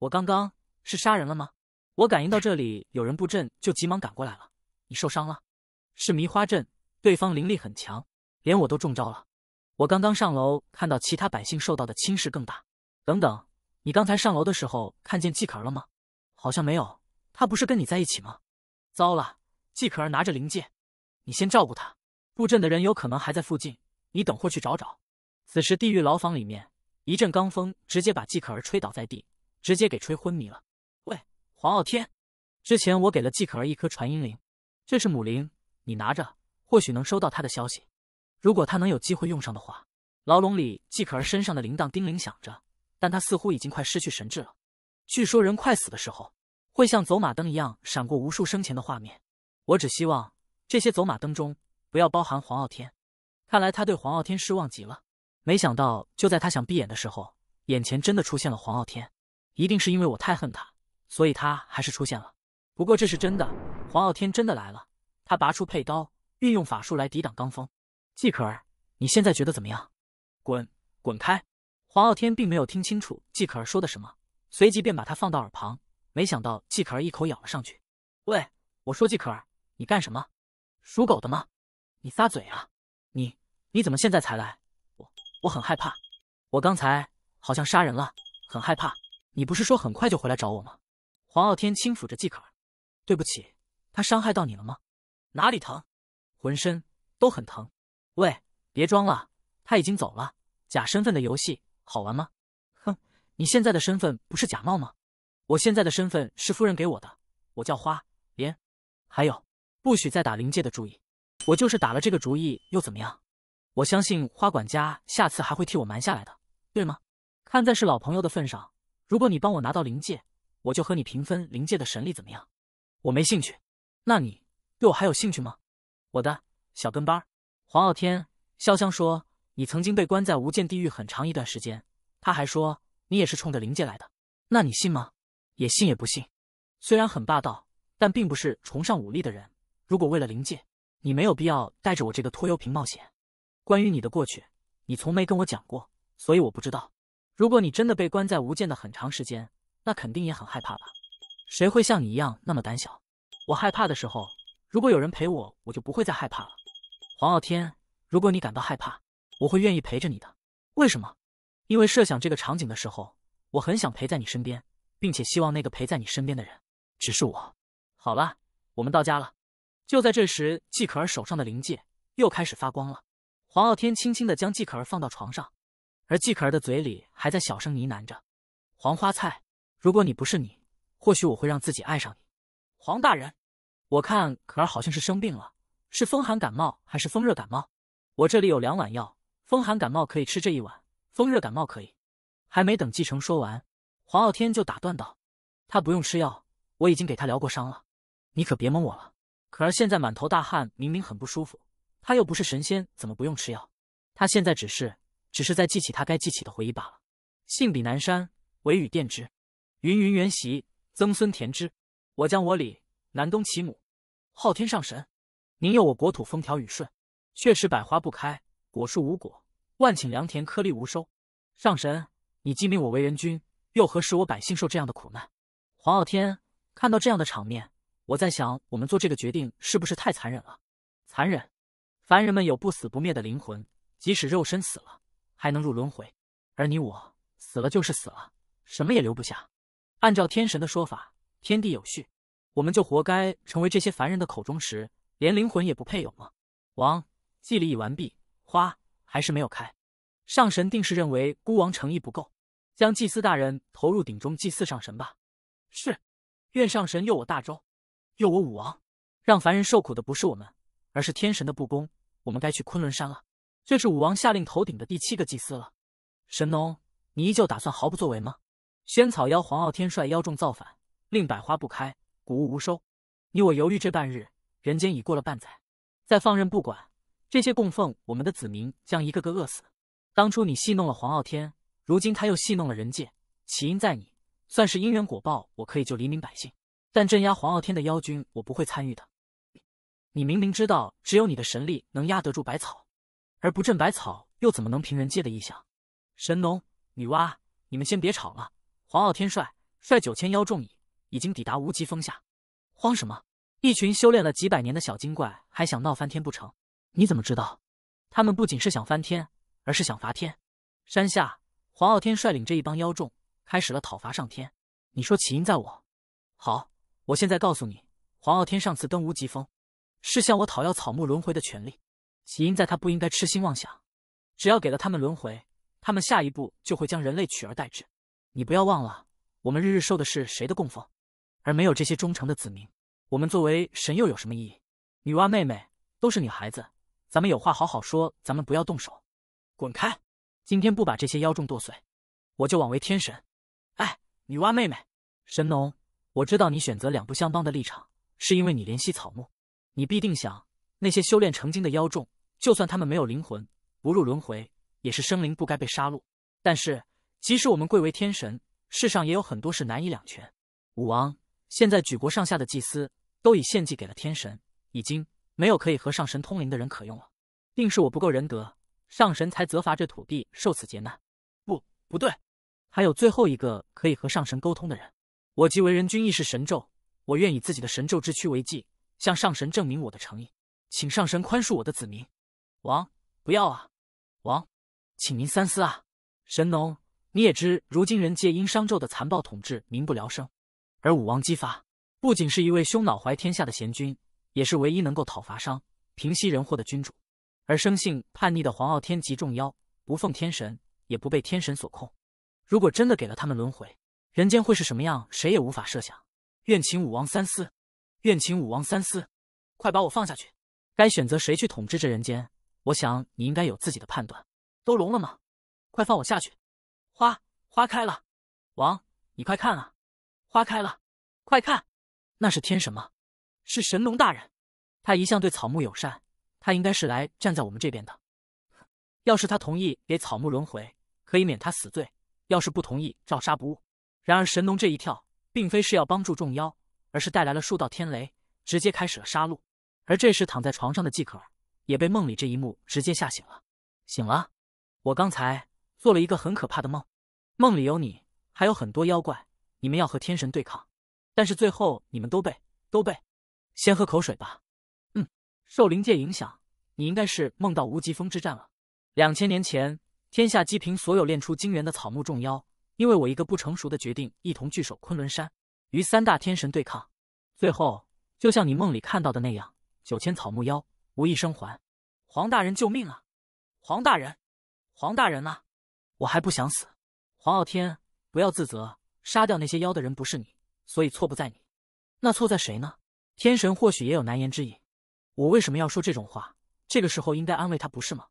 我刚刚是杀人了吗？我感应到这里有人布阵，就急忙赶过来了。你受伤了？是迷花阵，对方灵力很强。连我都中招了，我刚刚上楼看到其他百姓受到的侵蚀更大。等等，你刚才上楼的时候看见季可儿了吗？好像没有，她不是跟你在一起吗？糟了，季可儿拿着灵剑，你先照顾她。布阵的人有可能还在附近，你等会去找找。此时地狱牢房里面一阵罡风，直接把季可儿吹倒在地，直接给吹昏迷了。喂，黄傲天，之前我给了季可儿一颗传音铃，这是母铃，你拿着，或许能收到她的消息。如果他能有机会用上的话，牢笼里季可儿身上的铃铛叮铃响着，但他似乎已经快失去神智了。据说人快死的时候，会像走马灯一样闪过无数生前的画面。我只希望这些走马灯中不要包含黄傲天。看来他对黄傲天失望极了。没想到就在他想闭眼的时候，眼前真的出现了黄傲天。一定是因为我太恨他，所以他还是出现了。不过这是真的，黄傲天真的来了。他拔出佩刀，运用法术来抵挡罡风。季可儿，你现在觉得怎么样？滚滚开！黄傲天并没有听清楚季可儿说的什么，随即便把她放到耳旁。没想到季可儿一口咬了上去。喂，我说季可儿，你干什么？属狗的吗？你撒嘴啊！你你怎么现在才来？我我很害怕，我刚才好像杀人了，很害怕。你不是说很快就回来找我吗？黄傲天轻抚着季可儿，对不起，他伤害到你了吗？哪里疼？浑身都很疼。喂，别装了，他已经走了。假身份的游戏好玩吗？哼，你现在的身份不是假冒吗？我现在的身份是夫人给我的，我叫花莲。还有，不许再打灵界的主意。我就是打了这个主意又怎么样？我相信花管家下次还会替我瞒下来的，对吗？看在是老朋友的份上，如果你帮我拿到灵界，我就和你平分灵界的神力，怎么样？我没兴趣。那你对我还有兴趣吗？我的小跟班。黄傲天潇湘说：“你曾经被关在无间地狱很长一段时间。”他还说：“你也是冲着灵界来的。”那你信吗？也信也不信。虽然很霸道，但并不是崇尚武力的人。如果为了灵界，你没有必要带着我这个拖油瓶冒险。关于你的过去，你从没跟我讲过，所以我不知道。如果你真的被关在无间的很长时间，那肯定也很害怕吧？谁会像你一样那么胆小？我害怕的时候，如果有人陪我，我就不会再害怕了。黄傲天，如果你感到害怕，我会愿意陪着你的。为什么？因为设想这个场景的时候，我很想陪在你身边，并且希望那个陪在你身边的人只是我。好了，我们到家了。就在这时，季可儿手上的灵戒又开始发光了。黄傲天轻轻的将季可儿放到床上，而季可儿的嘴里还在小声呢喃着：“黄花菜，如果你不是你，或许我会让自己爱上你。”黄大人，我看可儿好像是生病了。是风寒感冒还是风热感冒？我这里有两碗药，风寒感冒可以吃这一碗，风热感冒可以。还没等继承说完，黄傲天就打断道：“他不用吃药，我已经给他疗过伤了，你可别蒙我了。”可儿现在满头大汗，明明很不舒服，他又不是神仙，怎么不用吃药？他现在只是只是在记起他该记起的回忆罢了。信比南山，唯雨殿之；云云原隰，曾孙田之。我将我礼，南东其母。昊天上神。您佑我国土风调雨顺，确实百花不开，果树无果，万顷良田颗粒无收。上神，你既命我为人君，又何使我百姓受这样的苦难？黄傲天看到这样的场面，我在想，我们做这个决定是不是太残忍了？残忍！凡人们有不死不灭的灵魂，即使肉身死了，还能入轮回；而你我死了就是死了，什么也留不下。按照天神的说法，天地有序，我们就活该成为这些凡人的口中食。连灵魂也不配有吗？王祭礼已完毕，花还是没有开。上神定是认为孤王诚意不够，将祭司大人投入鼎中祭祀上神吧。是，愿上神佑我大周，佑我武王。让凡人受苦的不是我们，而是天神的不公。我们该去昆仑山了。这是武王下令头顶的第七个祭司了。神农，你依旧打算毫不作为吗？萱草妖皇傲天率妖众造反，令百花不开，谷物无收。你我犹豫这半日。人间已过了半载，再放任不管，这些供奉我们的子民将一个个饿死。当初你戏弄了黄傲天，如今他又戏弄了人界，起因在你，算是因缘果报。我可以救黎民百姓，但镇压黄傲天的妖君，我不会参与的。你明明知道，只有你的神力能压得住百草，而不镇百草，又怎么能平人界的意象？神农、女娲，你们先别吵了。黄傲天帅率九千妖众已已经抵达无极峰下，慌什么？一群修炼了几百年的小精怪，还想闹翻天不成？你怎么知道？他们不仅是想翻天，而是想伐天。山下，黄傲天率领这一帮妖众，开始了讨伐上天。你说起因在我？好，我现在告诉你，黄傲天上次登无极峰，是向我讨要草木轮回的权利。起因在他不应该痴心妄想，只要给了他们轮回，他们下一步就会将人类取而代之。你不要忘了，我们日日受的是谁的供奉？而没有这些忠诚的子民。我们作为神又有什么意义？女娲妹妹，都是女孩子，咱们有话好好说，咱们不要动手。滚开！今天不把这些妖众剁碎，我就枉为天神。哎，女娲妹妹，神农，我知道你选择两不相帮的立场，是因为你怜惜草木。你必定想，那些修炼成精的妖众，就算他们没有灵魂，不入轮回，也是生灵，不该被杀戮。但是，即使我们贵为天神，世上也有很多事难以两全。武王。现在举国上下的祭司都已献祭给了天神，已经没有可以和上神通灵的人可用了。定是我不够仁德，上神才责罚这土地受此劫难。不，不对，还有最后一个可以和上神沟通的人。我既为人君，亦是神咒，我愿以自己的神咒之躯为祭，向上神证明我的诚意，请上神宽恕我的子民。王，不要啊！王，请您三思啊！神农，你也知，如今人界因商纣的残暴统治，民不聊生。而武王姬发不仅是一位胸脑怀天下的贤君，也是唯一能够讨伐商、平息人祸的君主。而生性叛逆的黄傲天及众妖，不奉天神，也不被天神所控。如果真的给了他们轮回，人间会是什么样？谁也无法设想。愿请武王三思，愿请武王三思。快把我放下去！该选择谁去统治这人间？我想你应该有自己的判断。都聋了吗？快放我下去！花花开了，王，你快看啊！花开了，快看，那是天什么？是神农大人。他一向对草木友善，他应该是来站在我们这边的。要是他同意给草木轮回，可以免他死罪；要是不同意，照杀不误。然而神农这一跳，并非是要帮助众妖，而是带来了数道天雷，直接开始了杀戮。而这时，躺在床上的季可儿也被梦里这一幕直接吓醒了。醒了，我刚才做了一个很可怕的梦，梦里有你，还有很多妖怪。你们要和天神对抗，但是最后你们都被都被。先喝口水吧。嗯，受灵界影响，你应该是梦到无极峰之战了。两千年前，天下积贫，所有练出精元的草木众妖，因为我一个不成熟的决定，一同聚首昆仑山，与三大天神对抗。最后，就像你梦里看到的那样，九千草木妖无一生还。黄大人，救命啊！黄大人，黄大人啊！我还不想死。黄傲天，不要自责。杀掉那些妖的人不是你，所以错不在你。那错在谁呢？天神或许也有难言之隐。我为什么要说这种话？这个时候应该安慰他，不是吗？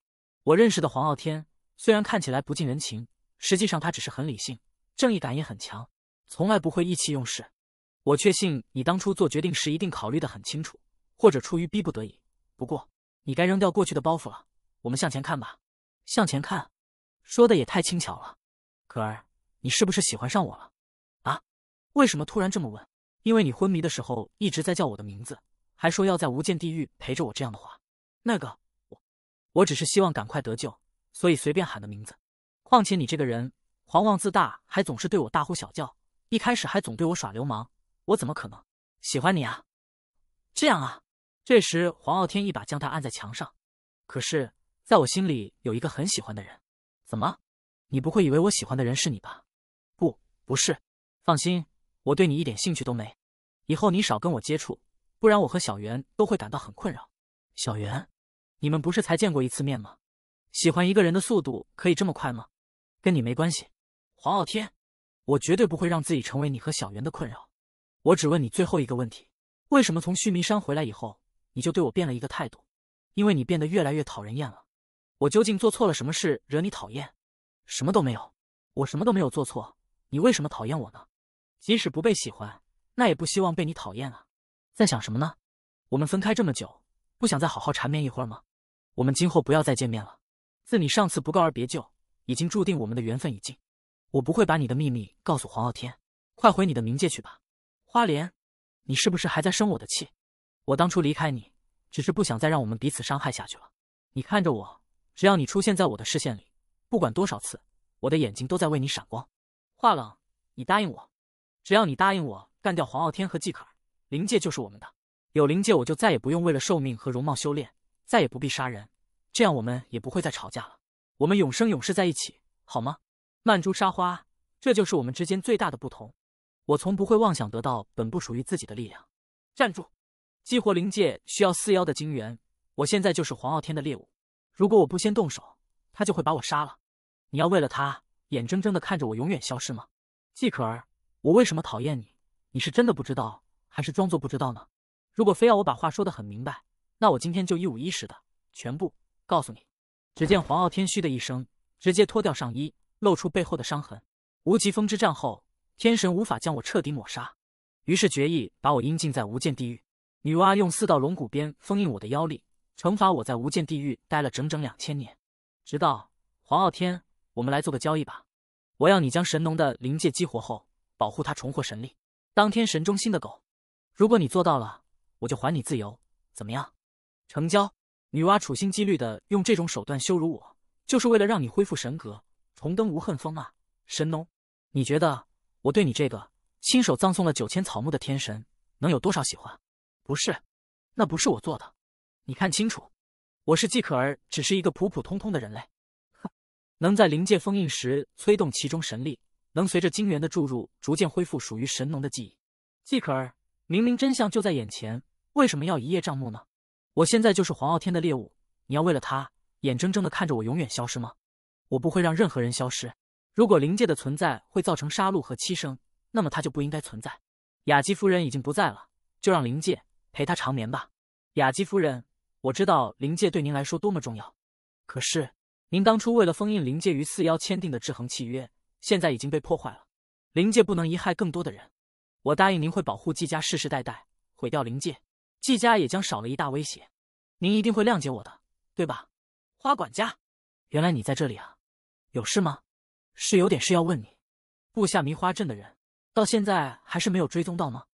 我认识的黄傲天虽然看起来不近人情，实际上他只是很理性，正义感也很强，从来不会意气用事。我确信你当初做决定时一定考虑的很清楚，或者出于逼不得已。不过，你该扔掉过去的包袱了。我们向前看吧。向前看，说的也太轻巧了。可儿，你是不是喜欢上我了？为什么突然这么问？因为你昏迷的时候一直在叫我的名字，还说要在无间地狱陪着我这样的话。那个我，我只是希望赶快得救，所以随便喊的名字。况且你这个人狂妄自大，还总是对我大呼小叫，一开始还总对我耍流氓，我怎么可能喜欢你啊？这样啊？这时黄傲天一把将他按在墙上。可是，在我心里有一个很喜欢的人。怎么？你不会以为我喜欢的人是你吧？不，不是。放心。我对你一点兴趣都没，以后你少跟我接触，不然我和小袁都会感到很困扰。小袁，你们不是才见过一次面吗？喜欢一个人的速度可以这么快吗？跟你没关系。黄傲天，我绝对不会让自己成为你和小袁的困扰。我只问你最后一个问题：为什么从须弥山回来以后，你就对我变了一个态度？因为你变得越来越讨人厌了。我究竟做错了什么事惹你讨厌？什么都没有，我什么都没有做错，你为什么讨厌我呢？即使不被喜欢，那也不希望被你讨厌啊！在想什么呢？我们分开这么久，不想再好好缠绵一会儿吗？我们今后不要再见面了。自你上次不告而别，就已经注定我们的缘分已尽。我不会把你的秘密告诉黄傲天。快回你的冥界去吧，花莲，你是不是还在生我的气？我当初离开你，只是不想再让我们彼此伤害下去了。你看着我，只要你出现在我的视线里，不管多少次，我的眼睛都在为你闪光。华冷，你答应我。只要你答应我干掉黄傲天和季可儿，灵界就是我们的。有灵界，我就再也不用为了寿命和容貌修炼，再也不必杀人，这样我们也不会再吵架了。我们永生永世在一起，好吗？曼珠沙华，这就是我们之间最大的不同。我从不会妄想得到本不属于自己的力量。站住！激活灵界需要四妖的精元。我现在就是黄傲天的猎物，如果我不先动手，他就会把我杀了。你要为了他，眼睁睁的看着我永远消失吗？季可儿。我为什么讨厌你？你是真的不知道，还是装作不知道呢？如果非要我把话说的很明白，那我今天就一五一十的全部告诉你。只见黄傲天嘘的一声，直接脱掉上衣，露出背后的伤痕。无极风之战后，天神无法将我彻底抹杀，于是决意把我阴禁在无间地狱。女娲用四道龙骨鞭封印我的妖力，惩罚我在无间地狱待了整整两千年。直到黄傲天，我们来做个交易吧。我要你将神农的灵界激活后。保护他重获神力，当天神中心的狗，如果你做到了，我就还你自由，怎么样？成交！女娲处心积虑的用这种手段羞辱我，就是为了让你恢复神格，重登无恨峰啊！神农，你觉得我对你这个亲手葬送了九千草木的天神，能有多少喜欢？不是，那不是我做的，你看清楚，我是季可儿，只是一个普普通通的人类。哼，能在灵界封印时催动其中神力。能随着精元的注入，逐渐恢复属于神农的记忆。季可儿，明明真相就在眼前，为什么要一叶障目呢？我现在就是黄傲天的猎物，你要为了他，眼睁睁的看着我永远消失吗？我不会让任何人消失。如果灵界的存在会造成杀戮和牺牲，那么它就不应该存在。雅姬夫人已经不在了，就让灵界陪她长眠吧。雅姬夫人，我知道灵界对您来说多么重要，可是您当初为了封印灵界与四妖签订的制衡契约。现在已经被破坏了，灵界不能遗害更多的人。我答应您会保护季家世世代代，毁掉灵界，季家也将少了一大威胁。您一定会谅解我的，对吧？花管家，原来你在这里啊，有事吗？是有点事要问你。布下迷花阵的人到现在还是没有追踪到吗？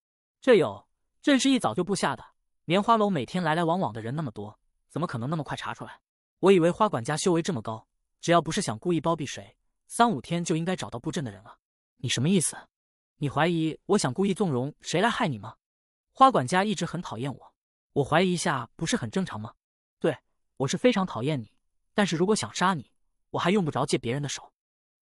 这有阵是一早就布下的，棉花楼每天来来往往的人那么多，怎么可能那么快查出来？我以为花管家修为这么高，只要不是想故意包庇谁。三五天就应该找到布阵的人了。你什么意思？你怀疑我想故意纵容谁来害你吗？花管家一直很讨厌我，我怀疑一下不是很正常吗？对我是非常讨厌你，但是如果想杀你，我还用不着借别人的手。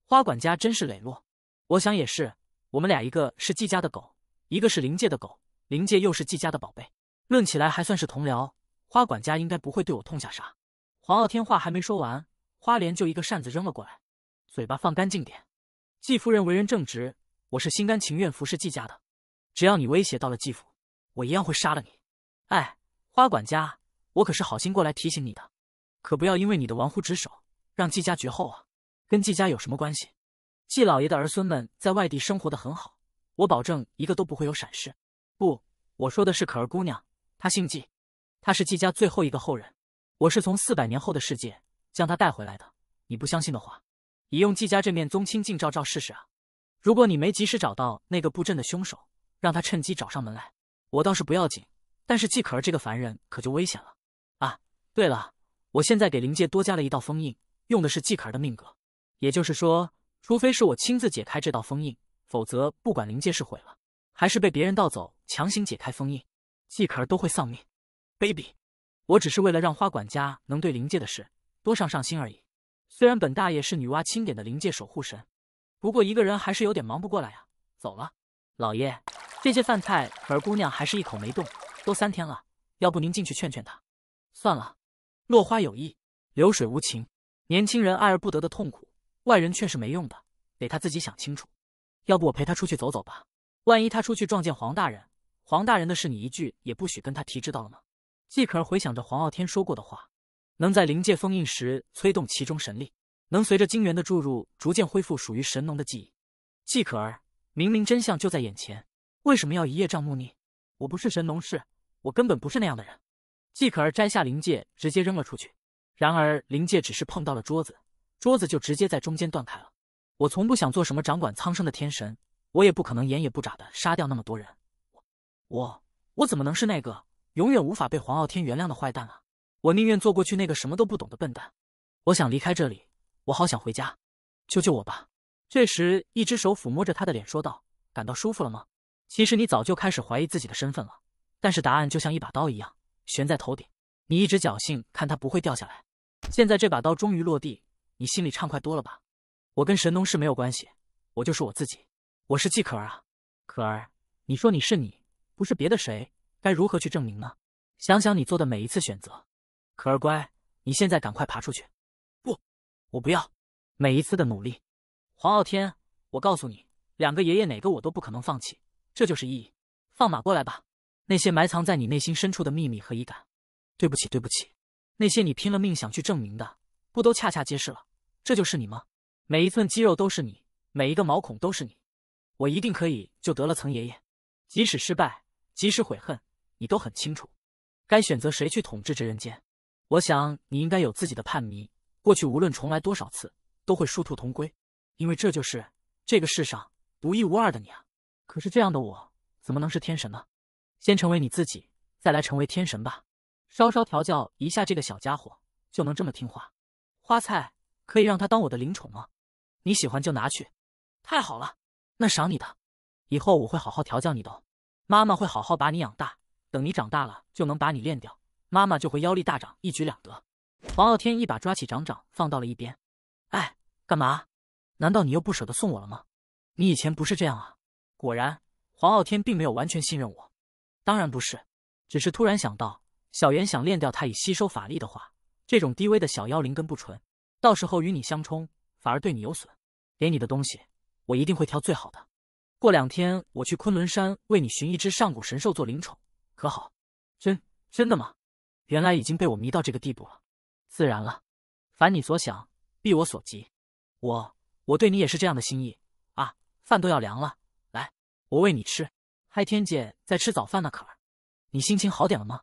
花管家真是磊落，我想也是。我们俩一个是季家的狗，一个是灵界的狗，灵界又是季家的宝贝，论起来还算是同僚。花管家应该不会对我痛下杀。黄傲天话还没说完，花莲就一个扇子扔了过来。嘴巴放干净点，季夫人为人正直，我是心甘情愿服侍季家的。只要你威胁到了季府，我一样会杀了你。哎，花管家，我可是好心过来提醒你的，可不要因为你的玩忽职守让季家绝后啊！跟季家有什么关系？季老爷的儿孙们在外地生活的很好，我保证一个都不会有闪失。不，我说的是可儿姑娘，她姓季，她是季家最后一个后人，我是从四百年后的世界将她带回来的。你不相信的话。你用季家这面宗亲镜照照试试啊！如果你没及时找到那个布阵的凶手，让他趁机找上门来，我倒是不要紧；但是季可儿这个凡人可就危险了啊！对了，我现在给灵界多加了一道封印，用的是季可儿的命格，也就是说，除非是我亲自解开这道封印，否则不管灵界是毁了还是被别人盗走强行解开封印，季可儿都会丧命。baby，我只是为了让花管家能对灵界的事多上上心而已。虽然本大爷是女娲钦点的灵界守护神，不过一个人还是有点忙不过来呀。走了，老爷，这些饭菜可儿姑娘还是一口没动，都三天了，要不您进去劝劝她？算了，落花有意，流水无情，年轻人爱而不得的痛苦，外人劝是没用的，得他自己想清楚。要不我陪他出去走走吧，万一他出去撞见黄大人，黄大人的事你一句也不许跟他提，知道了吗？季可儿回想着黄傲天说过的话。能在灵界封印时催动其中神力，能随着精元的注入逐渐恢复属于神农的记忆。季可儿，明明真相就在眼前，为什么要一叶障目呢？我不是神农氏，我根本不是那样的人。季可儿摘下灵界，直接扔了出去。然而灵界只是碰到了桌子，桌子就直接在中间断开了。我从不想做什么掌管苍生的天神，我也不可能眼也不眨的杀掉那么多人。我我我怎么能是那个永远无法被黄傲天原谅的坏蛋啊？我宁愿做过去那个什么都不懂的笨蛋。我想离开这里，我好想回家，救救我吧！这时，一只手抚摸着他的脸，说道：“感到舒服了吗？”其实你早就开始怀疑自己的身份了，但是答案就像一把刀一样悬在头顶，你一直侥幸看它不会掉下来。现在这把刀终于落地，你心里畅快多了吧？我跟神农氏没有关系，我就是我自己，我是季可儿啊，可儿，你说你是你，不是别的谁，该如何去证明呢？想想你做的每一次选择。可儿乖，你现在赶快爬出去！不，我不要。每一次的努力，黄傲天，我告诉你，两个爷爷哪个我都不可能放弃，这就是意义。放马过来吧，那些埋藏在你内心深处的秘密和疑感。对不起，对不起，那些你拼了命想去证明的，不都恰恰揭示了，这就是你吗？每一寸肌肉都是你，每一个毛孔都是你。我一定可以就得了曾爷爷，即使失败，即使悔恨，你都很清楚，该选择谁去统治这人间。我想你应该有自己的叛迷，过去无论重来多少次，都会殊途同归，因为这就是这个世上独一无二的你啊！可是这样的我怎么能是天神呢？先成为你自己，再来成为天神吧。稍稍调教一下这个小家伙，就能这么听话。花菜可以让他当我的灵宠吗？你喜欢就拿去。太好了，那赏你的。以后我会好好调教你的，妈妈会好好把你养大，等你长大了就能把你炼掉。妈妈就会妖力大涨，一举两得。黄傲天一把抓起掌掌放到了一边。哎，干嘛？难道你又不舍得送我了吗？你以前不是这样啊！果然，黄傲天并没有完全信任我。当然不是，只是突然想到，小袁想练掉他以吸收法力的话，这种低微的小妖灵根不纯，到时候与你相冲，反而对你有损。给你的东西，我一定会挑最好的。过两天我去昆仑山为你寻一只上古神兽做灵宠，可好？真真的吗？原来已经被我迷到这个地步了，自然了，凡你所想，必我所及，我我对你也是这样的心意啊！饭都要凉了，来，我喂你吃。嗨，天姐在吃早饭呢，可儿，你心情好点了吗？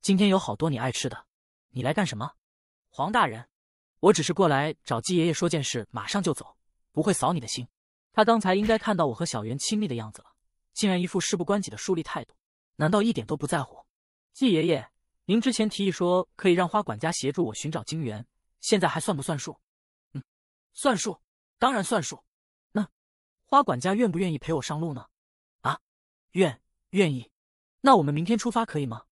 今天有好多你爱吃的，你来干什么？黄大人，我只是过来找季爷爷说件事，马上就走，不会扫你的心。他刚才应该看到我和小袁亲密的样子了，竟然一副事不关己的疏离态度，难道一点都不在乎？季爷爷。您之前提议说可以让花管家协助我寻找金元，现在还算不算数？嗯，算数，当然算数。那花管家愿不愿意陪我上路呢？啊，愿，愿意。那我们明天出发可以吗？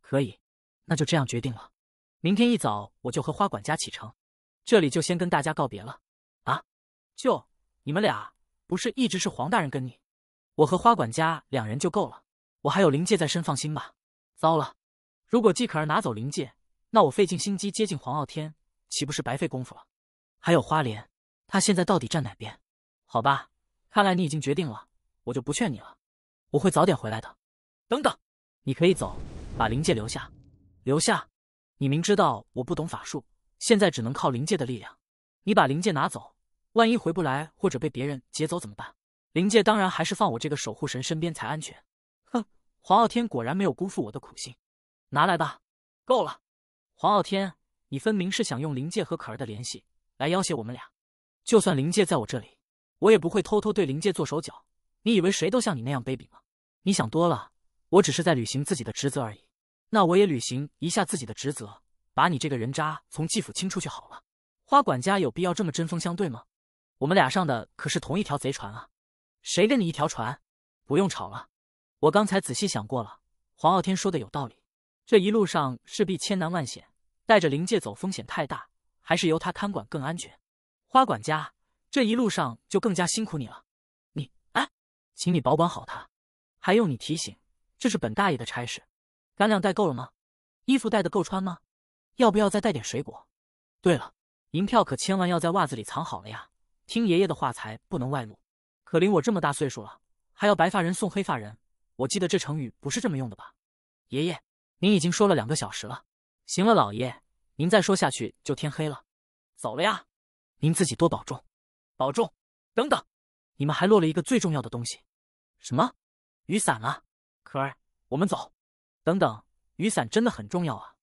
可以，那就这样决定了。明天一早我就和花管家启程。这里就先跟大家告别了。啊，就你们俩，不是一直是黄大人跟你，我和花管家两人就够了。我还有灵界在身，放心吧。糟了。如果季可儿拿走灵戒，那我费尽心机接近黄傲天，岂不是白费功夫了？还有花莲，他现在到底站哪边？好吧，看来你已经决定了，我就不劝你了。我会早点回来的。等等，你可以走，把灵戒留下。留下。你明知道我不懂法术，现在只能靠灵戒的力量。你把灵戒拿走，万一回不来或者被别人劫走怎么办？灵戒当然还是放我这个守护神身边才安全。哼，黄傲天果然没有辜负我的苦心。拿来吧，够了，黄傲天，你分明是想用灵界和可儿的联系来要挟我们俩。就算灵界在我这里，我也不会偷偷对灵界做手脚。你以为谁都像你那样卑鄙吗？你想多了，我只是在履行自己的职责而已。那我也履行一下自己的职责，把你这个人渣从继府清出去好了。花管家有必要这么针锋相对吗？我们俩上的可是同一条贼船啊！谁跟你一条船？不用吵了，我刚才仔细想过了，黄傲天说的有道理。这一路上势必千难万险，带着灵界走风险太大，还是由他看管更安全。花管家，这一路上就更加辛苦你了。你哎，请你保管好他，还用你提醒？这是本大爷的差事。干粮带够了吗？衣服带的够穿吗？要不要再带点水果？对了，银票可千万要在袜子里藏好了呀，听爷爷的话才不能外露。可怜我这么大岁数了，还要白发人送黑发人。我记得这成语不是这么用的吧？爷爷。您已经说了两个小时了，行了，老爷，您再说下去就天黑了。走了呀，您自己多保重，保重。等等，你们还落了一个最重要的东西，什么？雨伞啊！可儿，我们走。等等，雨伞真的很重要啊，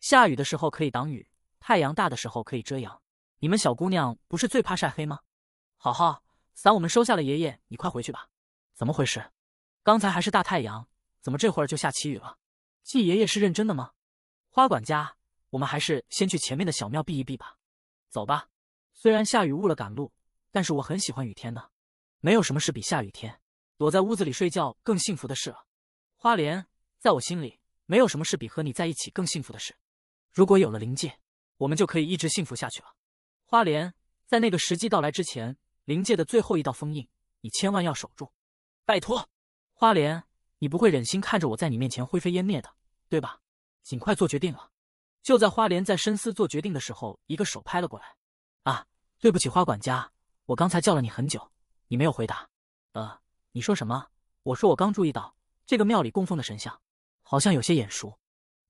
下雨的时候可以挡雨，太阳大的时候可以遮阳。你们小姑娘不是最怕晒黑吗？好，好，伞我们收下了。爷爷，你快回去吧。怎么回事？刚才还是大太阳，怎么这会儿就下起雨了？季爷爷是认真的吗？花管家，我们还是先去前面的小庙避一避吧。走吧。虽然下雨误了赶路，但是我很喜欢雨天呢。没有什么事比下雨天躲在屋子里睡觉更幸福的事了。花莲，在我心里，没有什么事比和你在一起更幸福的事。如果有了灵界，我们就可以一直幸福下去了。花莲，在那个时机到来之前，灵界的最后一道封印，你千万要守住。拜托，花莲。你不会忍心看着我在你面前灰飞烟灭的，对吧？尽快做决定了。就在花莲在深思做决定的时候，一个手拍了过来。啊，对不起，花管家，我刚才叫了你很久，你没有回答。呃，你说什么？我说我刚注意到这个庙里供奉的神像，好像有些眼熟。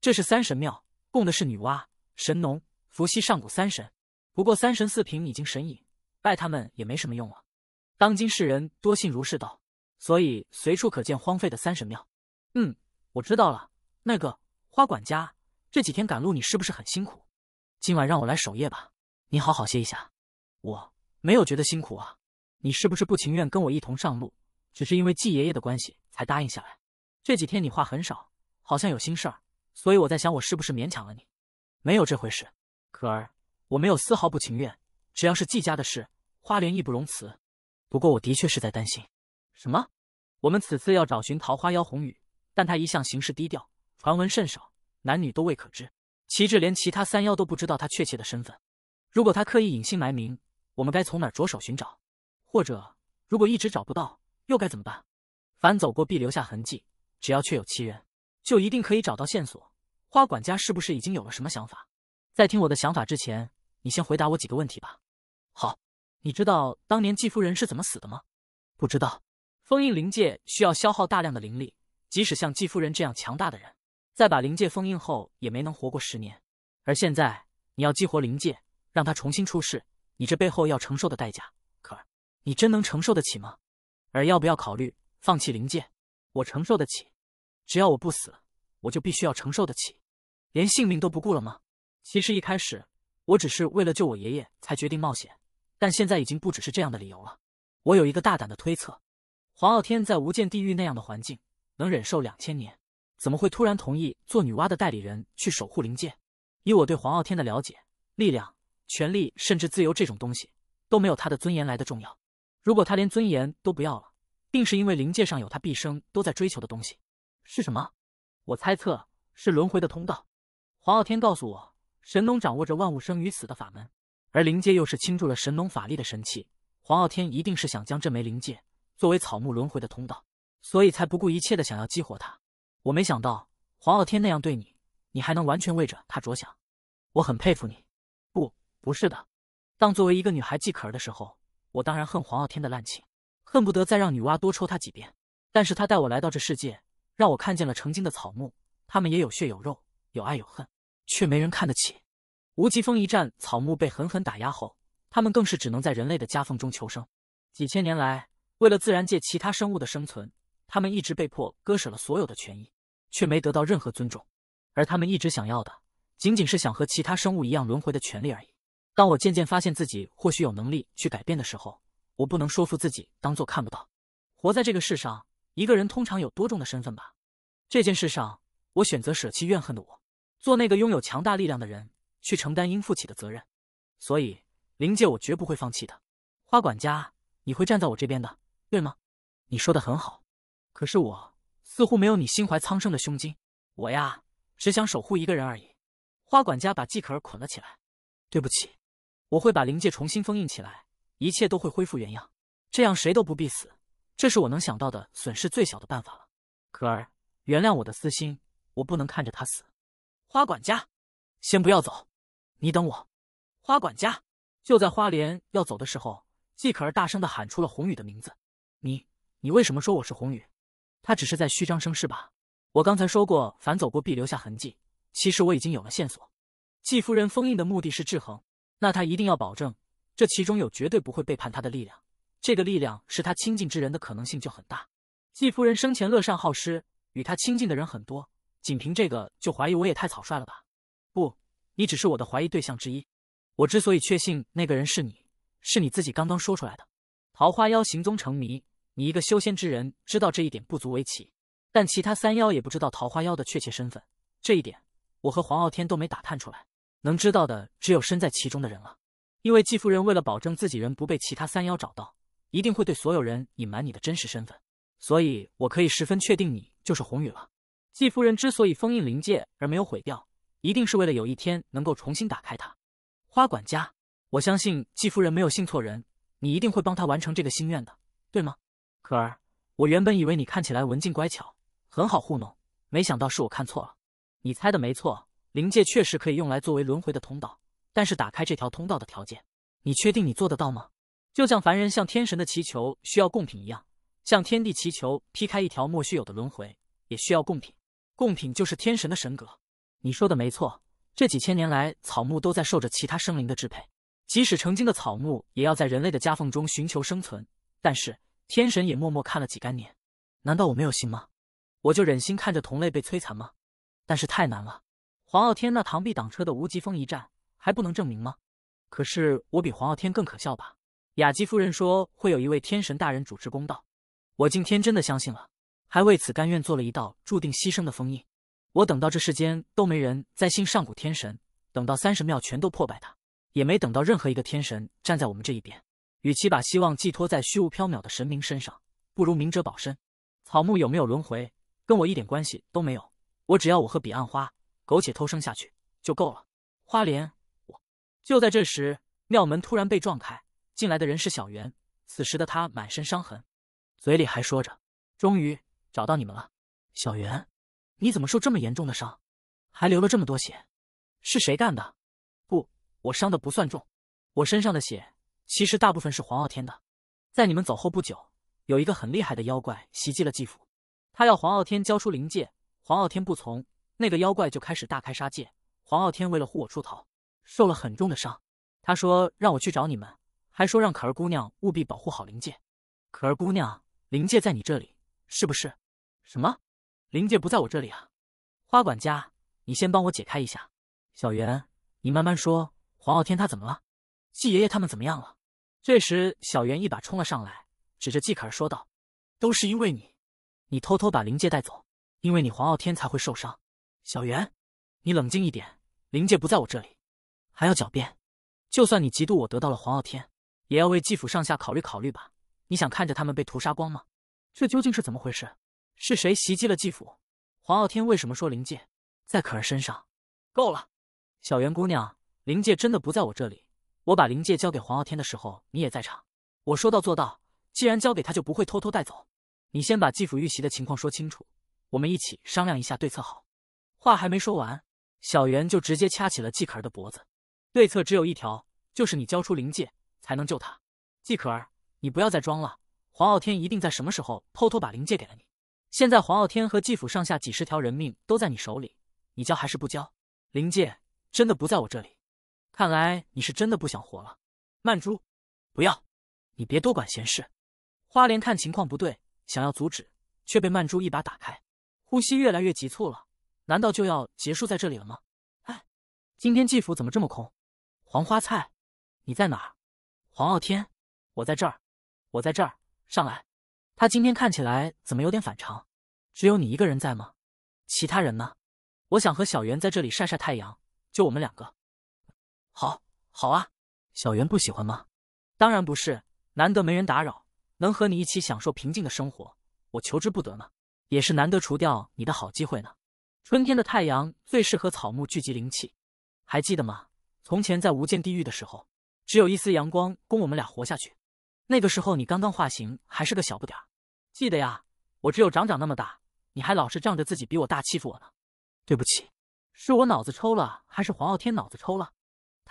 这是三神庙，供的是女娲、神农、伏羲上古三神。不过三神四平已经神隐，拜他们也没什么用了。当今世人多信儒释道。所以随处可见荒废的三神庙。嗯，我知道了。那个花管家，这几天赶路你是不是很辛苦？今晚让我来守夜吧，你好好歇一下。我没有觉得辛苦啊。你是不是不情愿跟我一同上路？只是因为季爷爷的关系才答应下来。这几天你话很少，好像有心事儿。所以我在想，我是不是勉强了你？没有这回事，可儿，我没有丝毫不情愿。只要是季家的事，花莲义不容辞。不过我的确是在担心。什么？我们此次要找寻桃花妖红雨，但她一向行事低调，传闻甚少，男女都未可知。甚至连其他三妖都不知道她确切的身份。如果她刻意隐姓埋名，我们该从哪着手寻找？或者，如果一直找不到，又该怎么办？凡走过必留下痕迹，只要确有其人，就一定可以找到线索。花管家是不是已经有了什么想法？在听我的想法之前，你先回答我几个问题吧。好，你知道当年纪夫人是怎么死的吗？不知道。封印灵界需要消耗大量的灵力，即使像季夫人这样强大的人，在把灵界封印后也没能活过十年。而现在你要激活灵界，让它重新出世，你这背后要承受的代价，可儿，你真能承受得起吗？而要不要考虑放弃灵界？我承受得起，只要我不死，我就必须要承受得起，连性命都不顾了吗？其实一开始我只是为了救我爷爷才决定冒险，但现在已经不只是这样的理由了。我有一个大胆的推测。黄傲天在无间地狱那样的环境能忍受两千年，怎么会突然同意做女娲的代理人去守护灵界？以我对黄傲天的了解，力量、权力甚至自由这种东西都没有他的尊严来的重要。如果他连尊严都不要了，定是因为灵界上有他毕生都在追求的东西。是什么？我猜测是轮回的通道。黄傲天告诉我，神农掌握着万物生与死的法门，而灵界又是倾注了神农法力的神器。黄傲天一定是想将这枚灵界。作为草木轮回的通道，所以才不顾一切的想要激活它。我没想到黄傲天那样对你，你还能完全为着他着想，我很佩服你。不，不是的。当作为一个女孩季可儿的时候，我当然恨黄傲天的滥情，恨不得再让女娲多抽他几鞭。但是他带我来到这世界，让我看见了曾经的草木，他们也有血有肉，有爱有恨，却没人看得起。无极峰一战，草木被狠狠打压后，他们更是只能在人类的夹缝中求生。几千年来。为了自然界其他生物的生存，他们一直被迫割舍了所有的权益，却没得到任何尊重。而他们一直想要的，仅仅是想和其他生物一样轮回的权利而已。当我渐渐发现自己或许有能力去改变的时候，我不能说服自己当做看不到。活在这个世上，一个人通常有多重的身份吧。这件事上，我选择舍弃怨恨的我，做那个拥有强大力量的人，去承担应负起的责任。所以，灵界我绝不会放弃的。花管家，你会站在我这边的。对吗？你说的很好，可是我似乎没有你心怀苍生的胸襟。我呀，只想守护一个人而已。花管家把季可儿捆了起来。对不起，我会把灵界重新封印起来，一切都会恢复原样，这样谁都不必死。这是我能想到的损失最小的办法了。可儿，原谅我的私心，我不能看着他死。花管家，先不要走，你等我。花管家就在花莲要走的时候，季可儿大声的喊出了红雨的名字。你，你为什么说我是红雨？他只是在虚张声势吧？我刚才说过，凡走过必留下痕迹。其实我已经有了线索。季夫人封印的目的是制衡，那他一定要保证这其中有绝对不会背叛他的力量。这个力量是他亲近之人的可能性就很大。季夫人生前乐善好施，与他亲近的人很多，仅凭这个就怀疑我也太草率了吧？不，你只是我的怀疑对象之一。我之所以确信那个人是你，是你自己刚刚说出来的。桃花妖行踪成谜。你一个修仙之人知道这一点不足为奇，但其他三妖也不知道桃花妖的确切身份，这一点我和黄傲天都没打探出来。能知道的只有身在其中的人了。因为季夫人为了保证自己人不被其他三妖找到，一定会对所有人隐瞒你的真实身份，所以我可以十分确定你就是红雨了。季夫人之所以封印灵界而没有毁掉，一定是为了有一天能够重新打开它。花管家，我相信季夫人没有信错人，你一定会帮她完成这个心愿的，对吗？可儿，我原本以为你看起来文静乖巧，很好糊弄，没想到是我看错了。你猜的没错，灵界确实可以用来作为轮回的通道，但是打开这条通道的条件，你确定你做得到吗？就像凡人向天神的祈求需要贡品一样，向天地祈求劈开一条莫须有的轮回，也需要贡品。贡品就是天神的神格。你说的没错，这几千年来，草木都在受着其他生灵的支配，即使成精的草木，也要在人类的夹缝中寻求生存。但是。天神也默默看了几干年，难道我没有心吗？我就忍心看着同类被摧残吗？但是太难了。黄傲天那螳臂挡车的无极峰一战，还不能证明吗？可是我比黄傲天更可笑吧？雅姬夫人说会有一位天神大人主持公道，我竟天真的相信了，还为此甘愿做了一道注定牺牲的封印。我等到这世间都没人再信上古天神，等到三十庙全都破败，他也没等到任何一个天神站在我们这一边。与其把希望寄托在虚无缥缈的神明身上，不如明哲保身。草木有没有轮回，跟我一点关系都没有。我只要我和彼岸花苟且偷生下去就够了。花莲，我。就在这时，庙门突然被撞开，进来的人是小袁。此时的他满身伤痕，嘴里还说着：“终于找到你们了。”小袁，你怎么受这么严重的伤，还流了这么多血？是谁干的？不，我伤的不算重，我身上的血。其实大部分是黄傲天的。在你们走后不久，有一个很厉害的妖怪袭击了继府，他要黄傲天交出灵界，黄傲天不从，那个妖怪就开始大开杀戒。黄傲天为了护我出逃，受了很重的伤。他说让我去找你们，还说让可儿姑娘务必保护好灵界。可儿姑娘，灵界在你这里是不是？什么？灵界不在我这里啊？花管家，你先帮我解开一下。小袁，你慢慢说，黄傲天他怎么了？季爷爷他们怎么样了？这时，小袁一把冲了上来，指着季可儿说道：“都是因为你，你偷偷把灵界带走，因为你黄傲天才会受伤。”小袁，你冷静一点，灵界不在我这里。还要狡辩？就算你嫉妒我得到了黄傲天，也要为季府上下考虑考虑吧？你想看着他们被屠杀光吗？这究竟是怎么回事？是谁袭击了季府？黄傲天为什么说灵界在可儿身上？够了，小袁姑娘，灵界真的不在我这里。我把灵戒交给黄傲天的时候，你也在场。我说到做到，既然交给他，就不会偷偷带走。你先把季府遇袭的情况说清楚，我们一起商量一下对策。好，话还没说完，小袁就直接掐起了季可儿的脖子。对策只有一条，就是你交出灵戒才能救他。季可儿，你不要再装了，黄傲天一定在什么时候偷偷把灵戒给了你。现在黄傲天和季府上下几十条人命都在你手里，你交还是不交？灵戒真的不在我这里。看来你是真的不想活了，曼珠，不要，你别多管闲事。花莲看情况不对，想要阻止，却被曼珠一把打开。呼吸越来越急促了，难道就要结束在这里了吗？哎，今天祭府怎么这么空？黄花菜，你在哪？黄傲天，我在这儿，我在这儿。上来，他今天看起来怎么有点反常？只有你一个人在吗？其他人呢？我想和小袁在这里晒晒太阳，就我们两个。好，好啊，小袁不喜欢吗？当然不是，难得没人打扰，能和你一起享受平静的生活，我求之不得呢。也是难得除掉你的好机会呢。春天的太阳最适合草木聚集灵气，还记得吗？从前在无间地狱的时候，只有一丝阳光供我们俩活下去。那个时候你刚刚化形，还是个小不点儿。记得呀，我只有长长那么大，你还老是仗着自己比我大欺负我呢。对不起，是我脑子抽了，还是黄傲天脑子抽了？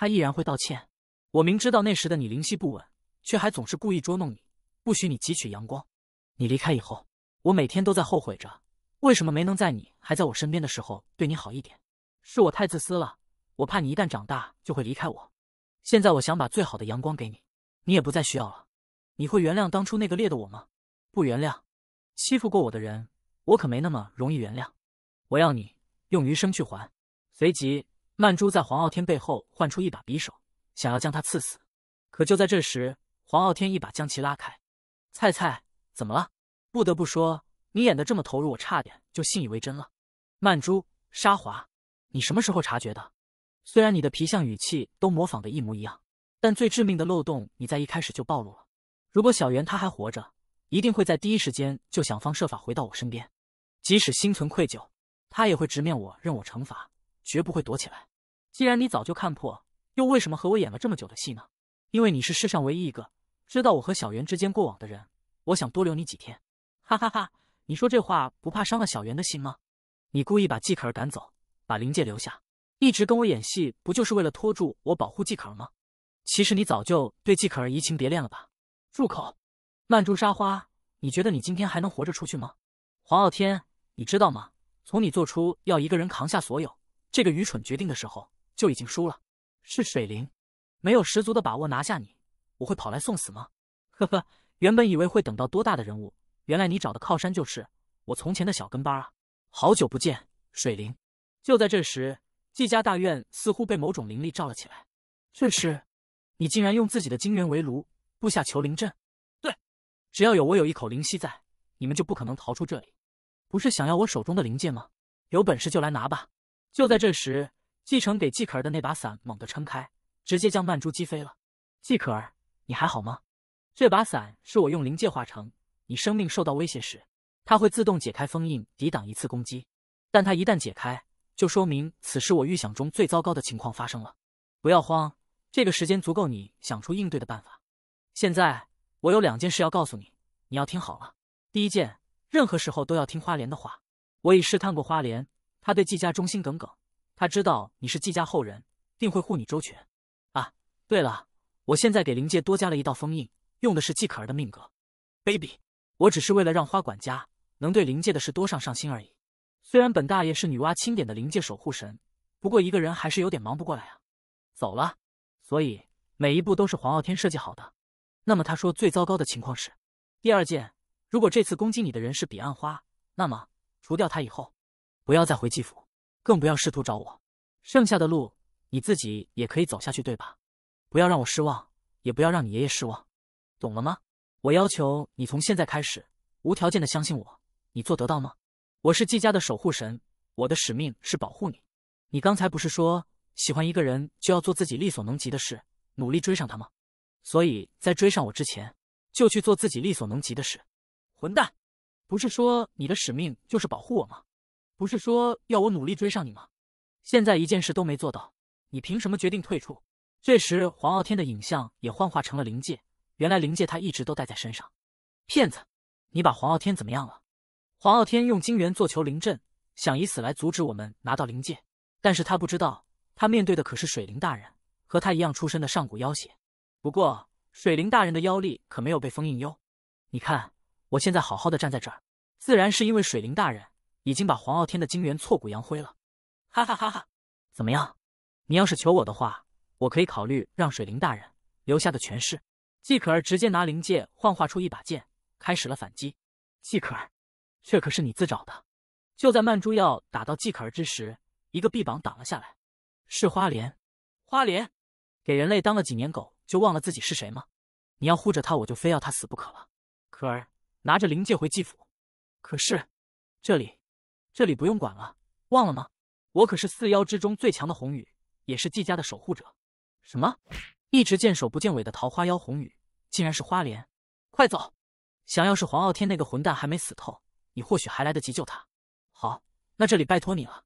他依然会道歉。我明知道那时的你灵犀不稳，却还总是故意捉弄你，不许你汲取阳光。你离开以后，我每天都在后悔着，为什么没能在你还在我身边的时候对你好一点。是我太自私了，我怕你一旦长大就会离开我。现在我想把最好的阳光给你，你也不再需要了。你会原谅当初那个烈的我吗？不原谅，欺负过我的人，我可没那么容易原谅。我要你用余生去还。随即。曼珠在黄傲天背后换出一把匕首，想要将他刺死。可就在这时，黄傲天一把将其拉开。菜菜，怎么了？不得不说，你演的这么投入，我差点就信以为真了。曼珠，沙华，你什么时候察觉的？虽然你的皮相、语气都模仿的一模一样，但最致命的漏洞你在一开始就暴露了。如果小袁他还活着，一定会在第一时间就想方设法回到我身边。即使心存愧疚，他也会直面我，任我惩罚。绝不会躲起来。既然你早就看破，又为什么和我演了这么久的戏呢？因为你是世上唯一一个知道我和小袁之间过往的人。我想多留你几天。哈哈哈！你说这话不怕伤了小袁的心吗？你故意把季可儿赶走，把灵界留下，一直跟我演戏，不就是为了拖住我，保护季可儿吗？其实你早就对季可儿移情别恋了吧？住口！曼珠沙华，你觉得你今天还能活着出去吗？黄傲天，你知道吗？从你做出要一个人扛下所有。这个愚蠢决定的时候就已经输了。是水灵，没有十足的把握拿下你，我会跑来送死吗？呵呵，原本以为会等到多大的人物，原来你找的靠山就是我从前的小跟班啊！好久不见，水灵。就在这时，季家大院似乎被某种灵力罩了起来。这是，你竟然用自己的精元为炉，布下囚灵阵。对，只要有我有一口灵息在，你们就不可能逃出这里。不是想要我手中的灵剑吗？有本事就来拿吧。就在这时，继承给季可儿的那把伞猛地撑开，直接将曼珠击飞了。季可儿，你还好吗？这把伞是我用灵界化成，你生命受到威胁时，它会自动解开封印，抵挡一次攻击。但它一旦解开，就说明此时我预想中最糟糕的情况发生了。不要慌，这个时间足够你想出应对的办法。现在我有两件事要告诉你，你要听好了。第一件，任何时候都要听花莲的话。我已试探过花莲。他对纪家忠心耿耿，他知道你是纪家后人，定会护你周全。啊，对了，我现在给灵界多加了一道封印，用的是纪可儿的命格。baby，我只是为了让花管家能对灵界的事多上上心而已。虽然本大爷是女娲钦点的灵界守护神，不过一个人还是有点忙不过来啊。走了，所以每一步都是黄傲天设计好的。那么他说最糟糕的情况是，第二件，如果这次攻击你的人是彼岸花，那么除掉他以后。不要再回季府，更不要试图找我。剩下的路你自己也可以走下去，对吧？不要让我失望，也不要让你爷爷失望，懂了吗？我要求你从现在开始无条件的相信我，你做得到吗？我是季家的守护神，我的使命是保护你。你刚才不是说喜欢一个人就要做自己力所能及的事，努力追上他吗？所以在追上我之前，就去做自己力所能及的事。混蛋，不是说你的使命就是保护我吗？不是说要我努力追上你吗？现在一件事都没做到，你凭什么决定退出？这时，黄傲天的影像也幻化成了灵界。原来灵界他一直都带在身上。骗子，你把黄傲天怎么样了？黄傲天用金元做求灵阵，想以死来阻止我们拿到灵界。但是他不知道，他面对的可是水灵大人，和他一样出身的上古妖邪。不过，水灵大人的妖力可没有被封印哟。你看，我现在好好的站在这儿，自然是因为水灵大人。已经把黄傲天的精元挫骨扬灰了，哈哈哈哈！怎么样？你要是求我的话，我可以考虑让水灵大人留下个全势。季可儿直接拿灵界幻化出一把剑，开始了反击。季可儿，这可是你自找的！就在曼珠要打到季可儿之时，一个臂膀挡了下来，是花莲。花莲，给人类当了几年狗，就忘了自己是谁吗？你要护着他，我就非要他死不可了。可儿，拿着灵戒回季府。可是这里。这里不用管了，忘了吗？我可是四妖之中最强的红羽，也是季家的守护者。什么？一直见首不见尾的桃花妖红羽，竟然是花莲！快走！想要是黄傲天那个混蛋还没死透，你或许还来得及救他。好，那这里拜托你了。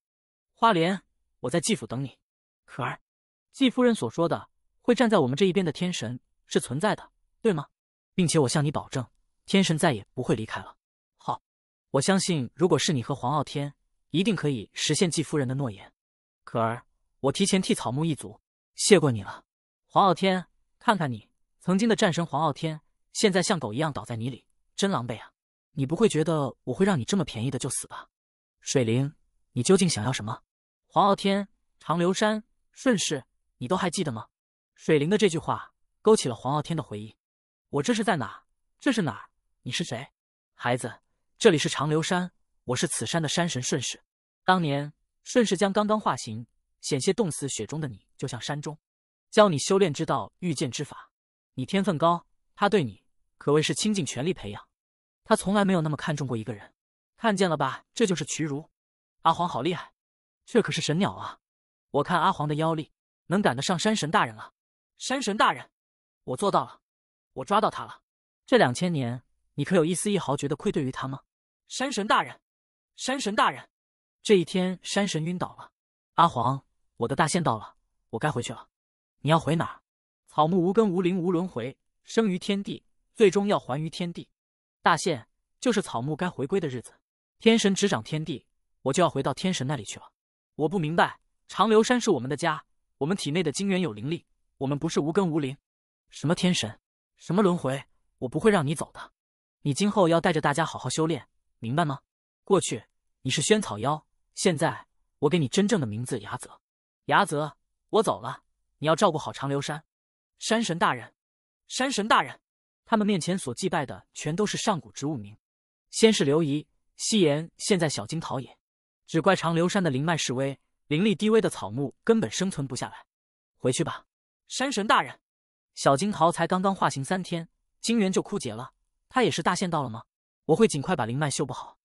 花莲，我在季府等你。可儿，季夫人所说的会站在我们这一边的天神是存在的，对吗？并且我向你保证，天神再也不会离开了。我相信，如果是你和黄傲天，一定可以实现季夫人的诺言。可儿，我提前替草木一族谢过你了。黄傲天，看看你曾经的战神黄傲天，现在像狗一样倒在泥里，真狼狈啊！你不会觉得我会让你这么便宜的就死吧？水灵，你究竟想要什么？黄傲天，长留山，顺势，你都还记得吗？水灵的这句话勾起了黄傲天的回忆。我这是在哪？这是哪儿？你是谁？孩子。这里是长留山，我是此山的山神顺势。当年顺势将刚刚化形、险些冻死雪中的你就像山中，教你修炼之道、御剑之法。你天分高，他对你可谓是倾尽全力培养。他从来没有那么看重过一个人。看见了吧，这就是瞿如。阿黄好厉害，这可是神鸟啊！我看阿黄的妖力能赶得上山神大人了。山神大人，我做到了，我抓到他了。这两千年，你可有一丝一毫觉得愧对于他吗？山神大人，山神大人，这一天山神晕倒了。阿黄，我的大限到了，我该回去了。你要回哪儿？草木无根无灵无轮回，生于天地，最终要还于天地。大限就是草木该回归的日子。天神执掌天地，我就要回到天神那里去了。我不明白，长留山是我们的家，我们体内的精元有灵力，我们不是无根无灵。什么天神，什么轮回，我不会让你走的。你今后要带着大家好好修炼。明白吗？过去你是萱草妖，现在我给你真正的名字——牙泽。牙泽，我走了，你要照顾好长留山。山神大人，山神大人，他们面前所祭拜的全都是上古植物名。先是刘仪、夕颜，现在小金桃也。只怪长留山的灵脉示微，灵力低微的草木根本生存不下来。回去吧，山神大人。小金桃才刚刚化形三天，金元就枯竭了，他也是大限到了吗？我会尽快把灵脉修补好。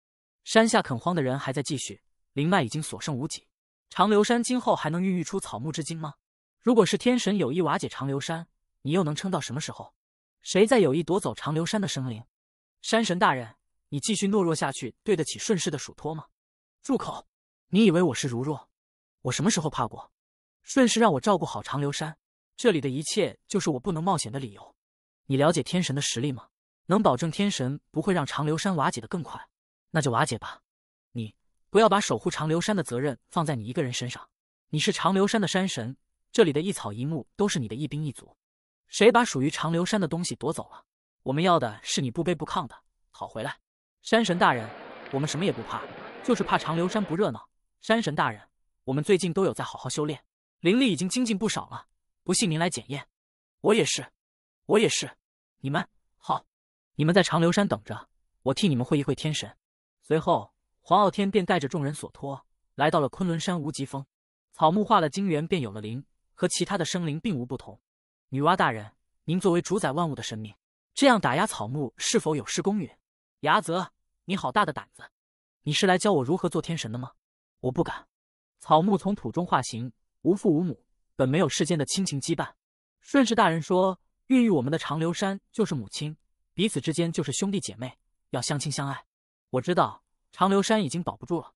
山下垦荒的人还在继续，灵脉已经所剩无几。长留山今后还能孕育出草木之精吗？如果是天神有意瓦解长留山，你又能撑到什么时候？谁再有意夺走长留山的生灵？山神大人，你继续懦弱下去，对得起顺势的嘱托吗？住口！你以为我是如若？我什么时候怕过？顺势让我照顾好长留山，这里的一切就是我不能冒险的理由。你了解天神的实力吗？能保证天神不会让长留山瓦解的更快，那就瓦解吧。你不要把守护长留山的责任放在你一个人身上。你是长留山的山神，这里的一草一木都是你的一兵一卒。谁把属于长留山的东西夺走了？我们要的是你不卑不亢的好回来。山神大人，我们什么也不怕，就是怕长留山不热闹。山神大人，我们最近都有在好好修炼，灵力已经精进不少了。不信您来检验。我也是，我也是。你们好。你们在长留山等着，我替你们会一会天神。随后，黄傲天便带着众人所托，来到了昆仑山无极峰。草木化了精元，便有了灵，和其他的生灵并无不同。女娲大人，您作为主宰万物的神明，这样打压草木，是否有失公允？牙泽，你好大的胆子！你是来教我如何做天神的吗？我不敢。草木从土中化形，无父无母，本没有世间的亲情羁绊。顺势大人说，孕育我们的长留山就是母亲。彼此之间就是兄弟姐妹，要相亲相爱。我知道长留山已经保不住了，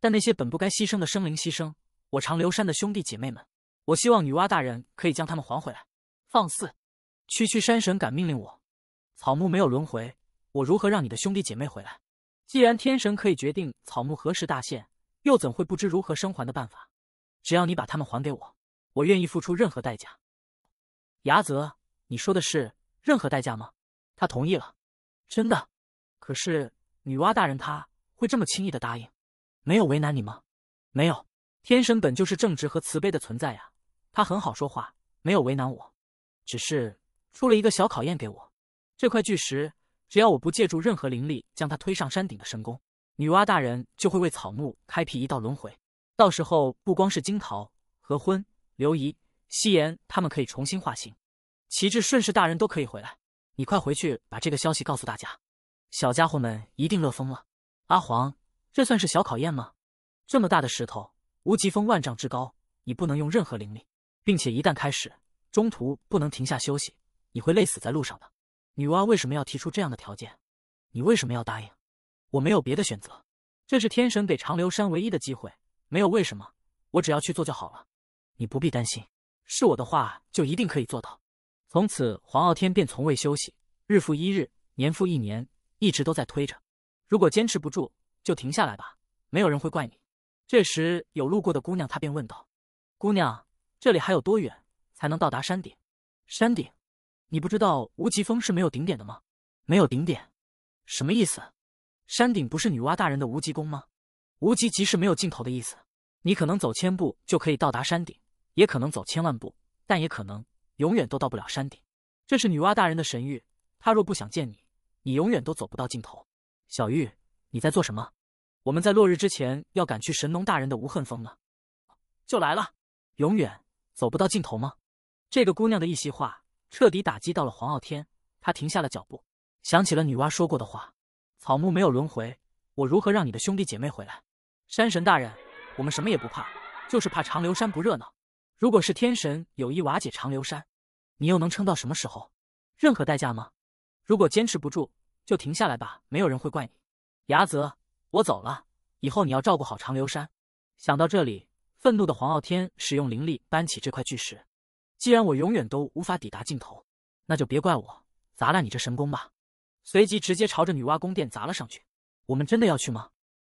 但那些本不该牺牲的生灵牺牲，我长留山的兄弟姐妹们，我希望女娲大人可以将他们还回来。放肆！区区山神敢命令我？草木没有轮回，我如何让你的兄弟姐妹回来？既然天神可以决定草木何时大限，又怎会不知如何生还的办法？只要你把他们还给我，我愿意付出任何代价。牙泽，你说的是任何代价吗？他同意了，真的。可是女娲大人他会这么轻易的答应？没有为难你吗？没有。天神本就是正直和慈悲的存在呀，他很好说话，没有为难我。只是出了一个小考验给我。这块巨石，只要我不借助任何灵力将它推上山顶的神宫，女娲大人就会为草木开辟一道轮回。到时候不光是金桃、何婚、刘怡、夕颜他们可以重新化形，旗帜顺势大人都可以回来。你快回去把这个消息告诉大家，小家伙们一定乐疯了。阿黄，这算是小考验吗？这么大的石头，无极峰万丈之高，你不能用任何灵力，并且一旦开始，中途不能停下休息，你会累死在路上的。女娲为什么要提出这样的条件？你为什么要答应？我没有别的选择，这是天神给长留山唯一的机会，没有为什么，我只要去做就好了。你不必担心，是我的话就一定可以做到。从此，黄傲天便从未休息，日复一日，年复一年，一直都在推着。如果坚持不住，就停下来吧，没有人会怪你。这时，有路过的姑娘，他便问道：“姑娘，这里还有多远才能到达山顶？山顶？你不知道无极峰是没有顶点的吗？没有顶点？什么意思？山顶不是女娲大人的无极宫吗？无极即是没有尽头的意思。你可能走千步就可以到达山顶，也可能走千万步，但也可能……”永远都到不了山顶，这是女娲大人的神谕，她若不想见你，你永远都走不到尽头。小玉，你在做什么？我们在落日之前要赶去神农大人的无恨峰呢。就来了，永远走不到尽头吗？这个姑娘的一席话彻底打击到了黄傲天，他停下了脚步，想起了女娲说过的话：草木没有轮回，我如何让你的兄弟姐妹回来？山神大人，我们什么也不怕，就是怕长留山不热闹。如果是天神有意瓦解长留山，你又能撑到什么时候？任何代价吗？如果坚持不住，就停下来吧，没有人会怪你。牙泽，我走了，以后你要照顾好长留山。想到这里，愤怒的黄傲天使用灵力搬起这块巨石。既然我永远都无法抵达尽头，那就别怪我砸烂你这神功吧。随即直接朝着女娲宫殿砸了上去。我们真的要去吗？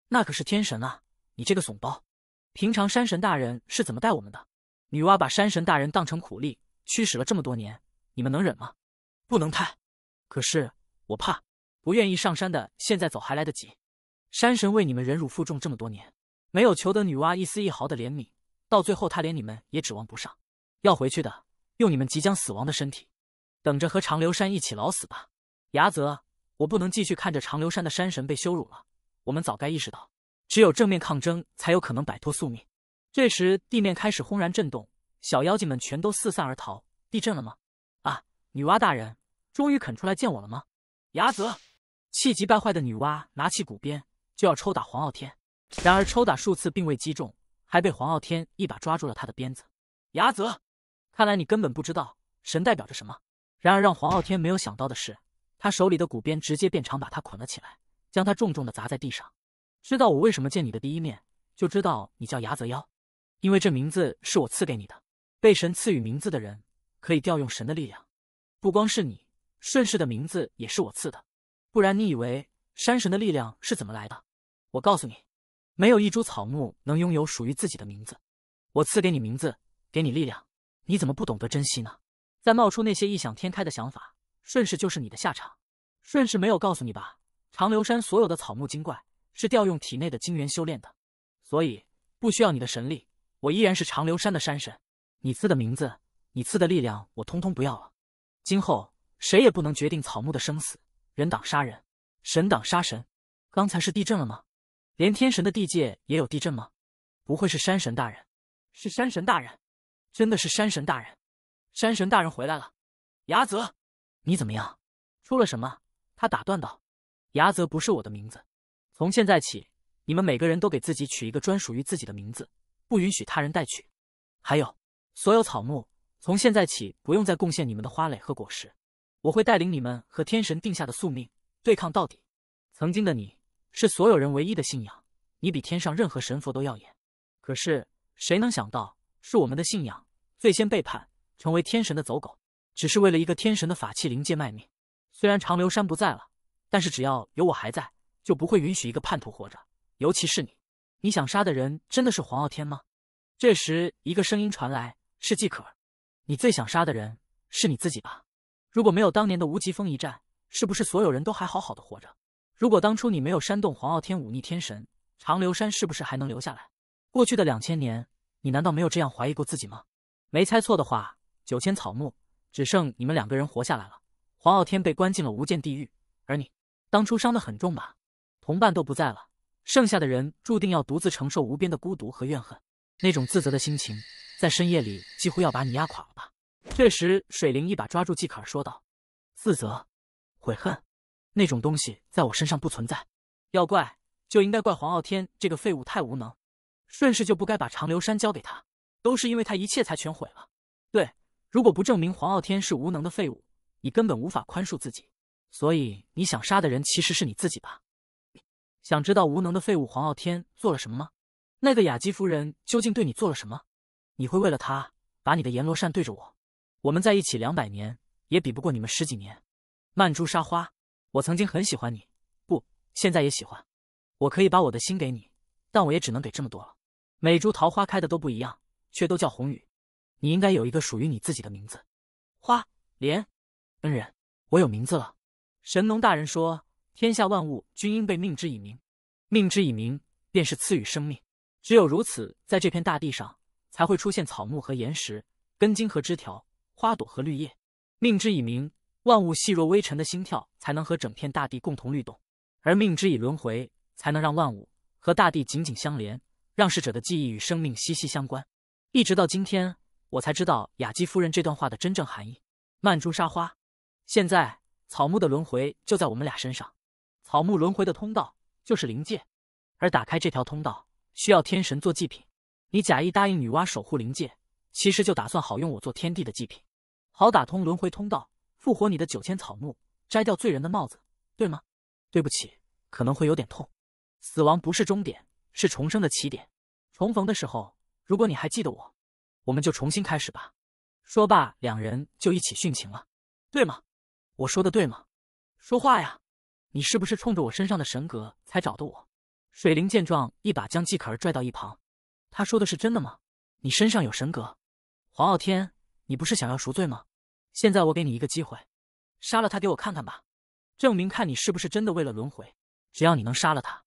那可是天神啊！你这个怂包，平常山神大人是怎么带我们的？女娲把山神大人当成苦力驱使了这么多年，你们能忍吗？不能太。可是我怕，不愿意上山的现在走还来得及。山神为你们忍辱负重这么多年，没有求得女娲一丝一毫的怜悯，到最后他连你们也指望不上。要回去的，用你们即将死亡的身体，等着和长留山一起老死吧。牙泽，我不能继续看着长留山的山神被羞辱了。我们早该意识到，只有正面抗争，才有可能摆脱宿命。这时，地面开始轰然震动，小妖精们全都四散而逃。地震了吗？啊，女娲大人，终于肯出来见我了吗？牙泽！气急败坏的女娲拿起鼓鞭就要抽打黄傲天，然而抽打数次并未击中，还被黄傲天一把抓住了他的鞭子。牙泽，看来你根本不知道神代表着什么。然而让黄傲天没有想到的是，他手里的骨鞭直接变长，把他捆了起来，将他重重的砸在地上。知道我为什么见你的第一面，就知道你叫牙泽妖。因为这名字是我赐给你的，被神赐予名字的人可以调用神的力量。不光是你，顺势的名字也是我赐的。不然你以为山神的力量是怎么来的？我告诉你，没有一株草木能拥有属于自己的名字。我赐给你名字，给你力量，你怎么不懂得珍惜呢？再冒出那些异想天开的想法，顺势就是你的下场。顺势没有告诉你吧？长留山所有的草木精怪是调用体内的精元修炼的，所以不需要你的神力。我依然是长留山的山神，你赐的名字，你赐的力量，我通通不要了。今后谁也不能决定草木的生死，人挡杀人，神挡杀神。刚才是地震了吗？连天神的地界也有地震吗？不会是山神大人？是山神大人？真的是山神大人？山神大人回来了。牙泽，你怎么样？出了什么？他打断道：“牙泽不是我的名字。从现在起，你们每个人都给自己取一个专属于自己的名字。”不允许他人带去。还有，所有草木，从现在起不用再贡献你们的花蕾和果实。我会带领你们和天神定下的宿命对抗到底。曾经的你，是所有人唯一的信仰，你比天上任何神佛都耀眼。可是，谁能想到是我们的信仰最先背叛，成为天神的走狗，只是为了一个天神的法器灵界卖命。虽然长留山不在了，但是只要有我还在，就不会允许一个叛徒活着，尤其是你。你想杀的人真的是黄傲天吗？这时，一个声音传来：“是季可，你最想杀的人是你自己吧？如果没有当年的无极峰一战，是不是所有人都还好好的活着？如果当初你没有煽动黄傲天忤逆天神，长留山是不是还能留下来？过去的两千年，你难道没有这样怀疑过自己吗？没猜错的话，九千草木只剩你们两个人活下来了。黄傲天被关进了无间地狱，而你当初伤得很重吧？同伴都不在了。”剩下的人注定要独自承受无边的孤独和怨恨，那种自责的心情，在深夜里几乎要把你压垮了吧？这时，水灵一把抓住季可儿，说道：“自责、悔恨，那种东西在我身上不存在。要怪，就应该怪黄傲天这个废物太无能，顺势就不该把长留山交给他，都是因为他一切才全毁了。对，如果不证明黄傲天是无能的废物，你根本无法宽恕自己。所以，你想杀的人其实是你自己吧？”想知道无能的废物黄傲天做了什么吗？那个雅姬夫人究竟对你做了什么？你会为了他把你的阎罗扇对着我？我们在一起两百年，也比不过你们十几年。曼珠沙花，我曾经很喜欢你，不，现在也喜欢。我可以把我的心给你，但我也只能给这么多了。每株桃花开的都不一样，却都叫红雨。你应该有一个属于你自己的名字。花莲，恩人，我有名字了。神农大人说。天下万物均应被命之以名，命之以名便是赐予生命。只有如此，在这片大地上才会出现草木和岩石、根茎和枝条、花朵和绿叶。命之以名，万物细若微尘的心跳才能和整片大地共同律动；而命之以轮回，才能让万物和大地紧紧相连，让逝者的记忆与生命息息相关。一直到今天，我才知道雅基夫人这段话的真正含义。曼珠沙花，现在草木的轮回就在我们俩身上。草木轮回的通道就是灵界，而打开这条通道需要天神做祭品。你假意答应女娲守护灵界，其实就打算好用我做天地的祭品，好打通轮回通道，复活你的九千草木，摘掉罪人的帽子，对吗？对不起，可能会有点痛。死亡不是终点，是重生的起点。重逢的时候，如果你还记得我，我们就重新开始吧。说罢，两人就一起殉情了，对吗？我说的对吗？说话呀！你是不是冲着我身上的神格才找的我？水灵见状，一把将季可儿拽到一旁。他说的是真的吗？你身上有神格？黄傲天，你不是想要赎罪吗？现在我给你一个机会，杀了他给我看看吧，证明看你是不是真的为了轮回。只要你能杀了他，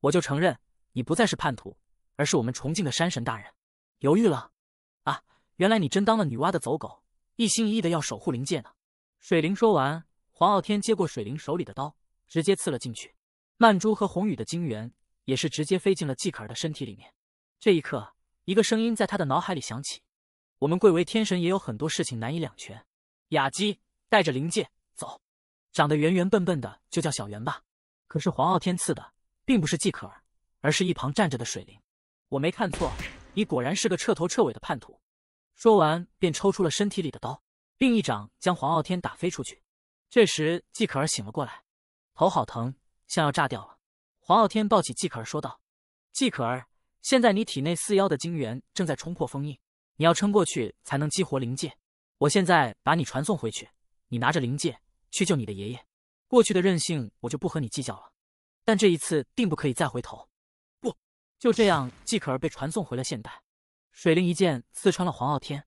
我就承认你不再是叛徒，而是我们崇敬的山神大人。犹豫了？啊，原来你真当了女娲的走狗，一心一意的要守护灵界呢。水灵说完，黄傲天接过水灵手里的刀。直接刺了进去，曼珠和红羽的精元也是直接飞进了季可儿的身体里面。这一刻，一个声音在他的脑海里响起：“我们贵为天神，也有很多事情难以两全。”雅姬带着灵戒走，长得圆圆笨笨的就叫小圆吧。可是黄傲天刺的并不是季可儿，而是一旁站着的水灵。我没看错，你果然是个彻头彻尾的叛徒。说完，便抽出了身体里的刀，并一掌将黄傲天打飞出去。这时，季可儿醒了过来。头好疼，像要炸掉了。黄傲天抱起季可儿说道：“季可儿，现在你体内四妖的精元正在冲破封印，你要撑过去才能激活灵界。我现在把你传送回去，你拿着灵界去救你的爷爷。过去的任性我就不和你计较了，但这一次定不可以再回头。”不，就这样，季可儿被传送回了现代。水灵一剑刺穿了黄傲天。